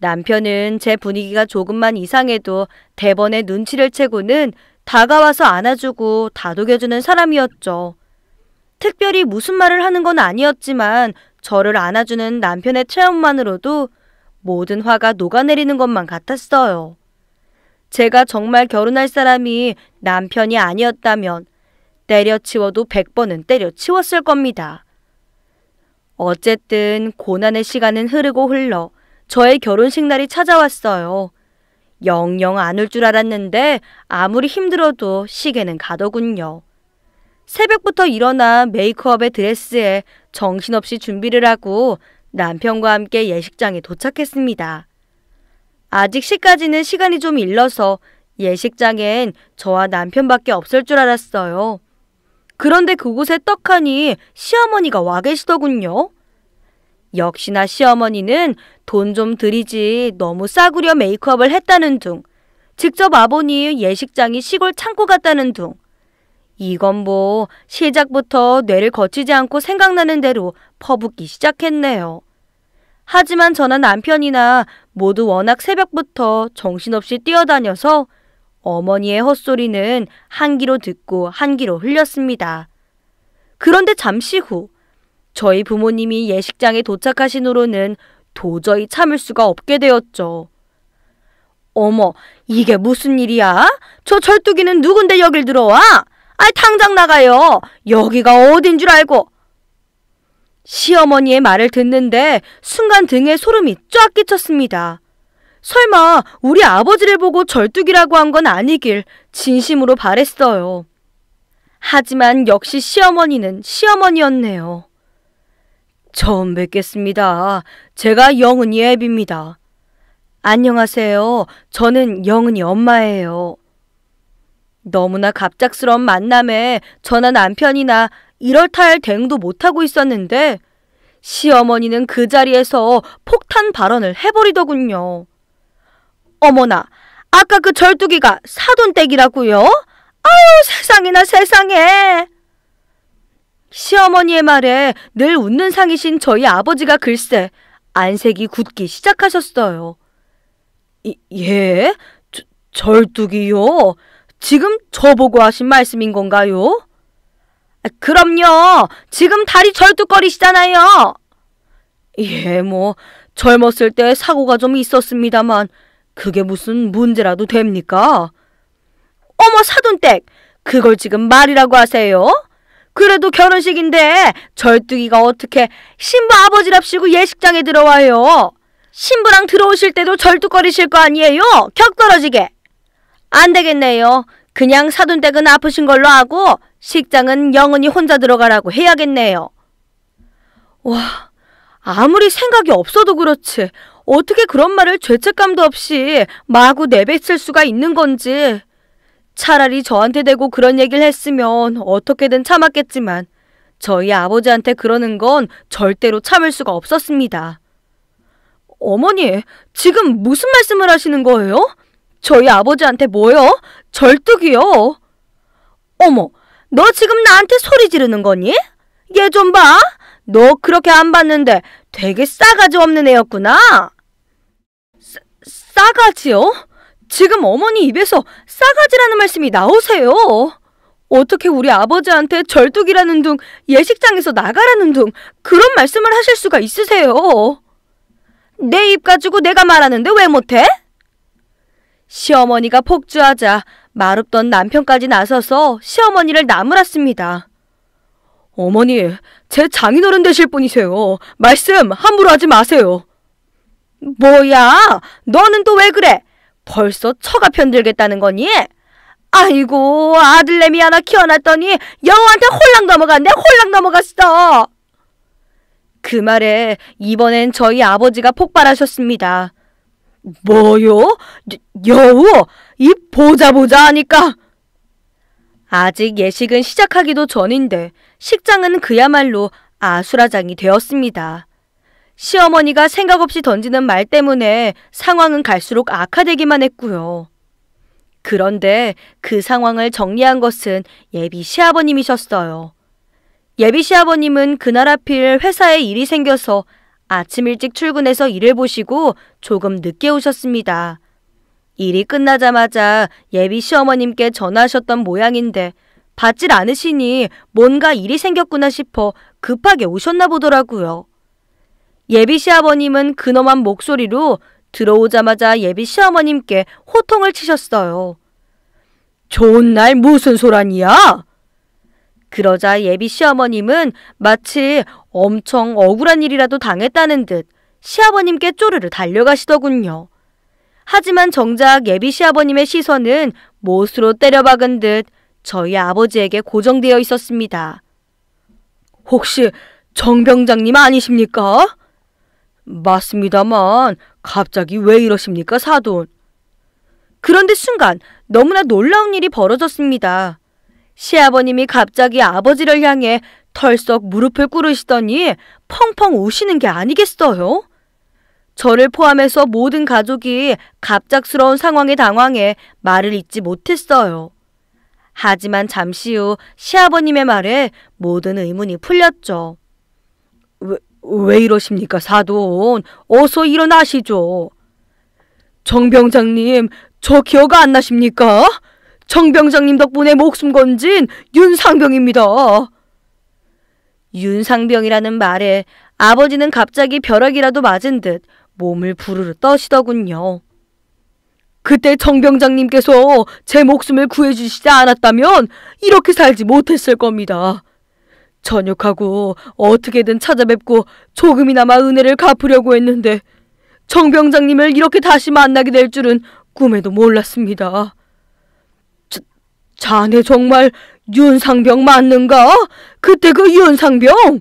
남편은 제 분위기가 조금만 이상해도 대번에 눈치를 채고는 다가와서 안아주고 다독여주는 사람이었죠. 특별히 무슨 말을 하는 건 아니었지만 저를 안아주는 남편의 체험만으로도 모든 화가 녹아내리는 것만 같았어요. 제가 정말 결혼할 사람이 남편이 아니었다면 때려치워도 100번은 때려치웠을 겁니다. 어쨌든 고난의 시간은 흐르고 흘러 저의 결혼식 날이 찾아왔어요. 영영 안 올 줄 알았는데 아무리 힘들어도 시계는 가더군요. 새벽부터 일어나 메이크업에 드레스에 정신없이 준비를 하고 남편과 함께 예식장에 도착했습니다. 아직 시까지는 시간이 좀 일러서 예식장엔 저와 남편밖에 없을 줄 알았어요. 그런데 그곳에 떡하니 시어머니가 와 계시더군요. 역시나 시어머니는 돈 좀 들이지 너무 싸구려 메이크업을 했다는 둥. 직접 와보니 예식장이 시골 창고 같다는 둥. 이건 뭐 시작부터 뇌를 거치지 않고 생각나는 대로 퍼붓기 시작했네요. 하지만 저나 남편이나 모두 워낙 새벽부터 정신없이 뛰어다녀서 어머니의 헛소리는 한귀로 듣고 한귀로 흘렸습니다. 그런데 잠시 후 저희 부모님이 예식장에 도착하신 후로는 도저히 참을 수가 없게 되었죠. 어머, 이게 무슨 일이야? 저 철뚝이는 누군데 여길 들어와? 아, 당장 나가요. 여기가 어딘 줄 알고. 시어머니의 말을 듣는데 순간 등에 소름이 쫙 끼쳤습니다. 설마 우리 아버지를 보고 절뚝이라고 한 건 아니길 진심으로 바랬어요. 하지만 역시 시어머니는 시어머니였네요. 처음 뵙겠습니다. 제가 영은이 앱입니다. 안녕하세요. 저는 영은이 엄마예요. 너무나 갑작스러운 만남에 저나 남편이나 이럴다 할 대응도 못하고 있었는데 시어머니는 그 자리에서 폭탄 발언을 해버리더군요. 어머나, 아까 그 절뚝이가 사돈댁이라고요? 아유 세상에나 세상에! 시어머니의 말에 늘 웃는 상이신 저희 아버지가 글쎄 안색이 굳기 시작하셨어요. 이, 예? 저, 절뚝이요? 지금 저보고 하신 말씀인 건가요? 아, 그럼요. 지금 다리 절뚝거리시잖아요. 예, 뭐 젊었을 때 사고가 좀 있었습니다만 그게 무슨 문제라도 됩니까? 어머 사돈댁, 그걸 지금 말이라고 하세요? 그래도 결혼식인데 절뚝이가 어떻게 신부 아버지랍시고 예식장에 들어와요. 신부랑 들어오실 때도 절뚝거리실 거 아니에요. 격 떨어지게. 안 되겠네요. 그냥 사돈댁은 아프신 걸로 하고 식장은 영은이 혼자 들어가라고 해야겠네요. 와, 아무리 생각이 없어도 그렇지 어떻게 그런 말을 죄책감도 없이 마구 내뱉을 수가 있는 건지. 차라리 저한테 대고 그런 얘기를 했으면 어떻게든 참았겠지만 저희 아버지한테 그러는 건 절대로 참을 수가 없었습니다. 어머니, 지금 무슨 말씀을 하시는 거예요? 저희 아버지한테 뭐요? 절뚝이요? 어머, 너 지금 나한테 소리 지르는 거니? 얘 좀 봐. 너 그렇게 안 봤는데 되게 싸가지 없는 애였구나. 싸, 싸가지요? 지금 어머니 입에서 싸가지라는 말씀이 나오세요. 어떻게 우리 아버지한테 절뚝이라는 둥, 예식장에서 나가라는 둥, 그런 말씀을 하실 수가 있으세요. 내 입 가지고 내가 말하는데 왜 못해? 시어머니가 폭주하자 마릅던 남편까지 나서서 시어머니를 나무랐습니다. 어머니, 제 장인어른 되실 분이세요. 말씀 함부로 하지 마세요. 뭐야, 너는 또 왜 그래? 벌써 처가 편들겠다는 거니? 아이고 아들내미 하나 키워놨더니 여우한테 홀랑 넘어갔네 홀랑 넘어갔어. 그 말에 이번엔 저희 아버지가 폭발하셨습니다. 뭐요? 여우? 이 보자 보자 하니까 아직 예식은 시작하기도 전인데 식장은 그야말로 아수라장이 되었습니다. 시어머니가 생각 없이 던지는 말 때문에 상황은 갈수록 악화되기만 했고요. 그런데 그 상황을 정리한 것은 예비 시아버님이셨어요. 예비 시아버님은 그날 하필 회사에 일이 생겨서 아침 일찍 출근해서 일을 보시고 조금 늦게 오셨습니다. 일이 끝나자마자 예비 시어머님께 전화하셨던 모양인데 받질 않으시니 뭔가 일이 생겼구나 싶어 급하게 오셨나 보더라고요. 예비 시아버님은 근엄한 목소리로 들어오자마자 예비 시아버님께 호통을 치셨어요. 좋은 날 무슨 소란이야? 그러자 예비 시아버님은 마치 엄청 억울한 일이라도 당했다는 듯 시아버님께 쪼르르 달려가시더군요. 하지만 정작 예비 시아버님의 시선은 못으로 때려박은 듯 저희 아버지에게 고정되어 있었습니다. 혹시 정 병장님 아니십니까? 맞습니다만 갑자기 왜 이러십니까 사돈? 그런데 순간 너무나 놀라운 일이 벌어졌습니다. 시아버님이 갑자기 아버지를 향해 털썩 무릎을 꿇으시더니 펑펑 우시는 게 아니겠어요? 저를 포함해서 모든 가족이 갑작스러운 상황에 당황해 말을 잇지 못했어요. 하지만 잠시 후 시아버님의 말에 모든 의문이 풀렸죠. 왜 이러십니까, 사돈? 어서 일어나시죠. 정병장님, 저 기억 안 나십니까? 정병장님 덕분에 목숨 건진 윤상병입니다. 윤상병이라는 말에 아버지는 갑자기 벼락이라도 맞은 듯 몸을 부르르 떠시더군요. 그때 정병장님께서 제 목숨을 구해주시지 않았다면 이렇게 살지 못했을 겁니다. 전역하고 어떻게든 찾아뵙고 조금이나마 은혜를 갚으려고 했는데 정병장님을 이렇게 다시 만나게 될 줄은 꿈에도 몰랐습니다. 자, 자네 정말 윤상병 맞는가? 그때 그 윤상병?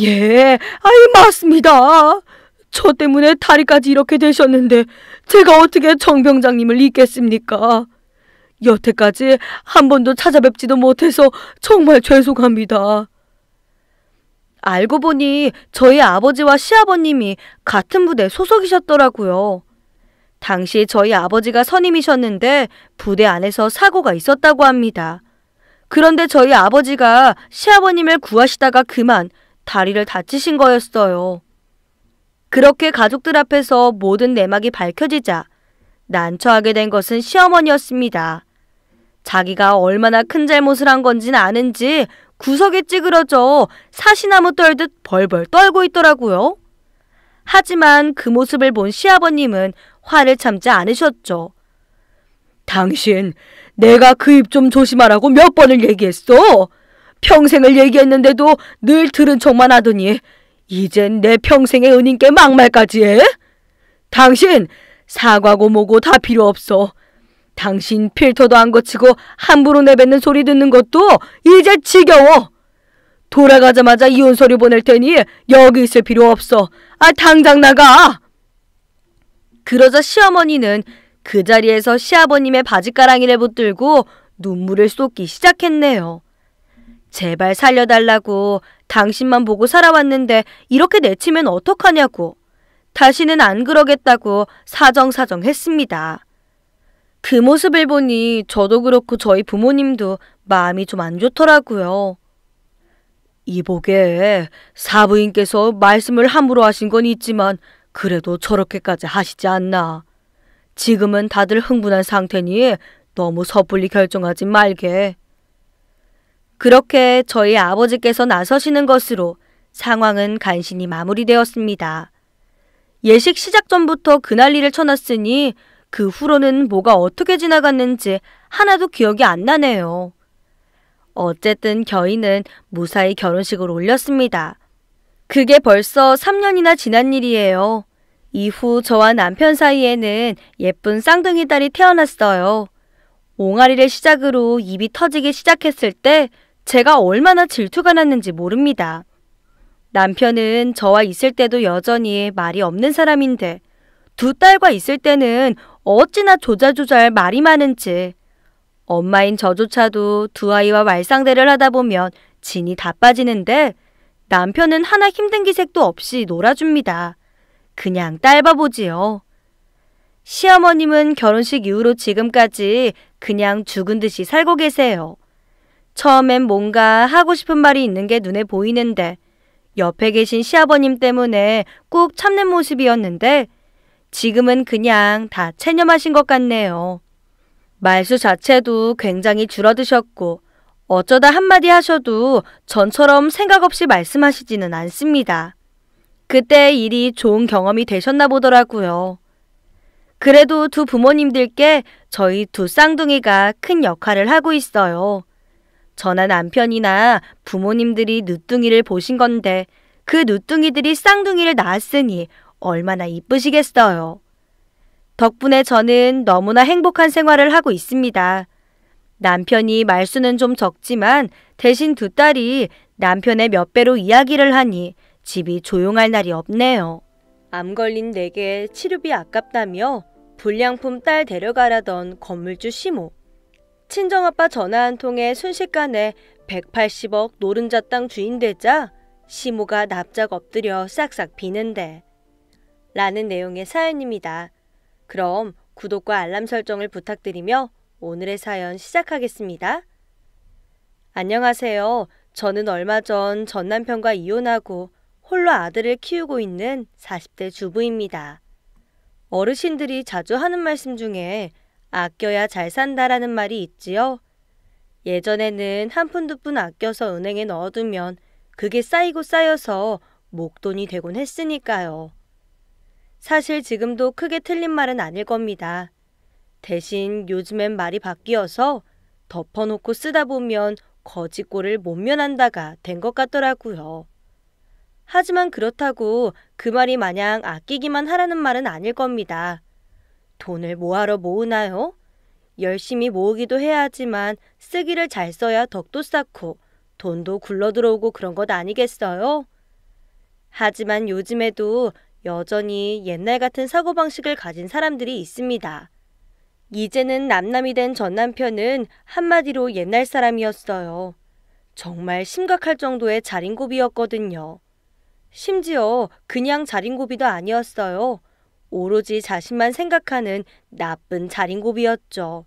예, 아이 맞습니다. 저 때문에 다리까지 이렇게 되셨는데 제가 어떻게 정병장님을 잊겠습니까? 여태까지 한 번도 찾아뵙지도 못해서 정말 죄송합니다. 알고 보니 저희 아버지와 시아버님이 같은 부대 소속이셨더라고요. 당시 저희 아버지가 선임이셨는데 부대 안에서 사고가 있었다고 합니다. 그런데 저희 아버지가 시아버님을 구하시다가 그만 다리를 다치신 거였어요. 그렇게 가족들 앞에서 모든 내막이 밝혀지자 난처하게 된 것은 시어머니였습니다. 자기가 얼마나 큰 잘못을 한 건지는 아는지 구석에 찌그러져 사시나무 떨듯 벌벌 떨고 있더라고요. 하지만 그 모습을 본 시아버님은 화를 참지 않으셨죠. 당신, 내가 그 입 좀 조심하라고 몇 번을 얘기했어? 평생을 얘기했는데도 늘 들은 척만 하더니 이젠 내 평생의 은인께 막말까지 해? 당신, 사과고 뭐고 다 필요 없어. 당신 필터도 안 거치고 함부로 내뱉는 소리 듣는 것도 이제 지겨워. 돌아가자마자 이혼 서류 보낼 테니 여기 있을 필요 없어. 아 당장 나가. 그러자 시어머니는 그 자리에서 시아버님의 바지가랑이를 붙들고 눈물을 쏟기 시작했네요. 제발 살려달라고 당신만 보고 살아왔는데 이렇게 내치면 어떡하냐고 다시는 안 그러겠다고 사정사정 했습니다. 그 모습을 보니 저도 그렇고 저희 부모님도 마음이 좀 안 좋더라고요. 이복에 사부인께서 말씀을 함부로 하신 건 있지만 그래도 저렇게까지 하시지 않나. 지금은 다들 흥분한 상태니 너무 섣불리 결정하지 말게. 그렇게 저희 아버지께서 나서시는 것으로 상황은 간신히 마무리되었습니다. 예식 시작 전부터 그날 일을 쳐놨으니 그 후로는 뭐가 어떻게 지나갔는지 하나도 기억이 안 나네요. 어쨌든 겨이는 무사히 결혼식을 올렸습니다. 그게 벌써 3년이나 지난 일이에요. 이후 저와 남편 사이에는 예쁜 쌍둥이 딸이 태어났어요. 옹알이를 시작으로 입이 터지기 시작했을 때 제가 얼마나 질투가 났는지 모릅니다. 남편은 저와 있을 때도 여전히 말이 없는 사람인데 두 딸과 있을 때는 어찌나 조자조자할 말이 많은지 엄마인 저조차도 두 아이와 말상대를 하다 보면 진이 다 빠지는데 남편은 하나 힘든 기색도 없이 놀아줍니다. 그냥 딸바보지요. 시어머님은 결혼식 이후로 지금까지 그냥 죽은 듯이 살고 계세요. 처음엔 뭔가 하고 싶은 말이 있는 게 눈에 보이는데 옆에 계신 시아버님 때문에 꾹 참는 모습이었는데 지금은 그냥 다 체념하신 것 같네요. 말수 자체도 굉장히 줄어드셨고 어쩌다 한마디 하셔도 전처럼 생각 없이 말씀하시지는 않습니다. 그때 일이 좋은 경험이 되셨나 보더라고요. 그래도 두 부모님들께 저희 두 쌍둥이가 큰 역할을 하고 있어요. 저나 남편이나 부모님들이 누뚱이를 보신 건데 그 누뚱이들이 쌍둥이를 낳았으니 얼마나 이쁘시겠어요. 덕분에 저는 너무나 행복한 생활을 하고 있습니다. 남편이 말수는 좀 적지만 대신 두 딸이 남편의 몇 배로 이야기를 하니 집이 조용할 날이 없네요. 암 걸린 내게 치료비 아깝다며 불량품 딸 데려가라던 건물주 시모. 친정아빠 전화 한 통에 순식간에 180억 노른자 땅 주인 되자 시모가 납작 엎드려 싹싹 비는데 라는 내용의 사연입니다. 그럼 구독과 알람 설정을 부탁드리며 오늘의 사연 시작하겠습니다. 안녕하세요. 저는 얼마 전 전 남편과 이혼하고 홀로 아들을 키우고 있는 40대 주부입니다. 어르신들이 자주 하는 말씀 중에 아껴야 잘 산다라는 말이 있지요. 예전에는 한 푼 두 푼 아껴서 은행에 넣어두면 그게 쌓이고 쌓여서 목돈이 되곤 했으니까요. 사실 지금도 크게 틀린 말은 아닐 겁니다. 대신 요즘엔 말이 바뀌어서 덮어놓고 쓰다 보면 거짓골을 못 면한다가 된 것 같더라고요. 하지만 그렇다고 그 말이 마냥 아끼기만 하라는 말은 아닐 겁니다. 돈을 뭐하러 모으나요? 열심히 모으기도 해야 하지만 쓰기를 잘 써야 덕도 쌓고 돈도 굴러 들어오고 그런 것 아니겠어요? 하지만 요즘에도 여전히 옛날 같은 사고방식을 가진 사람들이 있습니다. 이제는 남남이 된 전 남편은 한마디로 옛날 사람이었어요. 정말 심각할 정도의 자린고비였거든요. 심지어 그냥 자린고비도 아니었어요. 오로지 자신만 생각하는 나쁜 자린고비였죠.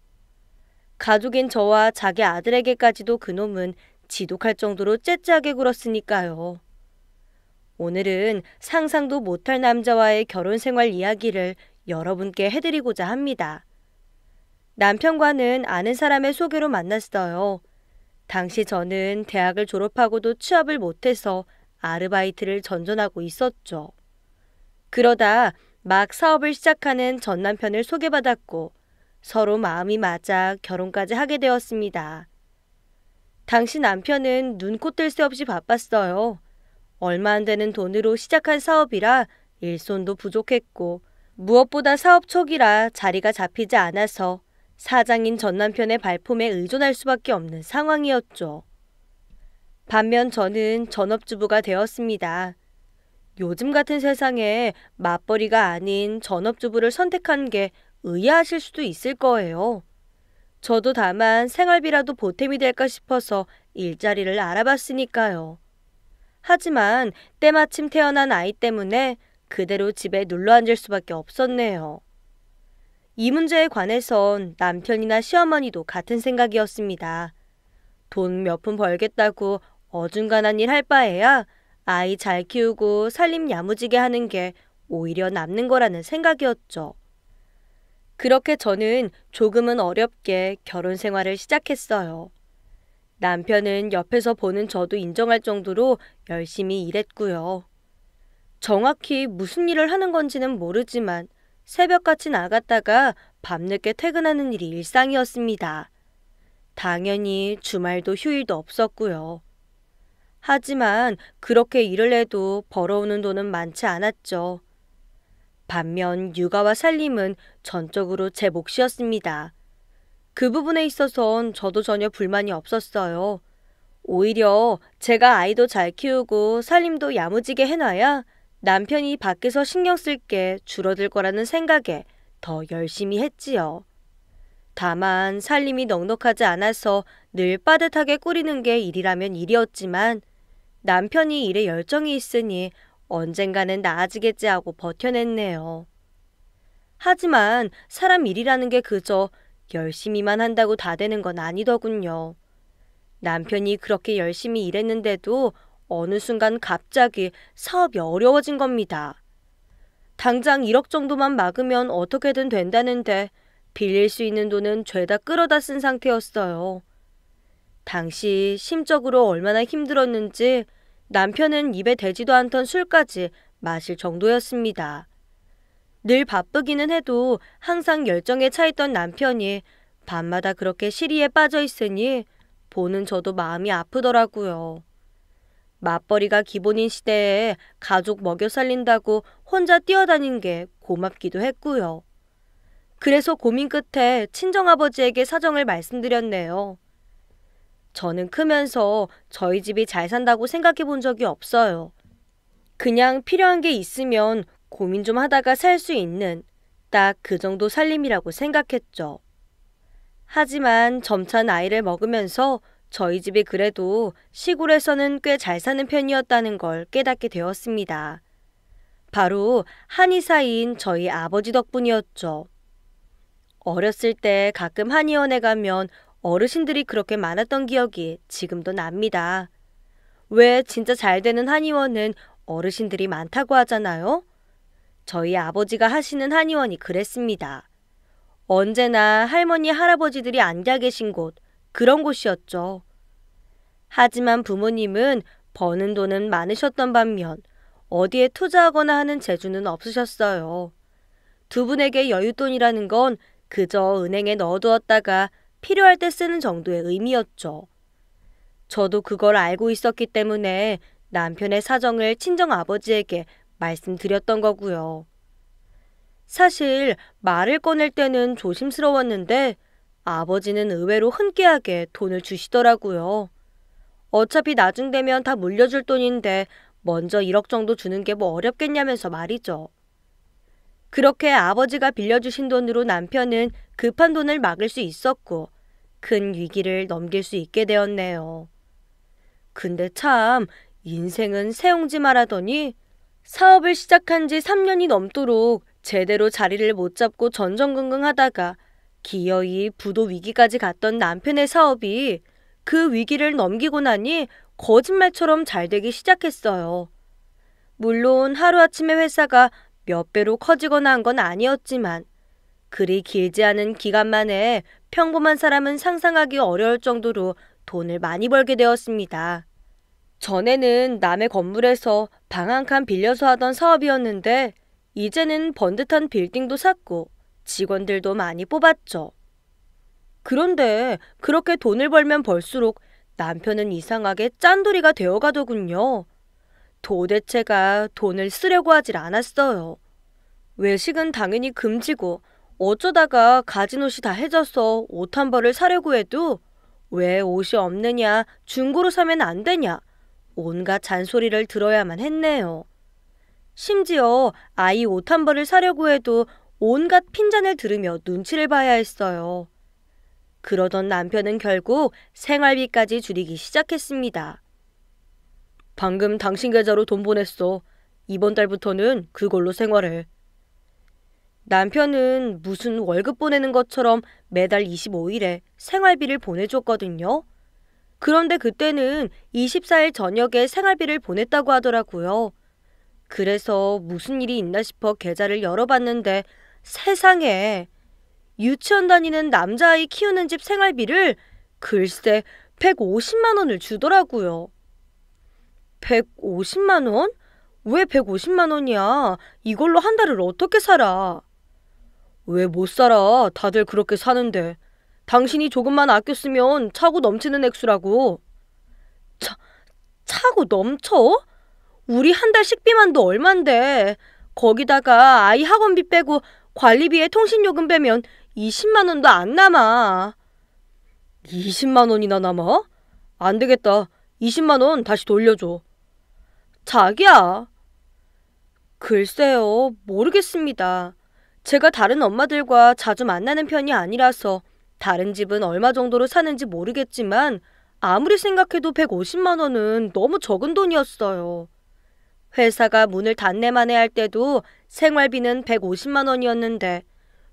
가족인 저와 자기 아들에게까지도 그놈은 지독할 정도로 째째하게 굴었으니까요. 오늘은 상상도 못할 남자와의 결혼 생활 이야기를 여러분께 해드리고자 합니다. 남편과는 아는 사람의 소개로 만났어요. 당시 저는 대학을 졸업하고도 취업을 못해서 아르바이트를 전전하고 있었죠. 그러다 막 사업을 시작하는 전 남편을 소개받았고 서로 마음이 맞아 결혼까지 하게 되었습니다. 당시 남편은 눈코 뜰 새 없이 바빴어요. 얼마 안 되는 돈으로 시작한 사업이라 일손도 부족했고 무엇보다 사업 초기라 자리가 잡히지 않아서 사장인 전 남편의 발품에 의존할 수밖에 없는 상황이었죠. 반면 저는 전업주부가 되었습니다. 요즘 같은 세상에 맞벌이가 아닌 전업주부를 선택한 게 의아하실 수도 있을 거예요. 저도 다만 생활비라도 보탬이 될까 싶어서 일자리를 알아봤으니까요. 하지만 때마침 태어난 아이 때문에 그대로 집에 눌러 앉을 수밖에 없었네요. 이 문제에 관해선 남편이나 시어머니도 같은 생각이었습니다. 돈 몇 푼 벌겠다고 어중간한 일 할 바에야 아이 잘 키우고 살림 야무지게 하는 게 오히려 남는 거라는 생각이었죠. 그렇게 저는 조금은 어렵게 결혼 생활을 시작했어요. 남편은 옆에서 보는 저도 인정할 정도로 열심히 일했고요. 정확히 무슨 일을 하는 건지는 모르지만 새벽같이 나갔다가 밤늦게 퇴근하는 일이 일상이었습니다. 당연히 주말도 휴일도 없었고요. 하지만 그렇게 일을 해도 벌어오는 돈은 많지 않았죠. 반면 육아와 살림은 전적으로 제 몫이었습니다. 그 부분에 있어서는 저도 전혀 불만이 없었어요. 오히려 제가 아이도 잘 키우고 살림도 야무지게 해놔야 남편이 밖에서 신경 쓸 게 줄어들 거라는 생각에 더 열심히 했지요. 다만 살림이 넉넉하지 않아서 늘 빠듯하게 꾸리는 게 일이라면 일이었지만 남편이 일에 열정이 있으니 언젠가는 나아지겠지 하고 버텨냈네요. 하지만 사람 일이라는 게 그저 열심히만 한다고 다 되는 건 아니더군요. 남편이 그렇게 열심히 일했는데도 어느 순간 갑자기 사업이 어려워진 겁니다. 당장 1억 정도만 막으면 어떻게든 된다는데 빌릴 수 있는 돈은 죄다 끌어다 쓴 상태였어요. 당시 심적으로 얼마나 힘들었는지 남편은 입에 대지도 않던 술까지 마실 정도였습니다. 늘 바쁘기는 해도 항상 열정에 차있던 남편이 밤마다 그렇게 시리에 빠져 있으니 보는 저도 마음이 아프더라고요. 맞벌이가 기본인 시대에 가족 먹여 살린다고 혼자 뛰어다닌 게 고맙기도 했고요. 그래서 고민 끝에 친정아버지에게 사정을 말씀드렸네요. 저는 크면서 저희 집이 잘 산다고 생각해 본 적이 없어요. 그냥 필요한 게 있으면 고민 좀 하다가 살 수 있는 딱 그 정도 살림이라고 생각했죠. 하지만 점차 나이를 먹으면서 저희 집이 그래도 시골에서는 꽤 잘 사는 편이었다는 걸 깨닫게 되었습니다. 바로 한의사인 저희 아버지 덕분이었죠. 어렸을 때 가끔 한의원에 가면 어르신들이 그렇게 많았던 기억이 지금도 납니다. 왜 진짜 잘 되는 한의원은 어르신들이 많다고 하잖아요? 저희 아버지가 하시는 한의원이 그랬습니다. 언제나 할머니 할아버지들이 앉아 계신 곳, 그런 곳이었죠. 하지만 부모님은 버는 돈은 많으셨던 반면 어디에 투자하거나 하는 재주는 없으셨어요. 두 분에게 여윳돈이라는 건 그저 은행에 넣어두었다가 필요할 때 쓰는 정도의 의미였죠. 저도 그걸 알고 있었기 때문에 남편의 사정을 친정 아버지에게 말씀드렸던 거고요. 사실 말을 꺼낼 때는 조심스러웠는데 아버지는 의외로 흔쾌하게 돈을 주시더라고요. 어차피 나중 되면 다 물려줄 돈인데 먼저 1억 정도 주는 게 뭐 어렵겠냐면서 말이죠. 그렇게 아버지가 빌려주신 돈으로 남편은 급한 돈을 막을 수 있었고 큰 위기를 넘길 수 있게 되었네요. 근데 참 인생은 새옹지 말하더니 사업을 시작한 지 3년이 넘도록 제대로 자리를 못 잡고 전전긍긍 하다가 기어이 부도 위기까지 갔던 남편의 사업이 그 위기를 넘기고 나니 거짓말처럼 잘 되기 시작했어요. 물론 하루아침에 회사가 몇 배로 커지거나 한 건 아니었지만 그리 길지 않은 기간 만에 평범한 사람은 상상하기 어려울 정도로 돈을 많이 벌게 되었습니다. 전에는 남의 건물에서 방 한 칸 빌려서 하던 사업이었는데 이제는 번듯한 빌딩도 샀고 직원들도 많이 뽑았죠. 그런데 그렇게 돈을 벌면 벌수록 남편은 이상하게 짠돌이가 되어가더군요. 도대체가 돈을 쓰려고 하질 않았어요. 외식은 당연히 금지고 어쩌다가 가진 옷이 다 해져서 옷 한 벌을 사려고 해도 왜 옷이 없느냐, 중고로 사면 안 되냐, 온갖 잔소리를 들어야만 했네요. 심지어 아이 옷 한 벌을 사려고 해도 온갖 핀잔을 들으며 눈치를 봐야 했어요. 그러던 남편은 결국 생활비까지 줄이기 시작했습니다. 방금 당신 계좌로 돈 보냈어. 이번 달부터는 그걸로 생활해. 남편은 무슨 월급 보내는 것처럼 매달 25일에 생활비를 보내줬거든요. 그런데 그때는 24일 저녁에 생활비를 보냈다고 하더라고요. 그래서 무슨 일이 있나 싶어 계좌를 열어봤는데 세상에 유치원 다니는 남자아이 키우는 집 생활비를 글쎄 150만 원을 주더라고요. 150만 원? 왜 150만 원이야? 이걸로 한 달을 어떻게 살아? 왜 못 살아? 다들 그렇게 사는데. 당신이 조금만 아껴 쓰면 차고 넘치는 액수라고. 차, 차고 넘쳐? 우리 한 달 식비만도 얼만데 거기다가 아이 학원비 빼고 관리비에 통신요금 빼면 20만 원도 안 남아. 20만 원이나 남아? 안 되겠다. 20만 원 다시 돌려줘. 자기야. 글쎄요, 모르겠습니다. 제가 다른 엄마들과 자주 만나는 편이 아니라서 다른 집은 얼마 정도로 사는지 모르겠지만 아무리 생각해도 150만 원은 너무 적은 돈이었어요. 회사가 문을 닫네만에 할 때도 생활비는 150만 원이었는데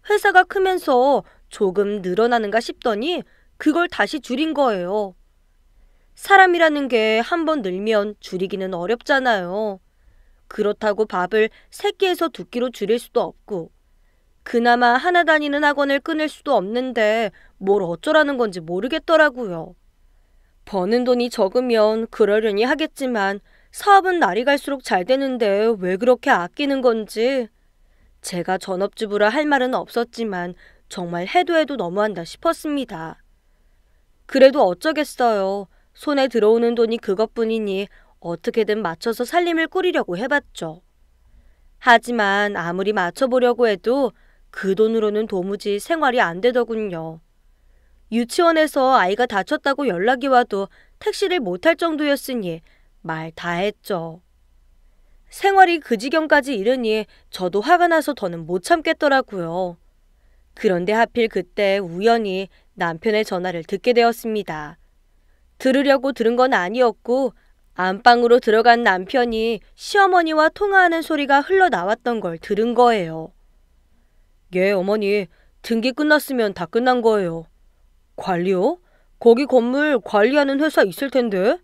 회사가 크면서 조금 늘어나는가 싶더니 그걸 다시 줄인 거예요. 사람이라는 게 한 번 늘면 줄이기는 어렵잖아요. 그렇다고 밥을 세 끼에서 두 끼로 줄일 수도 없고 그나마 하나 다니는 학원을 끊을 수도 없는데 뭘 어쩌라는 건지 모르겠더라고요. 버는 돈이 적으면 그러려니 하겠지만 사업은 날이 갈수록 잘 되는데 왜 그렇게 아끼는 건지. 제가 전업주부라 할 말은 없었지만 정말 해도 해도 너무한다 싶었습니다. 그래도 어쩌겠어요. 손에 들어오는 돈이 그것뿐이니 어떻게든 맞춰서 살림을 꾸리려고 해봤죠. 하지만 아무리 맞춰보려고 해도 그 돈으로는 도무지 생활이 안 되더군요. 유치원에서 아이가 다쳤다고 연락이 와도 택시를 못할 정도였으니 말 다 했죠. 생활이 그 지경까지 이르니 저도 화가 나서 더는 못 참겠더라고요. 그런데 하필 그때 우연히 남편의 전화를 듣게 되었습니다. 들으려고 들은 건 아니었고 안방으로 들어간 남편이 시어머니와 통화하는 소리가 흘러나왔던 걸 들은 거예요. 예, 어머니. 등기 끝났으면 다 끝난 거예요. 관리요? 거기 건물 관리하는 회사 있을 텐데.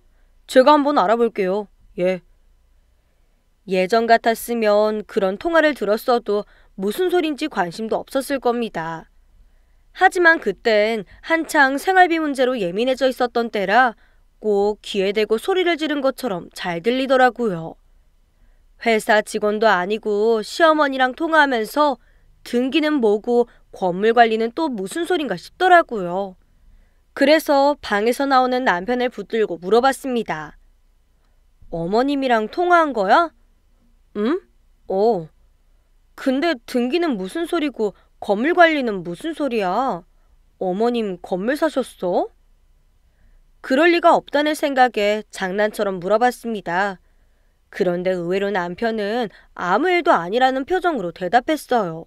제가 한번 알아볼게요. 예. 예전 같았으면 그런 통화를 들었어도 무슨 소린지 관심도 없었을 겁니다. 하지만 그땐 한창 생활비 문제로 예민해져 있었던 때라 꼭 귀에 대고 소리를 지른 것처럼 잘 들리더라고요. 회사 직원도 아니고 시어머니랑 통화하면서 등기는 뭐고 건물 관리는 또 무슨 소린가 싶더라고요. 그래서 방에서 나오는 남편을 붙들고 물어봤습니다. 어머님이랑 통화한 거야? 응? 어. 근데 등기는 무슨 소리고 건물 관리는 무슨 소리야? 어머님 건물 사셨어? 그럴 리가 없다는 생각에 장난처럼 물어봤습니다. 그런데 의외로 남편은 아무 일도 아니라는 표정으로 대답했어요.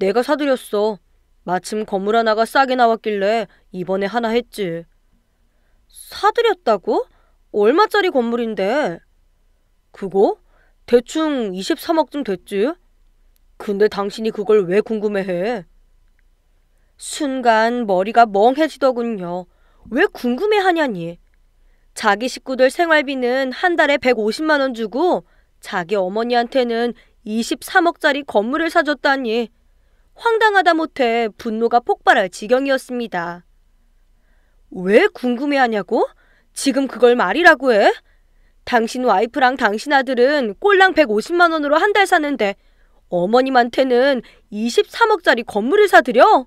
내가 사드렸어. 마침 건물 하나가 싸게 나왔길래 이번에 하나 했지. 사드렸다고? 얼마짜리 건물인데? 그거? 대충 23억쯤 됐지? 근데 당신이 그걸 왜 궁금해해? 순간 머리가 멍해지더군요. 왜 궁금해하냐니. 자기 식구들 생활비는 한 달에 150만 원 주고 자기 어머니한테는 23억짜리 건물을 사줬다니. 황당하다 못해 분노가 폭발할 지경이었습니다. 왜 궁금해하냐고? 지금 그걸 말이라고 해? 당신 와이프랑 당신 아들은 꼴랑 150만 원으로 한 달 사는데 어머님한테는 23억짜리 건물을 사드려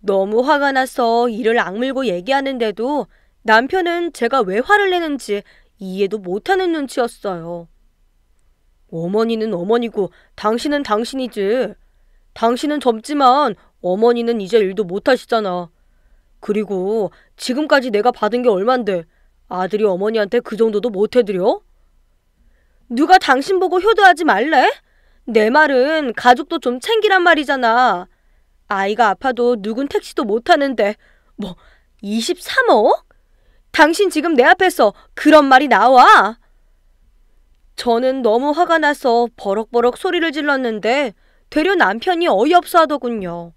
너무 화가 나서 이를 악물고 얘기하는데도 남편은 제가 왜 화를 내는지 이해도 못하는 눈치였어요. 어머니는 어머니고 당신은 당신이지. 당신은 젊지만 어머니는 이제 일도 못하시잖아. 그리고 지금까지 내가 받은 게 얼만데 아들이 어머니한테 그 정도도 못해드려? 누가 당신 보고 효도하지 말래? 내 말은 가족도 좀 챙기란 말이잖아. 아이가 아파도 누군 택시도 못하는데 뭐 23억? 당신 지금 내 앞에서 그런 말이 나와? 저는 너무 화가 나서 버럭버럭 소리를 질렀는데 되려 남편이 어이없어 하더군요.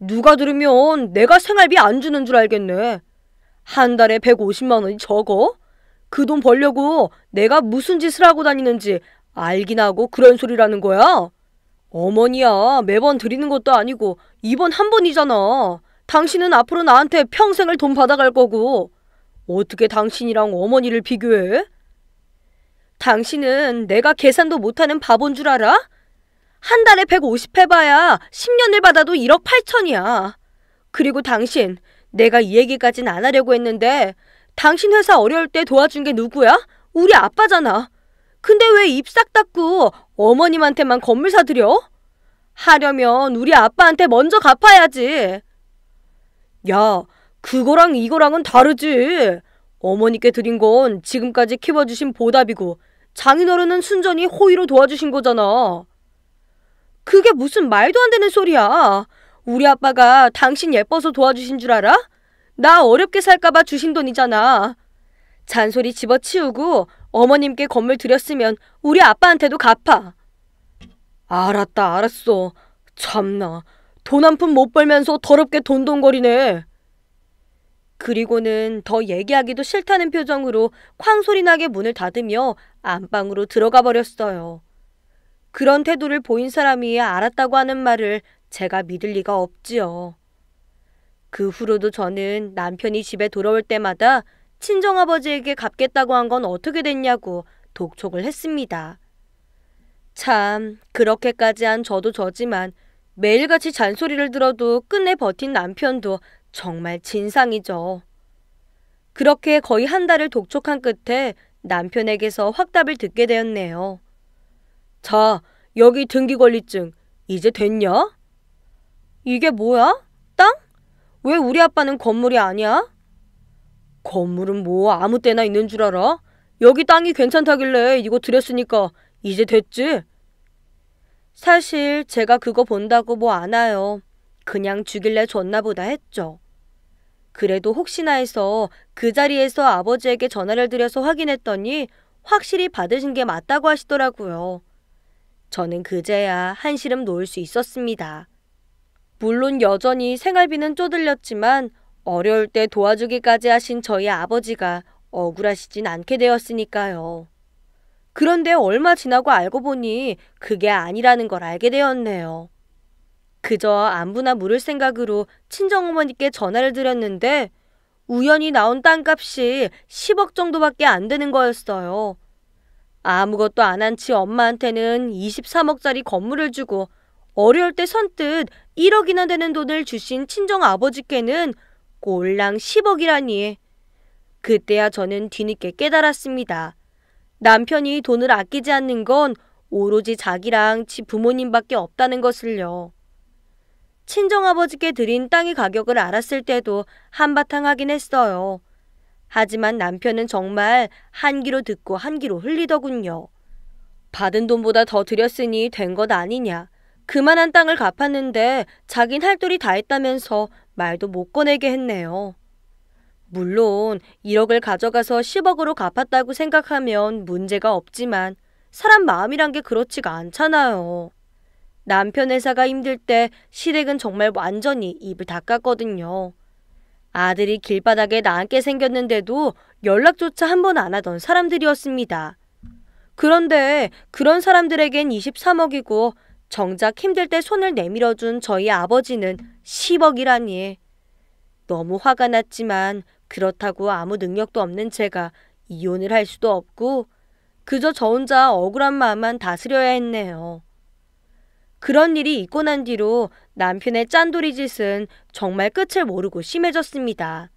누가 들으면 내가 생활비 안 주는 줄 알겠네. 한 달에 150만 원이 적어? 그 돈 벌려고 내가 무슨 짓을 하고 다니는지 알긴 하고 그런 소리라는 거야? 어머니야, 매번 드리는 것도 아니고 이번 한 번이잖아. 당신은 앞으로 나한테 평생을 돈 받아갈 거고 어떻게 당신이랑 어머니를 비교해? 당신은 내가 계산도 못하는 바본 줄 알아? 한 달에 150회봐야 10년을 받아도 1억 8천이야. 그리고 당신, 내가 이 얘기까진 안 하려고 했는데 당신 회사 어려울 때 도와준 게 누구야? 우리 아빠잖아. 근데 왜 입 싹 닦고 어머님한테만 건물 사드려 하려면 우리 아빠한테 먼저 갚아야지. 야, 그거랑 이거랑은 다르지. 어머니께 드린 건 지금까지 키워주신 보답이고 장인어른은 순전히 호의로 도와주신 거잖아. 그게 무슨 말도 안 되는 소리야. 우리 아빠가 당신 예뻐서 도와주신 줄 알아? 나 어렵게 살까봐 주신 돈이잖아. 잔소리 집어치우고 어머님께 건물 드렸으면 우리 아빠한테도 갚아. 알았다, 알았어. 참나, 돈 한 푼 못 벌면서 더럽게 돈돈거리네. 그리고는 더 얘기하기도 싫다는 표정으로 쾅 소리나게 문을 닫으며 안방으로 들어가 버렸어요. 그런 태도를 보인 사람이 알았다고 하는 말을 제가 믿을 리가 없지요. 그 후로도 저는 남편이 집에 돌아올 때마다 친정아버지에게 갚겠다고 한 건 어떻게 됐냐고 독촉을 했습니다. 참, 그렇게까지 한 저도 저지만 매일같이 잔소리를 들어도 끝내 버틴 남편도 정말 진상이죠. 그렇게 거의 한 달을 독촉한 끝에 남편에게서 확답을 듣게 되었네요. 자, 여기 등기권리증 이제 됐냐? 이게 뭐야? 땅? 왜 우리 아빠는 건물이 아니야? 건물은 뭐 아무 때나 있는 줄 알아? 여기 땅이 괜찮다길래 이거 드렸으니까 이제 됐지? 사실 제가 그거 본다고 뭐안 와요. 그냥 주길래 줬나 보다 했죠. 그래도 혹시나 해서 그 자리에서 아버지에게 전화를 드려서 확인했더니 확실히 받으신 게 맞다고 하시더라고요. 저는 그제야 한시름 놓을 수 있었습니다. 물론 여전히 생활비는 쪼들렸지만 어려울 때 도와주기까지 하신 저희 아버지가 억울하시진 않게 되었으니까요. 그런데 얼마 지나고 알고 보니 그게 아니라는 걸 알게 되었네요. 그저 안부나 물을 생각으로 친정어머니께 전화를 드렸는데 우연히 나온 땅값이 10억 정도밖에 안 되는 거였어요. 아무것도 안한치 엄마한테는 23억짜리 건물을 주고 어려울 때 선뜻 1억이나 되는 돈을 주신 친정 아버지께는 꼴랑 10억이라니. 그때야 저는 뒤늦게 깨달았습니다. 남편이 돈을 아끼지 않는 건 오로지 자기랑 지 부모님밖에 없다는 것을요. 친정아버지께 드린 땅의 가격을 알았을 때도 한바탕 하긴 했어요. 하지만 남편은 정말 한 귀로 듣고 한 귀로 흘리더군요. 받은 돈보다 더 드렸으니 된 것 아니냐. 그만한 땅을 갚았는데 자긴 할도이다 했다면서 말도 못 꺼내게 했네요. 물론 1억을 가져가서 10억으로 갚았다고 생각하면 문제가 없지만 사람 마음이란 게 그렇지가 않잖아요. 남편 회사가 힘들 때 시댁은 정말 완전히 입을 닦았거든요. 아들이 길바닥에 나앉게 생겼는데도 연락조차 한 번 안 하던 사람들이었습니다. 그런데 그런 사람들에겐 23억이고 정작 힘들 때 손을 내밀어준 저희 아버지는 10억이라니. 너무 화가 났지만 그렇다고 아무 능력도 없는 제가 이혼을 할 수도 없고 그저 저 혼자 억울한 마음만 다스려야 했네요. 그런 일이 있고 난 뒤로 남편의 짠돌이 짓은 정말 끝을 모르고 심해졌습니다.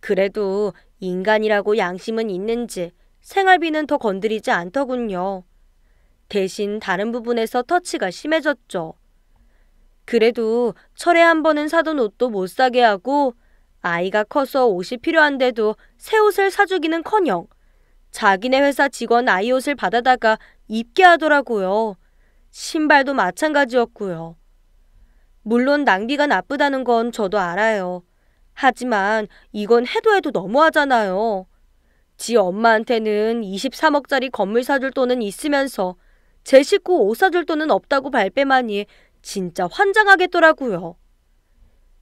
그래도 인간이라고 양심은 있는지 생활비는 더 건드리지 않더군요. 대신 다른 부분에서 터치가 심해졌죠. 그래도 철에 한 번은 사던 옷도 못 사게 하고 아이가 커서 옷이 필요한데도 새 옷을 사주기는커녕 자기네 회사 직원 아이 옷을 받아다가 입게 하더라고요. 신발도 마찬가지였고요. 물론 낭비가 나쁘다는 건 저도 알아요. 하지만 이건 해도 해도 너무하잖아요. 지 엄마한테는 23억짜리 건물 사줄 돈은 있으면서 제 식구 옷 사줄 돈은 없다고 발뺌하니 진짜 환장하겠더라고요.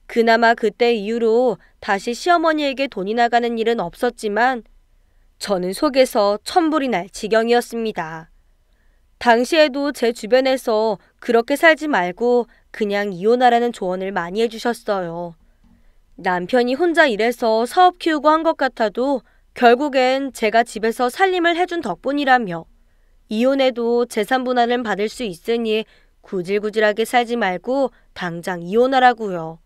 그나마 그때 이후로 다시 시어머니에게 돈이 나가는 일은 없었지만 저는 속에서 천불이 날 지경이었습니다. 당시에도 제 주변에서 그렇게 살지 말고 그냥 이혼하라는 조언을 많이 해주셨어요. 남편이 혼자 일해서 사업 키우고 한 것 같아도 결국엔 제가 집에서 살림을 해준 덕분이라며 이혼해도 재산 분할은 받을 수 있으니 구질구질하게 살지 말고 당장 이혼하라고요.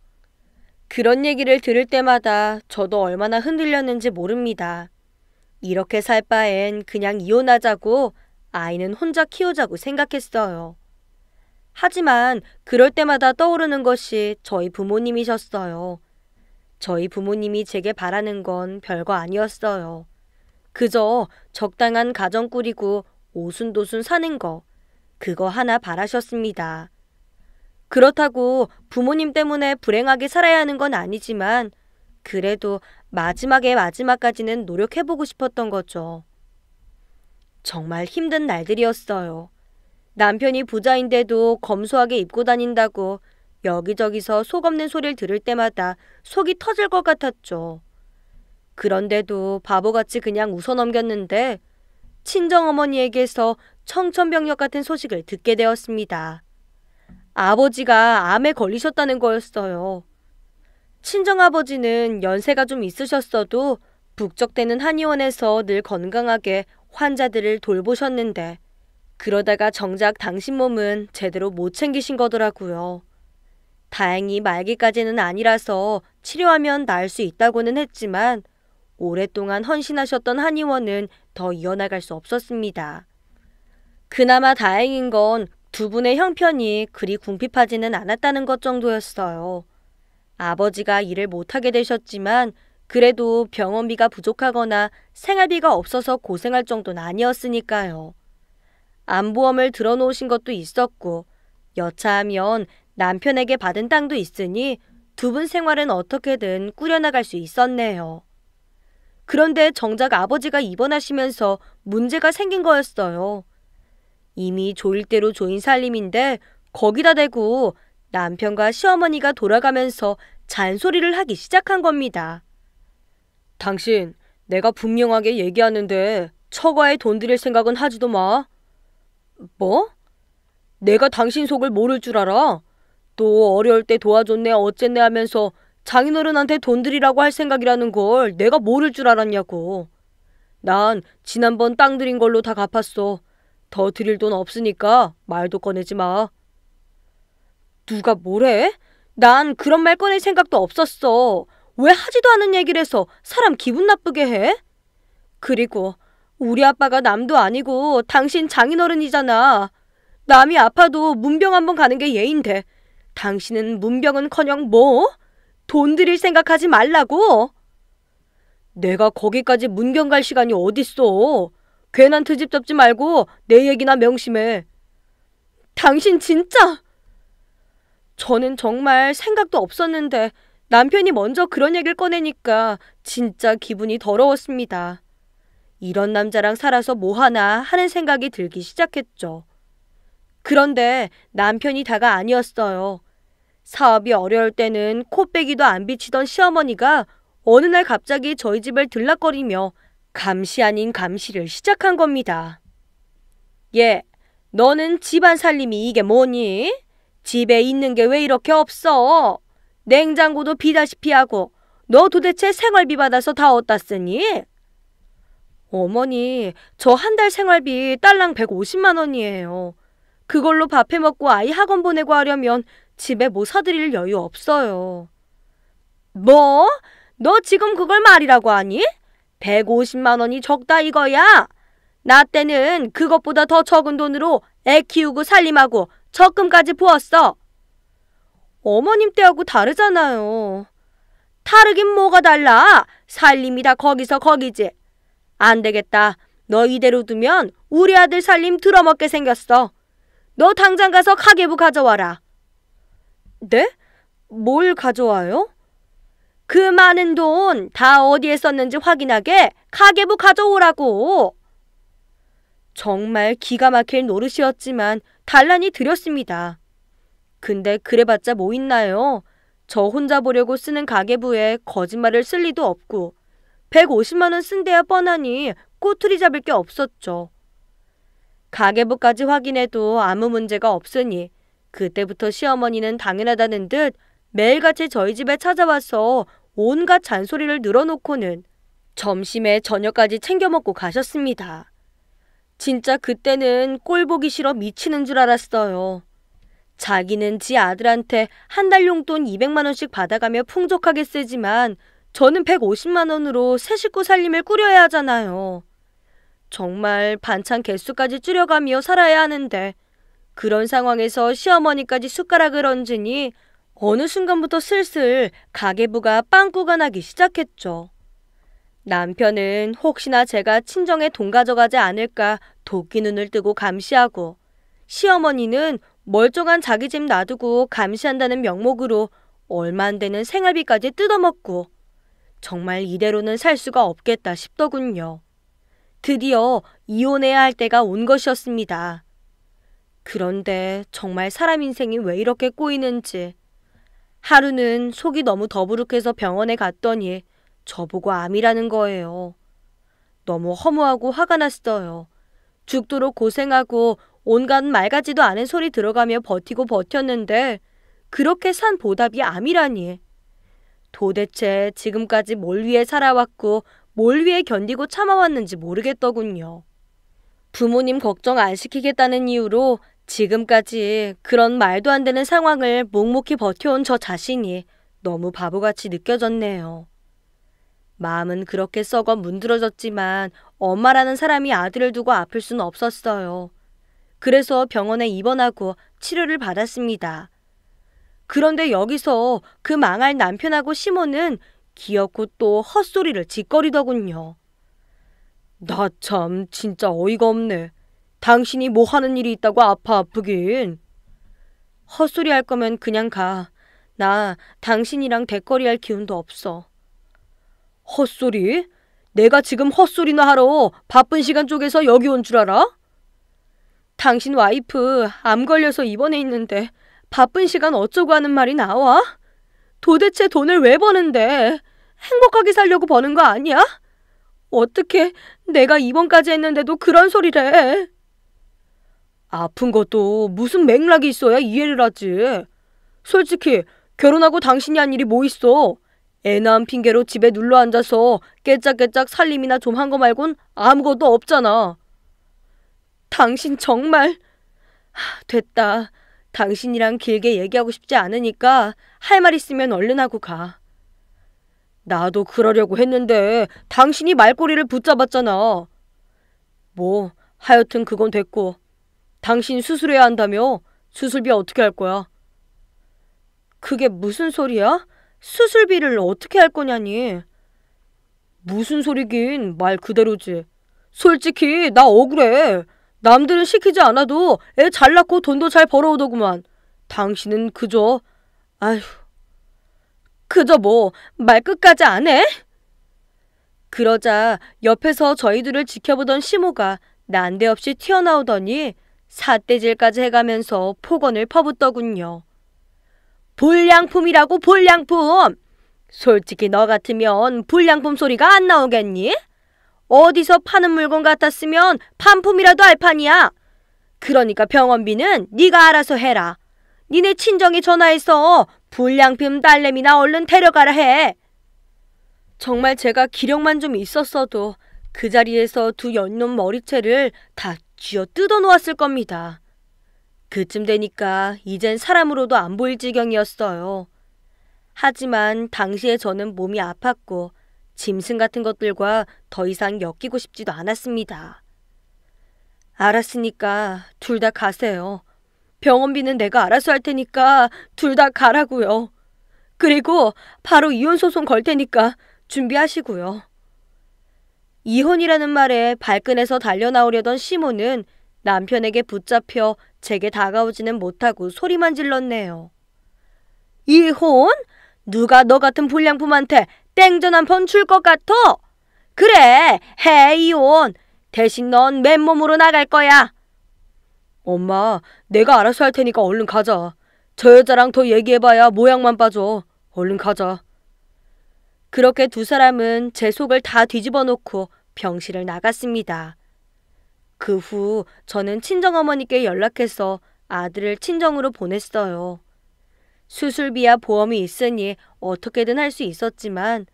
그런 얘기를 들을 때마다 저도 얼마나 흔들렸는지 모릅니다. 이렇게 살 바엔 그냥 이혼하자고 아이는 혼자 키우자고 생각했어요. 하지만 그럴 때마다 떠오르는 것이 저희 부모님이셨어요. 저희 부모님이 제게 바라는 건 별거 아니었어요. 그저 적당한 가정 꾸리고 오순도순 사는 거, 그거 하나 바라셨습니다. 그렇다고 부모님 때문에 불행하게 살아야 하는 건 아니지만, 그래도 마지막에 마지막까지는 노력해보고 싶었던 거죠. 정말 힘든 날들이었어요. 남편이 부자인데도 검소하게 입고 다닌다고 여기저기서 속없는 소리를 들을 때마다 속이 터질 것 같았죠. 그런데도 바보같이 그냥 웃어 넘겼는데 친정어머니에게서 청천벽력 같은 소식을 듣게 되었습니다. 아버지가 암에 걸리셨다는 거였어요. 친정아버지는 연세가 좀 있으셨어도 북적대는 한의원에서 늘 건강하게 환자들을 돌보셨는데 그러다가 정작 당신 몸은 제대로 못 챙기신 거더라고요. 다행히 말기까지는 아니라서 치료하면 나을 수 있다고는 했지만 오랫동안 헌신하셨던 한의원은 더 이어나갈 수 없었습니다. 그나마 다행인 건 두 분의 형편이 그리 궁핍하지는 않았다는 것 정도였어요. 아버지가 일을 못하게 되셨지만 그래도 병원비가 부족하거나 생활비가 없어서 고생할 정도는 아니었으니까요. 안보험을 들어놓으신 것도 있었고 여차하면 남편에게 받은 땅도 있으니 두 분 생활은 어떻게든 꾸려나갈 수 있었네요. 그런데 정작 아버지가 입원하시면서 문제가 생긴 거였어요. 이미 조일대로 조인 살림인데 거기다 대고 남편과 시어머니가 돌아가면서 잔소리를 하기 시작한 겁니다. 당신, 내가 분명하게 얘기하는데 처가에 돈 드릴 생각은 하지도 마. 뭐? 내가 당신 속을 모를 줄 알아? 또 어려울 때 도와줬네 어쨌네 하면서 장인어른한테 돈 드리라고 할 생각이라는 걸 내가 모를 줄 알았냐고. 난 지난번 땅 드린 걸로 다 갚았어. 더 드릴 돈 없으니까 말도 꺼내지 마. 누가 뭐래? 난 그런 말 꺼낼 생각도 없었어. 왜 하지도 않은 얘기를 해서 사람 기분 나쁘게 해? 그리고 우리 아빠가 남도 아니고 당신 장인어른이잖아. 남이 아파도 문병 한번 가는 게 예인데 당신은 문병은커녕 뭐? 돈 들일 생각하지 말라고? 내가 거기까지 문경 갈 시간이 어딨어. 괜한 트집 잡지 말고 내 얘기나 명심해. 당신 진짜! 저는 정말 생각도 없었는데 남편이 먼저 그런 얘기를 꺼내니까 진짜 기분이 더러웠습니다. 이런 남자랑 살아서 뭐하나 하는 생각이 들기 시작했죠. 그런데 남편이 다가 아니었어요. 사업이 어려울 때는 코빼기도 안 비치던 시어머니가 어느 날 갑자기 저희 집을 들락거리며 감시 아닌 감시를 시작한 겁니다. 예, 너는 집안 살림이 이게 뭐니? 집에 있는 게 왜 이렇게 없어? 냉장고도 비다시피 하고 너 도대체 생활비 받아서 다 어디다 쓰니? 어머니, 저 한 달 생활비 딸랑 150만 원이에요. 그걸로 밥해 먹고 아이 학원 보내고 하려면 집에 뭐 사드릴 여유 없어요. 뭐? 너 지금 그걸 말이라고 하니? 150만 원이 적다 이거야. 나 때는 그것보다 더 적은 돈으로 애 키우고 살림하고 적금까지 부었어. 어머님 때하고 다르잖아요. 다르긴 뭐가 달라. 살림이 다 거기서 거기지. 안 되겠다. 너 이대로 두면 우리 아들 살림 들어먹게 생겼어. 너 당장 가서 가계부 가져와라. 네? 뭘 가져와요? 그 많은 돈 다 어디에 썼는지 확인하게 가계부 가져오라고. 정말 기가 막힐 노릇이었지만 달란히 드렸습니다. 근데 그래봤자 뭐 있나요? 저 혼자 보려고 쓰는 가계부에 거짓말을 쓸 리도 없고 150만 원쓴대야 뻔하니 꼬투리 잡을 게 없었죠. 가계부까지 확인해도 아무 문제가 없으니 그때부터 시어머니는 당연하다는 듯 매일같이 저희 집에 찾아와서 온갖 잔소리를 늘어놓고는 점심에 저녁까지 챙겨 먹고 가셨습니다. 진짜 그때는 꼴 보기 싫어 미치는 줄 알았어요. 자기는 지 아들한테 한 달 용돈 200만 원씩 받아가며 풍족하게 쓰지만 저는 150만 원으로 새 식구 살림을 꾸려야 하잖아요. 정말 반찬 개수까지 줄여가며 살아야 하는데 그런 상황에서 시어머니까지 숟가락을 얹으니 어느 순간부터 슬슬 가계부가 빵꾸가 나기 시작했죠. 남편은 혹시나 제가 친정에 돈 가져가지 않을까 도끼 눈을 뜨고 감시하고 시어머니는 멀쩡한 자기 집 놔두고 감시한다는 명목으로 얼마 안 되는 생활비까지 뜯어먹고 정말 이대로는 살 수가 없겠다 싶더군요. 드디어 이혼해야 할 때가 온 것이었습니다. 그런데 정말 사람 인생이 왜 이렇게 꼬이는지 하루는 속이 너무 더부룩해서 병원에 갔더니 저보고 암이라는 거예요. 너무 허무하고 화가 났어요. 죽도록 고생하고 온갖 맑아지도 않은 소리 들어가며 버티고 버텼는데 그렇게 산 보답이 암이라니. 도대체 지금까지 뭘 위해 살아왔고 뭘 위해 견디고 참아왔는지 모르겠더군요. 부모님 걱정 안 시키겠다는 이유로 지금까지 그런 말도 안 되는 상황을 묵묵히 버텨온 저 자신이 너무 바보같이 느껴졌네요. 마음은 그렇게 썩어 문드러졌지만 엄마라는 사람이 아들을 두고 아플 순 없었어요. 그래서 병원에 입원하고 치료를 받았습니다. 그런데 여기서 그 망할 남편하고 시몬은 귀엽고 또 헛소리를 짓거리더군요. 나 참 진짜 어이가 없네. 당신이 뭐 하는 일이 있다고 아파 아프긴. 헛소리 할 거면 그냥 가. 나 당신이랑 대거리 할 기운도 없어. 헛소리? 내가 지금 헛소리나 하러 바쁜 시간 쪽에서 여기 온 줄 알아? 당신 와이프 암 걸려서 입원해 있는데 바쁜 시간 어쩌고 하는 말이 나와? 도대체 돈을 왜 버는데? 행복하게 살려고 버는 거 아니야? 어떻게 내가 입원까지 했는데도 그런 소리를 해? 아픈 것도 무슨 맥락이 있어야 이해를 하지. 솔직히 결혼하고 당신이 한 일이 뭐 있어? 애 낳은 핑계로 집에 눌러 앉아서 깨짝깨짝 살림이나 좀 한 거 말곤 아무것도 없잖아. 당신 정말... 됐다. 당신이랑 길게 얘기하고 싶지 않으니까 할 말 있으면 얼른 하고 가. 나도 그러려고 했는데 당신이 말꼬리를 붙잡았잖아. 뭐, 하여튼 그건 됐고. 당신 수술해야 한다며? 수술비 어떻게 할 거야? 그게 무슨 소리야? 수술비를 어떻게 할 거냐니? 무슨 소리긴 말 그대로지. 솔직히 나 억울해. 남들은 시키지 않아도 애 잘 낳고 돈도 잘 벌어오더구만. 당신은 그저 아휴 그저 뭐 말 끝까지 안 해? 그러자 옆에서 저희들을 지켜보던 시모가 난데없이 튀어나오더니 사대질까지 해가면서 폭언을 퍼붓더군요. 불량품이라고 불량품! 솔직히 너 같으면 불량품 소리가 안 나오겠니? 어디서 파는 물건 같았으면 반품이라도 알 판이야. 그러니까 병원비는 네가 알아서 해라. 니네 친정에 전화해서 불량품 딸내미나 얼른 데려가라 해. 정말 제가 기력만 좀 있었어도 그 자리에서 두 연놈 머리채를 다 쥐어 뜯어 놓았을 겁니다. 그쯤 되니까 이젠 사람으로도 안 보일 지경이었어요. 하지만 당시에 저는 몸이 아팠고 짐승 같은 것들과 더 이상 엮이고 싶지도 않았습니다. 알았으니까 둘 다 가세요. 병원비는 내가 알아서 할 테니까 둘 다 가라고요. 그리고 바로 이혼 소송 걸 테니까 준비하시고요. 이혼이라는 말에 발끈해서 달려나오려던 시몬은 남편에게 붙잡혀 제게 다가오지는 못하고 소리만 질렀네요. 이혼? 누가 너 같은 불량품한테 생전 한번출것 같어? 그래, 해, 이온. 대신 넌 맨몸으로 나갈 거야. 엄마, 내가 알아서 할 테니까 얼른 가자. 저 여자랑 더 얘기해봐야 모양만 빠져. 얼른 가자. 그렇게 두 사람은 제 속을 다 뒤집어 놓고 병실을 나갔습니다. 그 후 저는 친정어머니께 연락해서 아들을 친정으로 보냈어요. 수술비와 보험이 있으니 어떻게든 할 수 있었지만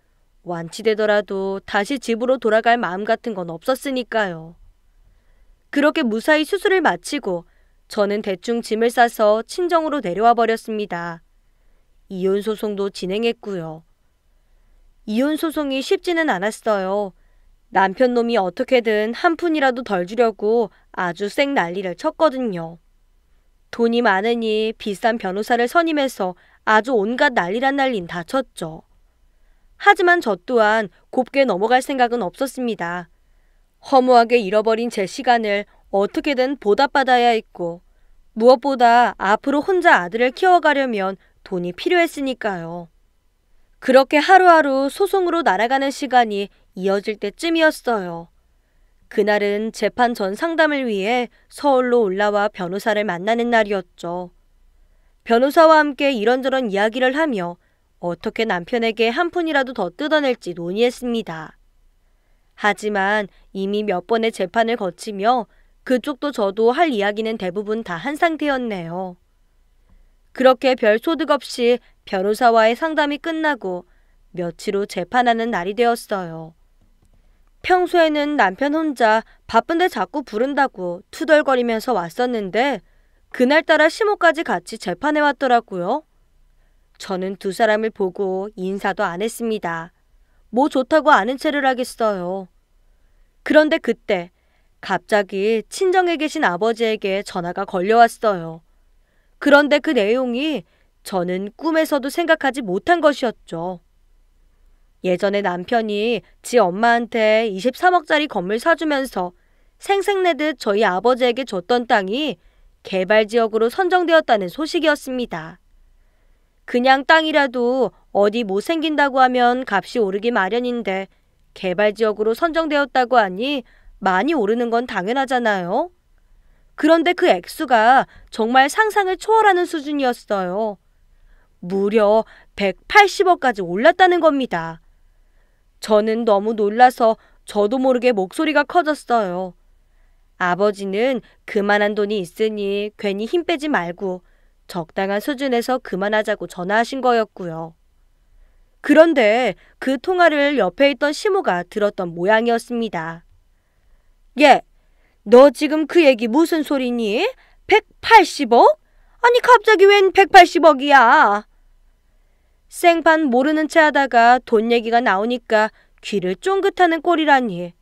완치되더라도 다시 집으로 돌아갈 마음 같은 건 없었으니까요. 그렇게 무사히 수술을 마치고 저는 대충 짐을 싸서 친정으로 내려와 버렸습니다. 이혼 소송도 진행했고요. 이혼 소송이 쉽지는 않았어요. 남편 놈이 어떻게든 한 푼이라도 덜 주려고 아주 쌩 난리를 쳤거든요. 돈이 많으니 비싼 변호사를 선임해서 아주 온갖 난리란 난린 다 쳤죠. 하지만 저 또한 곱게 넘어갈 생각은 없었습니다. 허무하게 잃어버린 제 시간을 어떻게든 보답받아야 했고 무엇보다 앞으로 혼자 아들을 키워가려면 돈이 필요했으니까요. 그렇게 하루하루 소송으로 날아가는 시간이 이어질 때쯤이었어요. 그날은 재판 전 상담을 위해 서울로 올라와 변호사를 만나는 날이었죠. 변호사와 함께 이런저런 이야기를 하며 어떻게 남편에게 한 푼이라도 더 뜯어낼지 논의했습니다. 하지만 이미 몇 번의 재판을 거치며 그쪽도 저도 할 이야기는 대부분 다 한 상태였네요. 그렇게 별 소득 없이 변호사와의 상담이 끝나고 며칠 후 재판하는 날이 되었어요. 평소에는 남편 혼자 바쁜데 자꾸 부른다고 투덜거리면서 왔었는데 그날따라 시모까지 같이 재판에 왔더라고요. 저는 두 사람을 보고 인사도 안 했습니다. 뭐 좋다고 아는 체를 하겠어요. 그런데 그때 갑자기 친정에 계신 아버지에게 전화가 걸려왔어요. 그런데 그 내용이 저는 꿈에서도 생각하지 못한 것이었죠. 예전에 남편이 지 엄마한테 23억짜리 건물 사주면서 생색내듯 저희 아버지에게 줬던 땅이 개발 지역으로 선정되었다는 소식이었습니다. 그냥 땅이라도 어디 못 생긴다고 하면 값이 오르기 마련인데 개발 지역으로 선정되었다고 하니 많이 오르는 건 당연하잖아요. 그런데 그 액수가 정말 상상을 초월하는 수준이었어요. 무려 180억까지 올랐다는 겁니다. 저는 너무 놀라서 저도 모르게 목소리가 커졌어요. 아버지는 그만한 돈이 있으니 괜히 힘 빼지 말고 적당한 수준에서 그만하자고 전화하신 거였고요. 그런데 그 통화를 옆에 있던 시모가 들었던 모양이었습니다. 예, 너 지금 그 얘기 무슨 소리니? 180억? 아니 갑자기 웬 180억이야? 생판 모르는 체 하다가 돈 얘기가 나오니까 귀를 쫑긋하는 꼴이라니.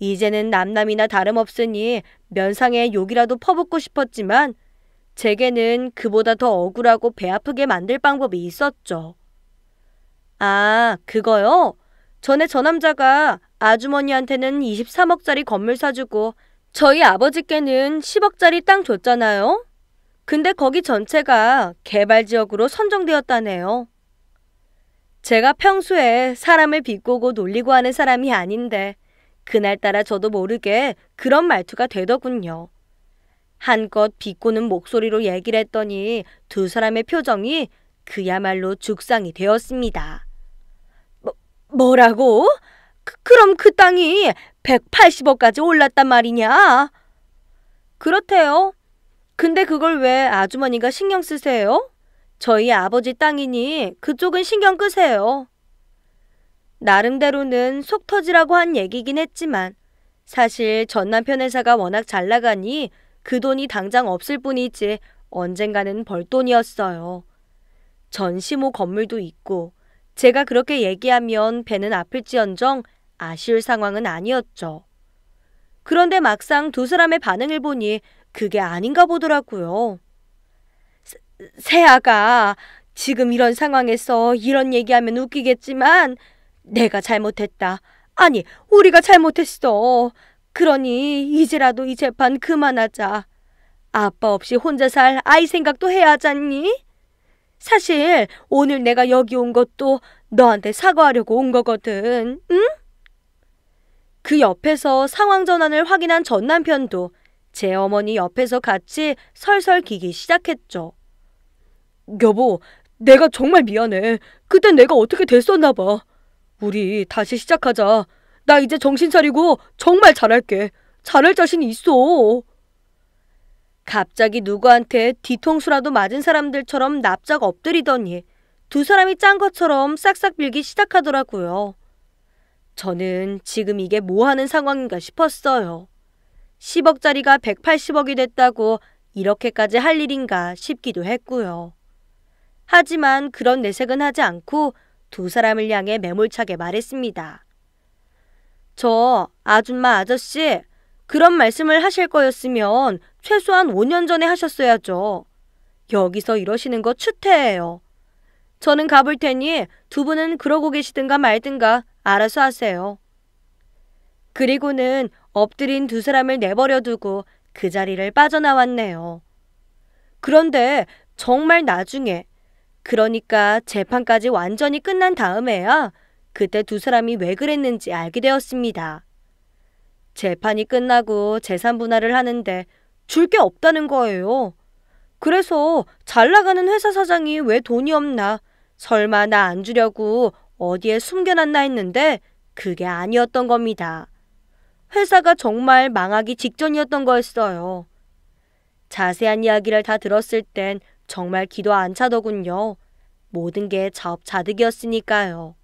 이제는 남남이나 다름없으니 면상에 욕이라도 퍼붓고 싶었지만 제게는 그보다 더 억울하고 배 아프게 만들 방법이 있었죠. 아, 그거요? 전에 저 남자가 아주머니한테는 23억짜리 건물 사주고 저희 아버지께는 10억짜리 땅 줬잖아요. 근데 거기 전체가 개발지역으로 선정되었다네요. 제가 평소에 사람을 비꼬고 놀리고 하는 사람이 아닌데 그날따라 저도 모르게 그런 말투가 되더군요. 한껏 비꼬는 목소리로 얘기를 했더니 두 사람의 표정이 그야말로 죽상이 되었습니다. 뭐, 뭐라고? 그, 럼그 땅이 180억까지 올랐단 말이냐? 그렇대요. 근데 그걸 왜 아주머니가 신경 쓰세요? 저희 아버지 땅이니 그쪽은 신경 끄세요. 나름대로는 속 터지라고 한 얘기긴 했지만 사실 전 남편 회사가 워낙 잘 나가니 그 돈이 당장 없을 뿐이지 언젠가는 벌 돈이었어요. 전시모 건물도 있고 제가 그렇게 얘기하면 배는 아플지언정 아쉬울 상황은 아니었죠. 그런데 막상 두 사람의 반응을 보니 그게 아닌가 보더라고요. 세아가 지금 이런 상황에서 이런 얘기하면 웃기겠지만 내가 잘못했다. 아니, 우리가 잘못했어. 그러니 이제라도 이 재판 그만하자. 아빠 없이 혼자 살 아이 생각도 해야 하잖니? 사실 오늘 내가 여기 온 것도 너한테 사과하려고 온 거거든. 응? 그 옆에서 상황 전환을 확인한 전 남편도 제 어머니 옆에서 같이 설설 기기 시작했죠. 여보, 내가 정말 미안해. 그땐 내가 어떻게 됐었나 봐. 우리 다시 시작하자. 나 이제 정신 차리고 정말 잘할게. 잘할 자신 있어. 갑자기 누구한테 뒤통수라도 맞은 사람들처럼 납작 엎드리더니 두 사람이 짠 것처럼 싹싹 빌기 시작하더라고요. 저는 지금 이게 뭐 하는 상황인가 싶었어요. 10억짜리가 180억이 됐다고 이렇게까지 할 일인가 싶기도 했고요. 하지만 그런 내색은 하지 않고 두 사람을 향해 매몰차게 말했습니다. 저 아줌마 아저씨 그런 말씀을 하실 거였으면 최소한 5년 전에 하셨어야죠. 여기서 이러시는 거 추태예요. 저는 가볼 테니 두 분은 그러고 계시든가 말든가 알아서 하세요. 그리고는 엎드린 두 사람을 내버려 두고 그 자리를 빠져나왔네요. 그런데 정말 나중에 그러니까 재판까지 완전히 끝난 다음에야 그때 두 사람이 왜 그랬는지 알게 되었습니다. 재판이 끝나고 재산 분할을 하는데 줄 게 없다는 거예요. 그래서 잘 나가는 회사 사장이 왜 돈이 없나, 설마 나 안 주려고 어디에 숨겨놨나 했는데 그게 아니었던 겁니다. 회사가 정말 망하기 직전이었던 거였어요. 자세한 이야기를 다 들었을 땐 정말 기도 안 차더군요. 모든 게 자업자득이었으니까요.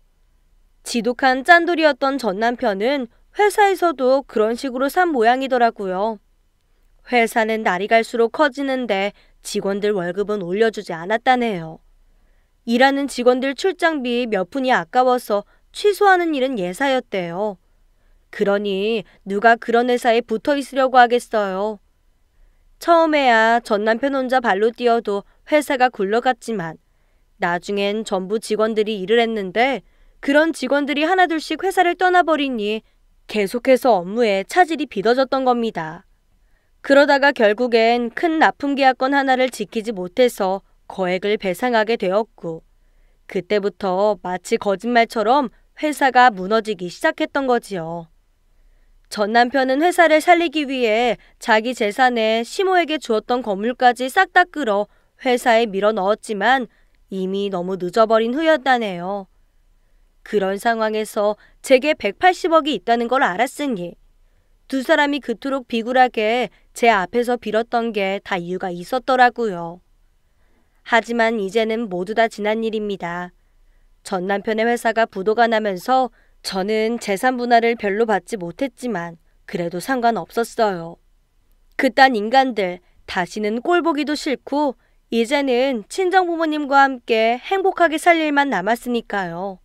지독한 짠돌이었던 전 남편은 회사에서도 그런 식으로 산 모양이더라고요. 회사는 날이 갈수록 커지는데 직원들 월급은 올려주지 않았다네요. 일하는 직원들 출장비 몇 푼이 아까워서 취소하는 일은 예사였대요. 그러니 누가 그런 회사에 붙어 있으려고 하겠어요. 처음에야 전 남편 혼자 발로 뛰어도 회사가 굴러갔지만 나중엔 전부 직원들이 일을 했는데 그런 직원들이 하나둘씩 회사를 떠나버리니 계속해서 업무에 차질이 빚어졌던 겁니다. 그러다가 결국엔 큰 납품 계약권 하나를 지키지 못해서 거액을 배상하게 되었고 그때부터 마치 거짓말처럼 회사가 무너지기 시작했던 거지요. 전 남편은 회사를 살리기 위해 자기 재산에 시모에게 주었던 건물까지 싹 다 끌어 회사에 밀어 넣었지만 이미 너무 늦어버린 후였다네요. 그런 상황에서 제게 180억이 있다는 걸 알았으니 두 사람이 그토록 비굴하게 제 앞에서 빌었던 게 다 이유가 있었더라고요. 하지만 이제는 모두 다 지난 일입니다. 전 남편의 회사가 부도가 나면서 저는 재산 분할을 별로 받지 못했지만 그래도 상관없었어요. 그딴 인간들 다시는 꼴 보기도 싫고 이제는 친정 부모님과 함께 행복하게 살 일만 남았으니까요.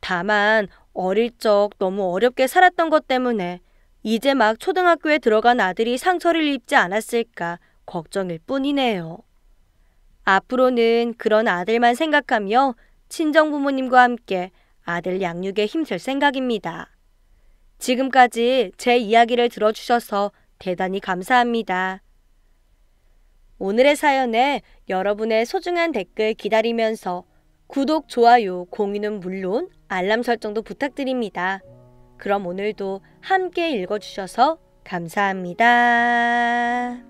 다만 어릴 적 너무 어렵게 살았던 것 때문에 이제 막 초등학교에 들어간 아들이 상처를 입지 않았을까 걱정일 뿐이네요. 앞으로는 그런 아들만 생각하며 친정 부모님과 함께 아들 양육에 힘쓸 생각입니다. 지금까지 제 이야기를 들어주셔서 대단히 감사합니다. 오늘의 사연에 여러분의 소중한 댓글 기다리면서 구독, 좋아요, 공유는 물론 알람 설정도 부탁드립니다. 그럼 오늘도 함께 읽어주셔서 감사합니다.